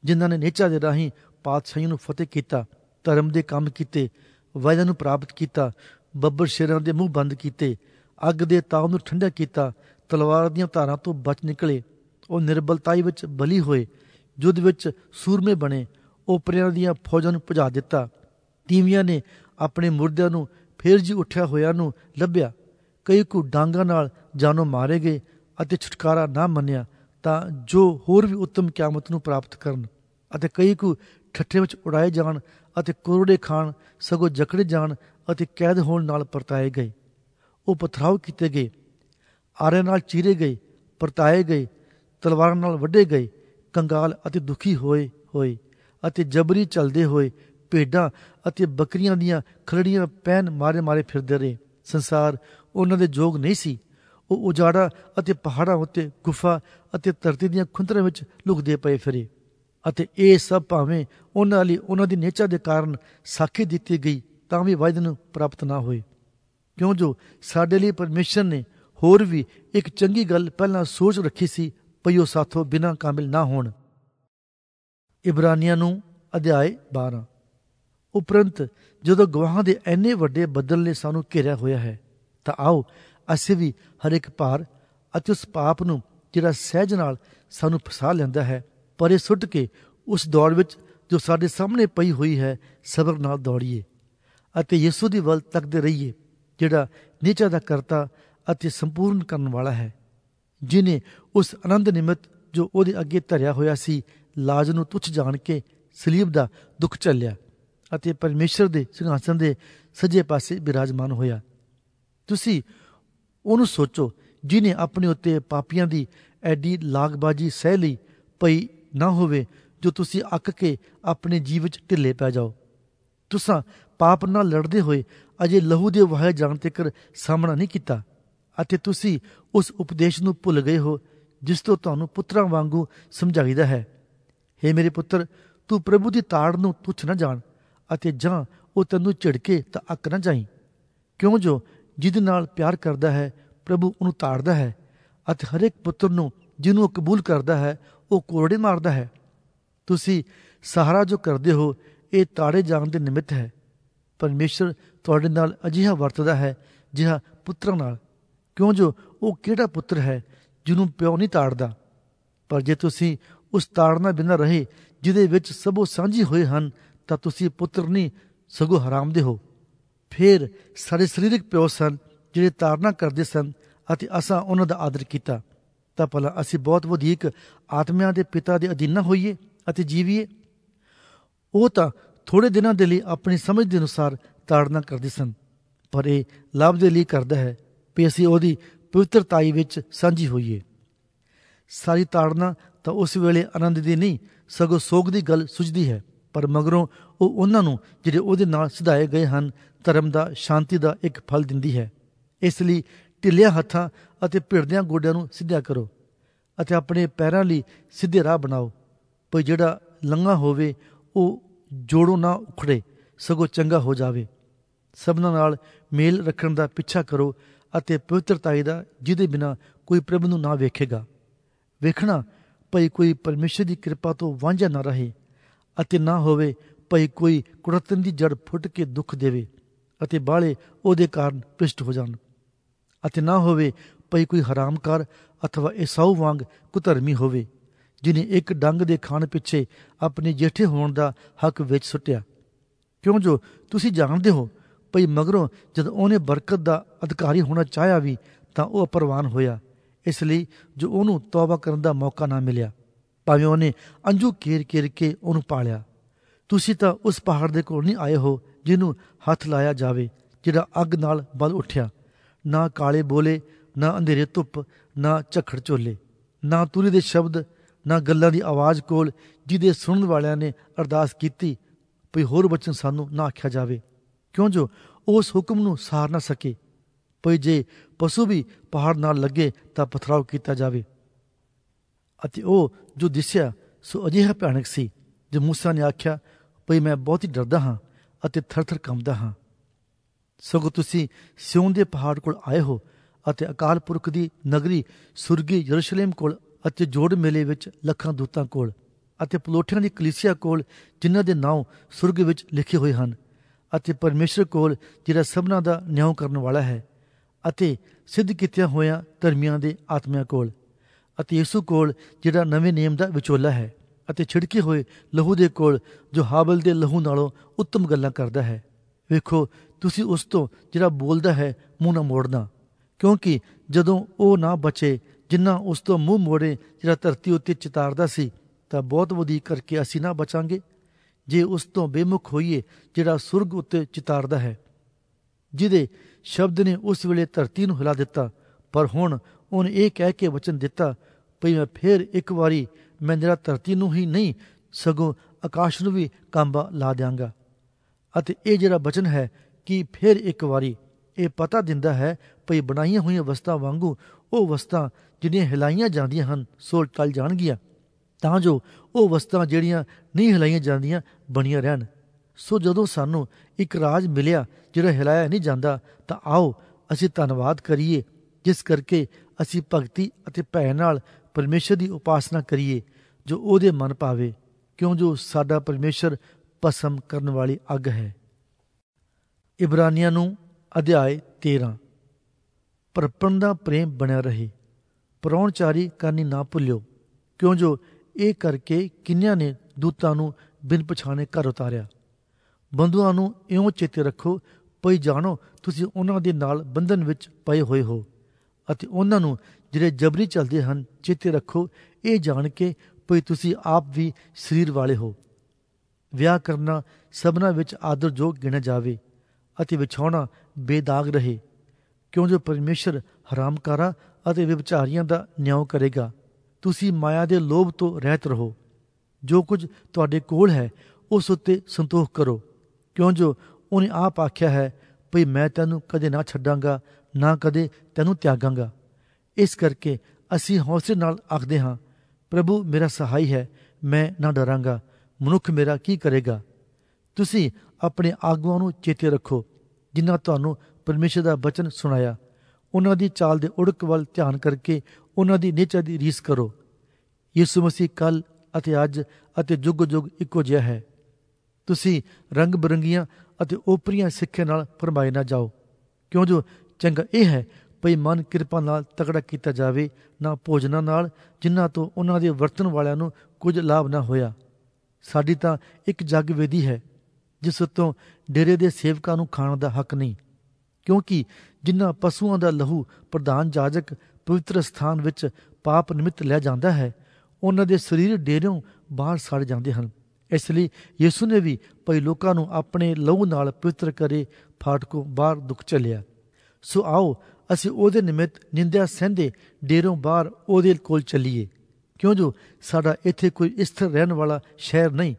ਜਿਨ੍ਹਾਂ ਨੇ ਨੇਚਾ ਦੇ ਰਾਹੀਂ ਪਾਤਸ਼ਾਹੀ ਨੂੰ ਫਤਿਹ ਕੀਤਾ ਧਰਮ ਦੇ ਕੰਮ ਕੀਤੇ ਵਾਅਦਿਆਂ ਨੂੰ ਪ੍ਰਾਪਤ ਕੀਤਾ ਬੱਬਰ ਸ਼ੇਰਾਂ ਦੇ ਮੂੰਹ ਬੰਦ ਕੀਤੇ ਅੱਗ ਦੇ ਤਾਪ ਨੂੰ ਠੰਡਾ ਕੀਤਾ ਤਲਵਾਰ ਦੀਆਂ ਧਾਰਾਂ ਤੋਂ ਬਚ ਨਿਕਲੇ ਉਹ ਨਿਰਬਲਤਾਈ ਵਿੱਚ ਬਲੀ ਹੋਏ ਜੁੱਧ ਵਿੱਚ ਸੂਰਮੇ ਬਣੇ ਉਪਰਿਆਂ ਦੀਆਂ ਫੌਜਾਂ ਨੂੰ ਭਜਾ ਦਿੱਤਾ ਤੀਵੀਆਂ ਨੇ ਆਪਣੇ ਮੁਰਦਿਆਂ ਨੂੰ ਫੇਰ ਜੀ ਉੱਠਿਆ ਹੋਇਆ ਨੂੰ ਲੱਭਿਆ ਕਈ ਕੁ ਡਾਂਗਾ ਨਾਲ ਜਾਨੋਂ ਮਾਰੇ ਗਏ ਅਤੇ ਛੁਟਕਾਰਾ ਨਾ ਮੰਨਿਆ ਤਾਂ ਜੋ ਹੋਰ ਵੀ ਉੱਤਮ ਕਿਆਮਤ ਨੂੰ ਪ੍ਰਾਪਤ ਕਰਨ ਅਤੇ ਕਈ ਕੁ ਠੱਠੇ ਵਿੱਚ ਉਡਾਏ ਜਾਣ ਅਤੇ ਕੋਰੜੇ ਖਾਣ ਸਗੋ ਜਕੜੇ ਜਾਣ ਅਤੇ ਕੈਦ ਹੋਣ ਨਾਲ ਪਰਤਾਏ ਗਏ ਉਹ ਪਥਰਾਉ ਕੀਤੇ ਗਏ ਆਰੇ ਨਾਲ ਚੀਰੇ ਗਏ ਪਰਤਾਏ ਗਏ ਤਲਵਾਰਾਂ ਨਾਲ ਵੱਢੇ ਗਏ ਕੰਗਾਲ ਅਤੇ ਦੁਖੀ ਹੋਏ ਹੋਏ ਅਤੇ ਜਬਰੀ ਚਲਦੇ ਹੋਏ ਭੇਡਾਂ ਅਤੇ ਬੱਕਰੀਆਂ ਦੀਆਂ ਖਲੜੀਆਂ ਪੈਨ ਮਾਰੇ ਮਾਰੇ ਫਿਰਦੇ ਰਹੇ ਸੰਸਾਰ ਉਹਨਾਂ ਦੇ ਜੋਗ ਨਹੀਂ ਸੀ ਉਹ ਉਜਾੜਾ ਅਤੇ ਪਹਾੜਾਂ ਉੱਤੇ ਗੁਫਾ ਅਤੇ ਧਰਤੀ ਦੀਆਂ ਖੁੰਦਰਾਂ ਵਿੱਚ ਲੁਕਦੇ ਪਏ ਫਿਰੇ ਅਤੇ ਇਹ ਸਭ ਭਾਵੇਂ ਉਹਨਾਂ ਲਈ ਉਹਨਾਂ ਦੀ ਨੇਚਾ ਦੇ ਕਾਰਨ ਸਾਖੀ ਦਿੱਤੀ ਗਈ ਤਾਂ ਵੀ ਵਾਅਦੇ ਨੂੰ ਪ੍ਰਾਪਤ ਨਾ ਹੋਏ ਕਿਉਂ ਜੋ ਸਾਡੇ ਲਈ ਪਰਮੇਸ਼ਰ ਨੇ ਹੋਰ ਵੀ ਇੱਕ ਚੰਗੀ ਗੱਲ ਪਹਿਲਾਂ ਸੋਚ ਰੱਖੀ ਸੀ ਪਈ ਉਹ ਸਾਥੋਂ ਬਿਨਾਂ ਕਾਮਿਲ ਨਾ ਹੋਣ ਇਬਰਾਨੀਆਂ ਨੂੰ ਅਧਿਆਇ 12 ਉਪਰੰਤ ਜਦੋਂ ਗਵਾਹਾਂ ਦੇ ਐਨੇ ਵੱਡੇ ਬੱਦਲ ਨੇ ਸਾਨੂੰ ਘੇਰਿਆ ਹੋਇਆ ਹੈ ਤਾਂ ਆਓ ਅਸੀਂ ਵੀ ਹਰ ਇੱਕ ਭਾਰ ਅਤੇ ਉਸ ਪਾਪ ਨੂੰ ਜਿਹੜਾ ਸਹਿਜ ਨਾਲ ਸਾਨੂੰ ਫਸਾ ਲੈਂਦਾ ਹੈ ਪਰ ਇਹ ਸੁੱਟ ਕੇ ਉਸ ਦੌੜ ਵਿੱਚ ਜੋ ਸਾਡੇ ਸਾਹਮਣੇ ਪਈ ਹੋਈ ਹੈ ਸਬਰ ਨਾਲ ਦੌੜੀਏ ਅਤੇ ਯਿਸੂ ਦੀ ਵੱਲ ਤੱਕਦੇ ਰਹੀਏ ਜਿਹੜਾ ਨੀਚਾ ਦਾ ਕਰਤਾ ਅਤੇ ਸੰਪੂਰਨ ਕਰਨ ਵਾਲਾ ਹੈ ਜਿਨੇ ਉਸ ਆਨੰਦ ਨਿਮਤ ਜੋ ਉਹਦੇ ਅੱਗੇ ਧਰਿਆ ਹੋਇਆ ਸੀ ਲਾਜ ਨੂੰ ਤੁਛ ਜਾਣ ਕੇ ਸਲੀਬ ਦਾ ਦੁੱਖ ਚੱਲਿਆ ਅਤੇ ਪਰਮੇਸ਼ਰ ਦੇ ਸਿੰਘਾਸਨ ਦੇ ਸੱਜੇ ਪਾਸੇ ਬਿਰਾਜਮਾਨ ਹੋਇਆ ਤੁਸੀਂ ਉਹਨੂੰ ਸੋਚੋ ਜਿਨੇ ਆਪਣੇ ਉੱਤੇ ਪਾਪੀਆਂ ਦੀ ਐਡੀ ਲਾਗਬਾਜੀ ਸਹਿ ਲਈ ਪਈ ਨਾ ਹੋਵੇ ਜੋ ਤੁਸੀਂ ਅੱਕ ਕੇ ਆਪਣੇ ਜੀਵ ਵਿੱਚ ਢਿੱਲੇ ਪੈ ਜਾਓ ਤੁਸੀਂ ਪਾਪ ਨਾਲ ਲੜਦੇ ਹੋਏ ਅਜੇ ਲਹੂ ਦੇ ਵਹਾਏ ਜਾਣ ਕਰ ਸਾਹਮਣਾ ਨਹੀਂ ਕੀਤਾ ਅਤੇ ਤੁਸੀਂ ਉਸ ਉਪਦੇਸ਼ ਨੂੰ ਭੁੱਲ ਗਏ ਹੋ ਜਿਸ ਤੋਂ ਤੁਹਾਨੂੰ ਪੁੱਤਰਾਂ ਵਾਂਗੂ ਸਮਝਾਈਦਾ ਹੈ हे ਮੇਰੇ ਪੁੱਤਰ ਤੂੰ ਪ੍ਰਭੂ ਦੀ ਤਾੜ ਨੂੰ ਤੁੱਛ ਨਾ ਜਾਣ ਅਤੇ ਜਾਂ ਉਹ ਤੈਨੂੰ ਝਿੜਕੇ ਤਾਂ ਅੱਕ ਨਾ ਜਾਈ ਕਿਉਂ ਜੋ ਜਿਹਦੇ ਨਾਲ ਪਿਆਰ ਕਰਦਾ ਹੈ ਪ੍ਰਭੂ ਉਹਨੂੰ ਤਾੜਦਾ ਹੈ ਅਤੇ ਹਰ ਇੱਕ ਪੁੱਤਰ ਨੂੰ ਜਿਹਨੂੰ ਕਬੂਲ ਕਰਦਾ ਹੈ ਉਹ ਕੋੜੇ ਮਾਰਦਾ ਹੈ ਤੁਸੀਂ ਸਹਾਰਾ ਜੋ ਕਰਦੇ ਹੋ ਇਹ ਤਾੜੇ ਜਾਣ ਦੇ ਨਿਮਿਤ ਹੈ ਪਰਮੇਸ਼ਰ ਤੁਹਾਡੇ ਨਾਲ ਅਜਿਹਾ ਵਰਤਦਾ ਹੈ ਜਿਹਾ ਪੁੱਤਰਾਂ ਨਾਲ ਕਿਉਂ ਜੋ ਉਹ ਕਿਹੜਾ ਪੁੱਤਰ ਹੈ ਜਿਹਨੂੰ ਪਿਓ ਨਹੀਂ ਤਾੜਦਾ ਪਰ ਜੇ ਤੁਸੀਂ ਉਸ ਤਾੜਨਾ ਬਿਨਾਂ ਰਹੇ ਜਿਹਦੇ ਵਿੱਚ ਸਭੋ ਸਾਂਝੀ ਹੋਏ ਹਨ ਤਾਂ ਤੁਸੀਂ ਪੁੱਤਰ ਨਹੀਂ ਸਗੋਂ ਹਰਾਮ ਦੇ ਹੋ ਫਿਰ ਸਾਡੇ ਸਰੀਰਕ ਪਿਓ ਸਨ ਜਿਹੜੇ ਤਾਰਨਾ ਕਰਦੇ ਸਨ ਅਤੇ ਅਸਾਂ ਉਹਨਾਂ ਦਾ ਆਦਰ ਕੀਤਾ ਤਾਂ ਭਲਾ ਅਸੀਂ ਬਹੁਤ ਵਧੇਕ ਆਤਮਿਆਂ ਦੇ ਪਿਤਾ ਦੇ ਅਧੀਨ ਨਾ ਹੋਈਏ ਅਤੇ ਜੀਵੀਏ ਉਹ ਤਾਂ ਥੋੜੇ ਦਿਨਾਂ ਦੇ ਲਈ ਆਪਣੀ ਸਮਝ ਦੇ ਅਨੁਸਾਰ ਤਾੜਨਾ ਕਰਦੇ ਸਨ ਪਰ ਇਹ ਲਾਭ ਦੇ ਲਈ ਕਰਦਾ ਹੈ ਕਿ ਅਸੀਂ ਉਹਦੀ ਪਵਿੱਤਰਤਾਈ ਵਿੱਚ ਸਾਂਝੀ ਹੋਈਏ ਸਾਰੀ ਤਾੜਨਾ ਤਾਂ ਉਸ ਵੇਲੇ ਆਨੰਦ ਦੀ ਨਹੀਂ ਸਗੋਂ ਸੋਗ ਦੀ ਗੱਲ ਸੁਝਦੀ ਹੈ ਪਰ ਮਗਰੋਂ ਉਹ ਉਹਨਾਂ ਨੂੰ ਜਿਹੜੇ ਉਹਦੇ ਨਾਲ ਸਿਧਾਏ ਗਏ ਹਨ ਧਰਮ ਦਾ ਸ਼ਾਂਤੀ ਦਾ ਇੱਕ ਫਲ ਦਿੰਦੀ ਹੈ ਇਸ ਲਈ ਢਿੱਲਿਆ ਹੱਥਾਂ ਅਤੇ ਭਿੜਦਿਆਂ ਗੋਡਿਆਂ ਨੂੰ ਸਿੱਧਿਆ ਕਰੋ ਅਤੇ ਆਪਣੇ ਪੈਰਾਂ ਲਈ ਸਿੱਧੇ ਰਾਹ ਬਣਾਓ ਪਰ ਜਿਹੜਾ ਲੰਗਾ ਹੋਵੇ ਉਹ ਜੋੜੋ ਨਾ ਉਖੜੇ ਸਗੋਂ ਚੰਗਾ ਹੋ ਜਾਵੇ ਸਭਨਾਂ ਨਾਲ ਮੇਲ ਰੱਖਣ ਦਾ ਪਿੱਛਾ ਕਰੋ ਅਤੇ ਪਵਿੱਤਰਤਾਈ ਦਾ ਜਿਹਦੇ ਬਿਨਾ ਕੋਈ ਪ੍ਰਭ ਨੂੰ ਨਾ ਵੇਖੇਗਾ ਵੇਖਣਾ ਭਈ ਕੋਈ ਪਰਮੇਸ਼ਰ ਦੀ ਕਿਰਪਾ ਤੋਂ ਵਾਂਝਾ ਨਾ ਰਹੇ ਅਤੇ ਨਾ ਹੋਵੇ ਭਈ ਕੋਈ ਕੁੜਤਨ ਦੀ ਜੜ ਫੁੱਟ ਕੇ ਦੁੱਖ ਦੇਵੇ ਅਤੇ ਬਾਲੇ ਉਹਦੇ ਕਾਰਨ ਪਿਸ਼ਟ ਹੋ ਜਾਣ ਅਤੇ ਨਾ ਹੋਵੇ ਭਈ ਕੋਈ ਹਰਾਮਕਾਰ ਅਥਵਾ ਇਸਾਉ ਵਾਂਗ ਕੁਧਰਮੀ ਹੋਵੇ ਜਿਨੇ ਇੱਕ ਡੰਗ ਦੇ ਖਾਣ ਪਿੱਛੇ ਆਪਣੇ ਜੇਠੇ ਹੋਣ ਦਾ ਹੱਕ ਵਿੱਚ ਸੁੱਟਿਆ ਕਿਉਂ ਜੋ ਤੁਸੀਂ ਜਾਣਦੇ ਹੋ ਭਈ ਮਗਰੋਂ ਜਦ ਉਹਨੇ ਬਰਕਤ ਦਾ ਅਧਿਕਾਰੀ ਹੋਣਾ ਚਾਹਿਆ ਵੀ ਤਾਂ ਉਹ ਪਰਵਾਨ ਹੋਇਆ ਇਸ ਲਈ ਜੋ ਉਹਨੂੰ ਤੌਬਾ ਕਰਨ ਦਾ ਮੌਕਾ ਨਾ ਮਿਲਿਆ ਭਾਵੇਂ ਉਹਨੇ ਅੰਜੂ ਕੇਰ ਕੇਰ ਕੇ ਉਹਨੂੰ ਪਾਲਿਆ ਤੁਸੀਂ ਤਾਂ ਉਸ ਪਹਾੜ ਦੇ ਕੋਲ ਨਹੀਂ ਆਏ ਹੋ ਜਿਹਨੂੰ ਹੱਥ ਲਾਇਆ ਜਾਵੇ ਜਿਹੜਾ ਅੱਗ ਨਾਲ ਬਲ ਉੱਠਿਆ ਨਾ ਕਾਲੇ ਬੋਲੇ ਨਾ ਅੰਧੇਰੇ ਧੁੱਪ ਨਾ ਝਖੜ ਝੋਲੇ ਨਾ ਤੁਰੇ ਦੇ ਸ਼ਬਦ ਨਾ ਗੱਲਾਂ ਦੀ ਆਵਾਜ਼ ਕੋਲ ਜਿਹਦੇ ਸੁਣਨ ਵਾਲਿਆਂ ਨੇ ਅਰਦਾਸ ਕੀਤੀ ਭਈ ਹੋਰ ਬਚਨ ਸਾਨੂੰ ਨਾ ਆਖਿਆ ਜਾਵੇ ਕਿਉਂ ਜੋ ਉਸ ਹੁਕਮ ਨੂੰ ਸਾਰ ਨਾ ਸਕੇ ਭਈ ਜੇ ਪਸ਼ੂ ਵੀ ਪਹਾੜ ਨਾਲ ਲੱਗੇ ਤਾਂ ਪਥਰਾਉ ਕੀਤਾ ਜਾਵੇ ਅਤੇ ਉਹ ਜੋ ਦਿਸਿਆ ਸੋ ਅਜਿਹਾ ਭਿਆਨਕ ਸੀ ਜੋ موسی ਨੇ ਆਖਿਆ ਭਈ ਮੈਂ ਬਹੁਤ ਹੀ ਡਰਦਾ ਹਾਂ ਅਤੇ ਥਰਥਰ ਕੰਬਦਾ ਹਾਂ ਸਗੋਂ ਤੁਸੀਂ ਸਿਉਂ ਦੇ ਪਹਾੜ ਕੋਲ ਆਏ ਹੋ ਅਤੇ ਅਕਾਲ ਪੁਰਖ ਦੀ ਨਗਰੀ ਸੁਰਗੀ ਯਰੂਸ਼ਲਮ ਕੋਲ ਅਤੇ ਜੋੜ ਮੇਲੇ ਵਿੱਚ ਲੱਖਾਂ ਦੂਤਾਂ ਕੋਲ ਅਤੇ ਪਲੋਠਿਆਂ ਦੀ ਕਲੀਸਿਆ ਕੋਲ ਜਿਨ੍ਹਾਂ ਦੇ ਨਾਮ ਸੁਰਗ ਵਿੱਚ ਲਿਖੇ ਹੋਏ ਹਨ ਅਤੇ ਪਰਮੇਸ਼ਰ ਕੋਲ ਜਿਹੜਾ ਸਭਨਾ ਦਾ ਨਿਆਂ ਕਰਨ ਵਾਲਾ ਹੈ ਅਤੇ ਸਿੱਧ ਕੀਤਿਆਂ ਹੋਇਆਂ ਧਰਮੀਆਂ ਦੇ ਆਤਮਿਆਂ ਕੋਲ ਅਤੇ ਯਿਸੂ ਕੋਲ ਜਿਹੜਾ ਨਵੇਂ ਨਿਯਮ ਦਾ ਵਿਚੋਲਾ ਹੈ ਅਤੇ ਛਿੜਕੇ ਹੋਏ ਲਹੂ ਦੇ ਕੋਲ ਜੋ ਹਾਬਲ ਦੇ ਲਹੂ ਨਾਲੋਂ ਉੱਤਮ ਗੱਲਾਂ ਕਰਦਾ ਹੈ ਵੇਖੋ ਤੁਸੀਂ ਉਸ ਤੋਂ ਜਿਹੜਾ ਬੋਲਦਾ ਹੈ ਮੂੰਹ ਨਾ ਮੋੜਨਾ ਕਿਉਂਕਿ ਜਦੋਂ ਉਹ ਨਾ ਬਚੇ ਜਿੰਨਾ ਉਸ ਤੋਂ ਮੂੰਹ ਮੋੜੇ ਜਿਹੜਾ ਧਰਤੀ ਉੱਤੇ ਚਿਤਾਰਦਾ ਸੀ ਤਾਂ ਬਹੁਤ ਵਧੀ ਕਰਕੇ ਅਸੀਂ ਨਾ ਬਚਾਂਗੇ ਜੇ ਉਸ ਤੋਂ ਬੇਮੁਖ ਹੋਈਏ ਜਿਹੜਾ ਸੁਰਗ ਉੱਤੇ ਚਿਤਾਰਦਾ ਹੈ ਜਿਹਦੇ ਸ਼ਬਦ ਨੇ ਉਸ ਵੇਲੇ ਧਰਤੀ ਨੂੰ ਹਿਲਾ ਦਿੱਤਾ ਪਰ ਹੁਣ ਉਹਨੇ ਇਹ ਕਹਿ ਕੇ ਵਚਨ ਦਿੱਤਾ ਭਈ ਮੈਂ ਫਿਰ ਇੱਕ ਵਾਰੀ ਮੈਂ ਜਿਹੜਾ ਧਰਤੀ ਨੂੰ ਹੀ ਨਹੀਂ ਸਗੋਂ ਆਕਾਸ਼ ਨੂੰ ਵੀ ਕੰਬਾ ਲਾ ਦਿਆਂਗਾ ਅਤੇ ਇਹ ਜਿਹੜਾ ਬਚਨ ਹੈ ਕਿ ਫਿਰ ਇੱਕ ਵਾਰੀ ਇਹ ਪਤਾ ਦਿੰਦਾ ਹੈ ਭਈ ਬਣਾਈਆਂ ਹੋਈਆਂ ਵਸਤਾਂ ਵਾਂਗੂ ਉਹ ਵਸਤਾਂ ਜਿਹੜੀਆਂ ਹਿਲਾਈਆਂ ਜਾਂਦੀਆਂ ਹਨ ਸੋ ਟਲ ਜਾਣਗੀਆਂ ਤਾਂ ਜੋ ਉਹ ਵਸਤਾਂ ਜਿਹੜੀਆਂ ਨਹੀਂ ਹਿਲਾਈਆਂ ਜਾਂਦੀਆਂ ਬਣੀਆਂ ਰਹਿਣ ਸੋ ਜਦੋਂ ਸਾਨੂੰ ਇੱਕ ਰਾਜ ਮਿਲਿਆ ਜਿਹੜਾ ਹਿਲਾਇਆ ਨਹੀਂ ਜਾਂਦਾ ਤਾਂ ਆਓ ਅਸੀਂ ਧੰਨਵਾਦ ਕਰੀਏ ਜਿਸ ਕਰਕੇ ਅਸੀਂ ਭਗਤੀ ਅਤੇ ਭੈ ਨਾਲ ਪਰਮੇਸ਼ਰ ਦੀ ਉਪਾਸਨਾ ਕਰੀਏ ਜੋ ਉਹਦੇ ਮਨ ਪਾਵੇ ਕਿਉਂ ਜੋ ਸਾਡਾ ਪਰਮੇਸ਼ਰ ਪਸਮ ਕਰਨ ਵਾਲੀ ਅੱਗ ਹੈ ਇਬਰਾਨੀਆਂ ਨੂੰ ਅਧਿਆਇ 13 ਪਰਪਣ ਦਾ ਪ੍ਰੇਮ ਬਣਿਆ ਰਹੇ ਪ੍ਰੌਣਚਾਰੀ ਕਰਨੀ ਨਾ ਭੁੱਲਿਓ ਕਿਉਂ ਜੋ ਇਹ ਕਰਕੇ ਕਿੰਨਿਆਂ ਨੇ ਦੂਤਾਂ ਨੂੰ ਬਿਨ ਪਛਾਣੇ ਘਰ ਉਤਾਰਿਆ ਬੰਦੂਆਂ ਨੂੰ ਇਉਂ ਚੇਤੇ ਰੱਖੋ ਪਈ ਜਾਣੋ ਤੁਸੀਂ ਉਹਨਾਂ ਦੇ ਨਾਲ ਬੰਧਨ ਵਿੱਚ ਪਏ ਹੋਏ ਹੋ ਅਤੇ ਉਹਨਾਂ ਨੂੰ ਜਿਹੜੇ ਜਬਰੀ ਚਲਦੇ ਹਨ ਚੇਤੇ ਰੱਖੋ ਇਹ ਜਾਣ ਕੇ ਭਈ ਤੁਸੀਂ ਆਪ ਵੀ ਸਰੀਰ ਵਾਲੇ ਹੋ ਵਿਆਹ ਕਰਨਾ ਸਭਨਾ ਵਿੱਚ ਆਦਰਯੋਗ ਗਿਣਿਆ ਜਾਵੇ ਅਤੇ ਵਿਛਾਉਣਾ ਬੇਦਾਗ ਰਹੇ ਕਿਉਂ ਜੋ ਪਰਮੇਸ਼ਰ ਹਰਾਮਕਾਰਾ ਅਤੇ ਵਿਭਚਾਰੀਆਂ ਦਾ ਨਿਆਂ ਕਰੇਗਾ ਤੁਸੀਂ ਮਾਇਆ ਦੇ ਲੋਭ ਤੋਂ ਰਹਿਤ ਰਹੋ ਜੋ ਕੁਝ ਤੁਹਾਡੇ ਕੋਲ ਹੈ ਉਸ ਉੱਤੇ ਸੰਤੋਖ ਕਰੋ ਕਿਉਂ ਜੋ ਉਹਨੇ ਆਪ ਆਖਿਆ ਹੈ ਭਈ ਮੈਂ ਤੈਨੂੰ ਕਦੇ ਨਾ ਛੱਡਾਂਗਾ ਨਾ ਕਦੇ ਤੈਨੂੰ ਤਿਆਗਾਂਗਾ ਇਸ ਕਰਕੇ ਅਸੀਂ ਹੌਸਲੇ ਨਾਲ ਆਖਦੇ ਹਾਂ ਪ੍ਰਭੂ ਮੇਰਾ ਸਹਾਈ ਹੈ ਮੈਂ ਨਾ ਡਰਾਂਗਾ ਮਨੁੱਖ ਮੇਰਾ ਕੀ ਕਰੇਗਾ ਤੁਸੀਂ ਆਪਣੇ ਆਗੂਆਂ ਨੂੰ ਚੇਤੇ ਰੱਖੋ ਜਿਨ੍ਹਾਂ ਤੁਹਾਨੂੰ ਪਰਮੇਸ਼ਰ ਦਾ ਬਚਨ ਸੁਣਾਇਆ ਉਹਨਾਂ ਦੀ ਚਾਲ ਦੇ ਉੜਕ ਵੱਲ ਧਿਆਨ ਕਰਕੇ ਉਹਨਾਂ ਦੀ ਨਿਚਾ ਦੀ ਰੀਸ ਕਰੋ ਯਿਸੂ ਮਸੀਹ ਕੱਲ ਅਤੇ ਅੱਜ ਅਤੇ ਜੁਗ ਜੁਗ ਇੱਕੋ ਜਿਹਾ ਹੈ ਤੁਸੀਂ ਰੰਗ ਬਰੰਗੀਆਂ ਅਤੇ ਓਪਰੀਆਂ ਸਿੱਖੇ ਨਾਲ ਫਰਮਾਏ ਨਾ ਜਾਓ ਕਿਉਂ ਜੋ ਚੰਗਾ ਇਹ ਹੈ ਭਈ ਮਨ ਕਿਰਪਾ ਨਾਲ ਤਕੜਾ ਕੀਤਾ ਜਾਵੇ ਨਾ ਭੋਜਨਾਂ ਨਾਲ ਜਿਨ੍ਹਾਂ ਤੋਂ ਉਹਨਾਂ ਦੇ ਵਰਤਨ ਵਾਲਿਆਂ ਨੂੰ ਕੁਝ ਲਾਭ ਨਾ ਹੋਇਆ ਸਾਡੀ ਤਾਂ ਇੱਕ ਜਗ ਵੇਦੀ ਹੈ ਜਿਸ ਤੋਂ ਡੇਰੇ ਦੇ ਸੇਵਕਾਂ ਨੂੰ ਖਾਣ ਦਾ ਹੱਕ ਨਹੀਂ ਕਿਉਂਕਿ ਜਿਨ੍ਹਾਂ ਪਸ਼ੂਆਂ ਦਾ ਲਹੂ ਪ੍ਰਧਾਨ ਜਾਜਕ ਪਵਿੱਤਰ ਸਥਾਨ ਵਿੱਚ ਪਾਪ ਨਿਮਿਤ ਲੈ ਜਾਂਦਾ ਹੈ ਉਹਨਾਂ ਦੇ ਸਰੀਰ ਡੇਰਿਓਂ ਬਾਹਰ ਸੜ ਜਾਂਦੇ ਹਨ ਇਸ ਲਈ ਯਿਸੂ ਨੇ ਵੀ ਭਈ ਲੋਕਾਂ ਨੂੰ ਆਪਣੇ ਲਹੂ ਨਾਲ ਪਵਿੱਤਰ ਕਰੇ ਫਾਟਕੋਂ ਬਾਹਰ ਦੁੱਖ ਚਲਿਆ ਸੋ ਆਓ ਅਸੀਂ ਉਹਦੇ ਨਿਮਿਤ ਨਿੰਦਿਆ ਸਹਿੰਦੇ ਡੇਰੋਂ ਬਾਹਰ ਉਹਦੇ ਕੋਲ ਚੱਲੀਏ ਕਿਉਂ ਜੋ ਸਾਡਾ ਇੱਥੇ ਕੋਈ ਇਸਥਰ ਰਹਿਣ ਵਾਲਾ ਸ਼ਹਿਰ ਨਹੀਂ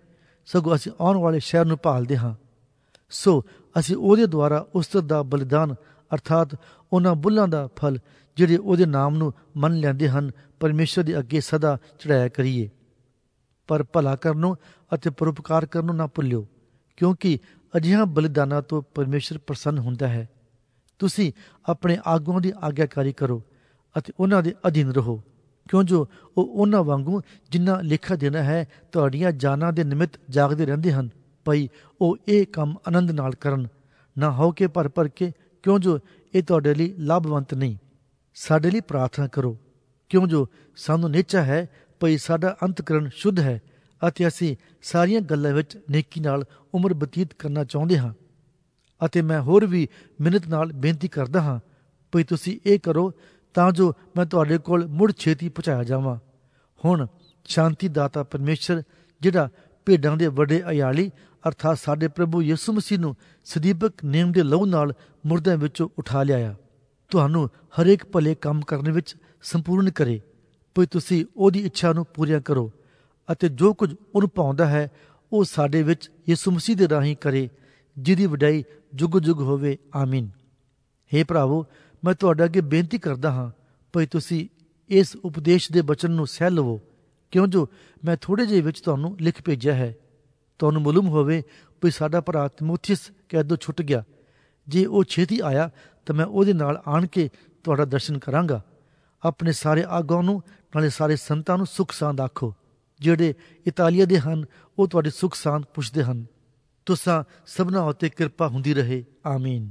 ਸਗੋਂ ਅਸੀਂ ਆਉਣ ਵਾਲੇ ਸ਼ਹਿਰ ਨੂੰ ਭਾਲਦੇ ਹਾਂ ਸੋ ਅਸੀਂ ਉਹਦੇ ਦੁਆਰਾ ਉਸਤਤ ਦਾ ਬਲੀਦਾਨ ਅਰਥਾਤ ਉਹਨਾਂ ਬੁੱਲਾਂ ਦਾ ਫਲ ਜਿਹੜੇ ਉਹਦੇ ਨਾਮ ਨੂੰ ਮੰਨ ਲੈਂਦੇ ਹਨ ਪਰਮੇਸ਼ਰ ਦੇ ਅੱਗੇ ਸਦਾ ਚੜਾਇਆ ਕਰੀਏ ਪਰ ਭਲਾ ਕਰਨੋਂ ਅਤੇ ਪਰਉਪਕਾਰ ਕਰਨੋਂ ਨਾ ਭੁੱਲਿਓ ਕਿਉਂਕਿ ਅਜਿਹਾ ਬਲੀਦਾਨਾਂ ਤੋਂ ਪਰਮੇਸ਼ਰ ਪ੍ਰਸੰਨ ਹੁੰਦਾ ਹੈ ਤੁਸੀਂ ਆਪਣੇ ਆਗੂਆਂ ਦੀ ਆਗਿਆਕਾਰੀ ਕਰੋ ਅਤੇ ਉਹਨਾਂ ਦੇ ਅਧੀਨ ਰਹੋ ਕਿਉਂ ਜੋ ਉਹ ਉਹਨਾਂ ਵਾਂਗੂ ਜਿੰਨਾ ਲਿਖਾ ਦੇਣਾ ਹੈ ਤੁਹਾਡੀਆਂ ਜਾਨਾਂ ਦੇ ਨਿਮਿਤ ਜਾਗਦੇ ਰਹਿੰਦੇ ਹਨ ਭਈ ਉਹ ਇਹ ਕੰਮ ਆਨੰਦ ਨਾਲ ਕਰਨ ਨਾ ਹੋ ਕੇ ਭਰ ਭਰ ਕੇ ਕਿਉਂ ਜੋ ਇਹ ਤੁਹਾਡੇ ਲਈ ਲਾਭਵੰਤ ਨਹੀਂ ਸਾਡੇ ਲਈ ਪ੍ਰਾਰਥਨਾ ਕਰੋ ਕਿਉਂ ਜੋ ਸਾਨੂੰ ਨਿਚਾ ਹੈ ਭਈ ਸਾਡਾ ਅੰਤਕਰਨ ਸ਼ੁੱਧ ਹੈ ਅਤੇ ਅਸੀਂ ਸਾਰੀਆਂ ਗੱਲਾਂ ਵਿੱਚ ਨੇਕੀ ਨਾਲ ਉਮਰ ਬਤੀਤ ਕਰਨਾ ਚਾਹੁੰਦੇ ਹਾਂ ਅਤੇ ਮੈਂ ਹੋਰ ਵੀ ਮਿਹਨਤ ਨਾਲ ਬੇਨਤੀ ਕਰਦਾ ਹਾਂ ਭਈ ਤੁਸੀਂ ਇਹ ਕਰੋ ਤਾਂ ਜੋ ਮੈਂ ਤੁਹਾਡੇ ਕੋਲ ਮੁੜ ਛੇਤੀ ਪਹੁੰਚਾਇਆ ਜਾਵਾਂ ਹੁਣ ਸ਼ਾਂਤੀ ਦਾਤਾ ਪਰਮੇਸ਼ਰ ਜਿਹੜਾ ਭੇਡਾਂ ਦੇ ਵੱਡੇ ਅਯਾਲੀ ਅਰਥਾ ਸਾਡੇ ਪ੍ਰਭੂ ਯਿਸੂ ਮਸੀਹ ਨੂੰ ਸਦੀਪਕ ਨੇਮ ਦੇ ਲਹੂ ਨਾਲ ਮੁਰਦਿਆਂ ਵਿੱਚੋਂ ਉਠਾ ਲਿਆਇਆ ਤੁਹਾਨੂੰ ਹਰੇਕ ਭਲੇ ਕੰਮ ਕਰਨ ਵਿੱਚ ਸੰਪੂਰਨ ਕਰੇ ਪਈ ਤੁਸੀਂ ਉਹਦੀ ਇੱਛਾ ਨੂੰ ਪੂਰੀਆਂ ਕਰੋ ਅਤੇ ਜੋ ਕੁਝ ਉਹਨੂੰ ਪਾਉਂਦਾ ਹੈ ਉਹ ਸਾਡੇ ਵਿੱਚ ਯਿਸੂ ਮਸੀਹ ਦੇ ਰਾਹੀਂ ਕਰੇ ਜਿਹਦੀ ਵਡਾਈ ਜੁਗ ਜੁਗ ਹੋਵੇ ਆਮੀਨ हे ਭਰਾਵੋ ਮੈਂ ਤੁਹਾਡੇ ਅੱਗੇ ਬੇਨਤੀ ਕਰਦਾ ਹਾਂ ਭਈ ਤੁਸੀਂ ਇਸ ਉਪਦੇਸ਼ ਦੇ ਬਚਨ ਨੂੰ ਸਹਿ ਲਵੋ ਕਿਉਂ ਜੋ ਮੈਂ ਥੋੜੇ ਜਿਹੇ ਵਿੱਚ ਤੁਹਾਨੂੰ ਲਿਖ ਭੇਜਿਆ ਹੈ ਤੁਹਾਨੂੰ ਮਾਲੂਮ ਹੋਵੇ ਕਿ ਸਾਡਾ ਭਰਾ ਤਿਮੋਥੀਸ ਕੈਦੋਂ ਛੁੱਟ ਗਿਆ ਜੇ ਉਹ ਛੇਤੀ ਆਇਆ ਤਾਂ ਮੈਂ ਉਹਦੇ ਨਾਲ ਆਣ ਕੇ ਤੁਹਾਡਾ ਦਰਸ਼ਨ ਕਰਾਂਗਾ ਆਪਣੇ ਸਾਰੇ ਆਗੋਂ ਨੂੰ ਨਾਲੇ ਸਾਰੇ ਸੰਤਾਂ ਨੂੰ ਸੁਖ ਸਾਂਦ ਆਖੋ ਜਿਹੜੇ ਇਤਾਲੀਆ ਦੇ ਹਨ ਉਹ ਤੁਹਾਡੇ ਸੁਖ ਸਾਂਦ ਪੁੱਛਦੇ ਹਨ ਤੁਸਾਂ ਸਭਨਾ ਉਤੇ ਕਿਰਪਾ ਹੁੰਦੀ ਰਹੇ ਆਮੀਨ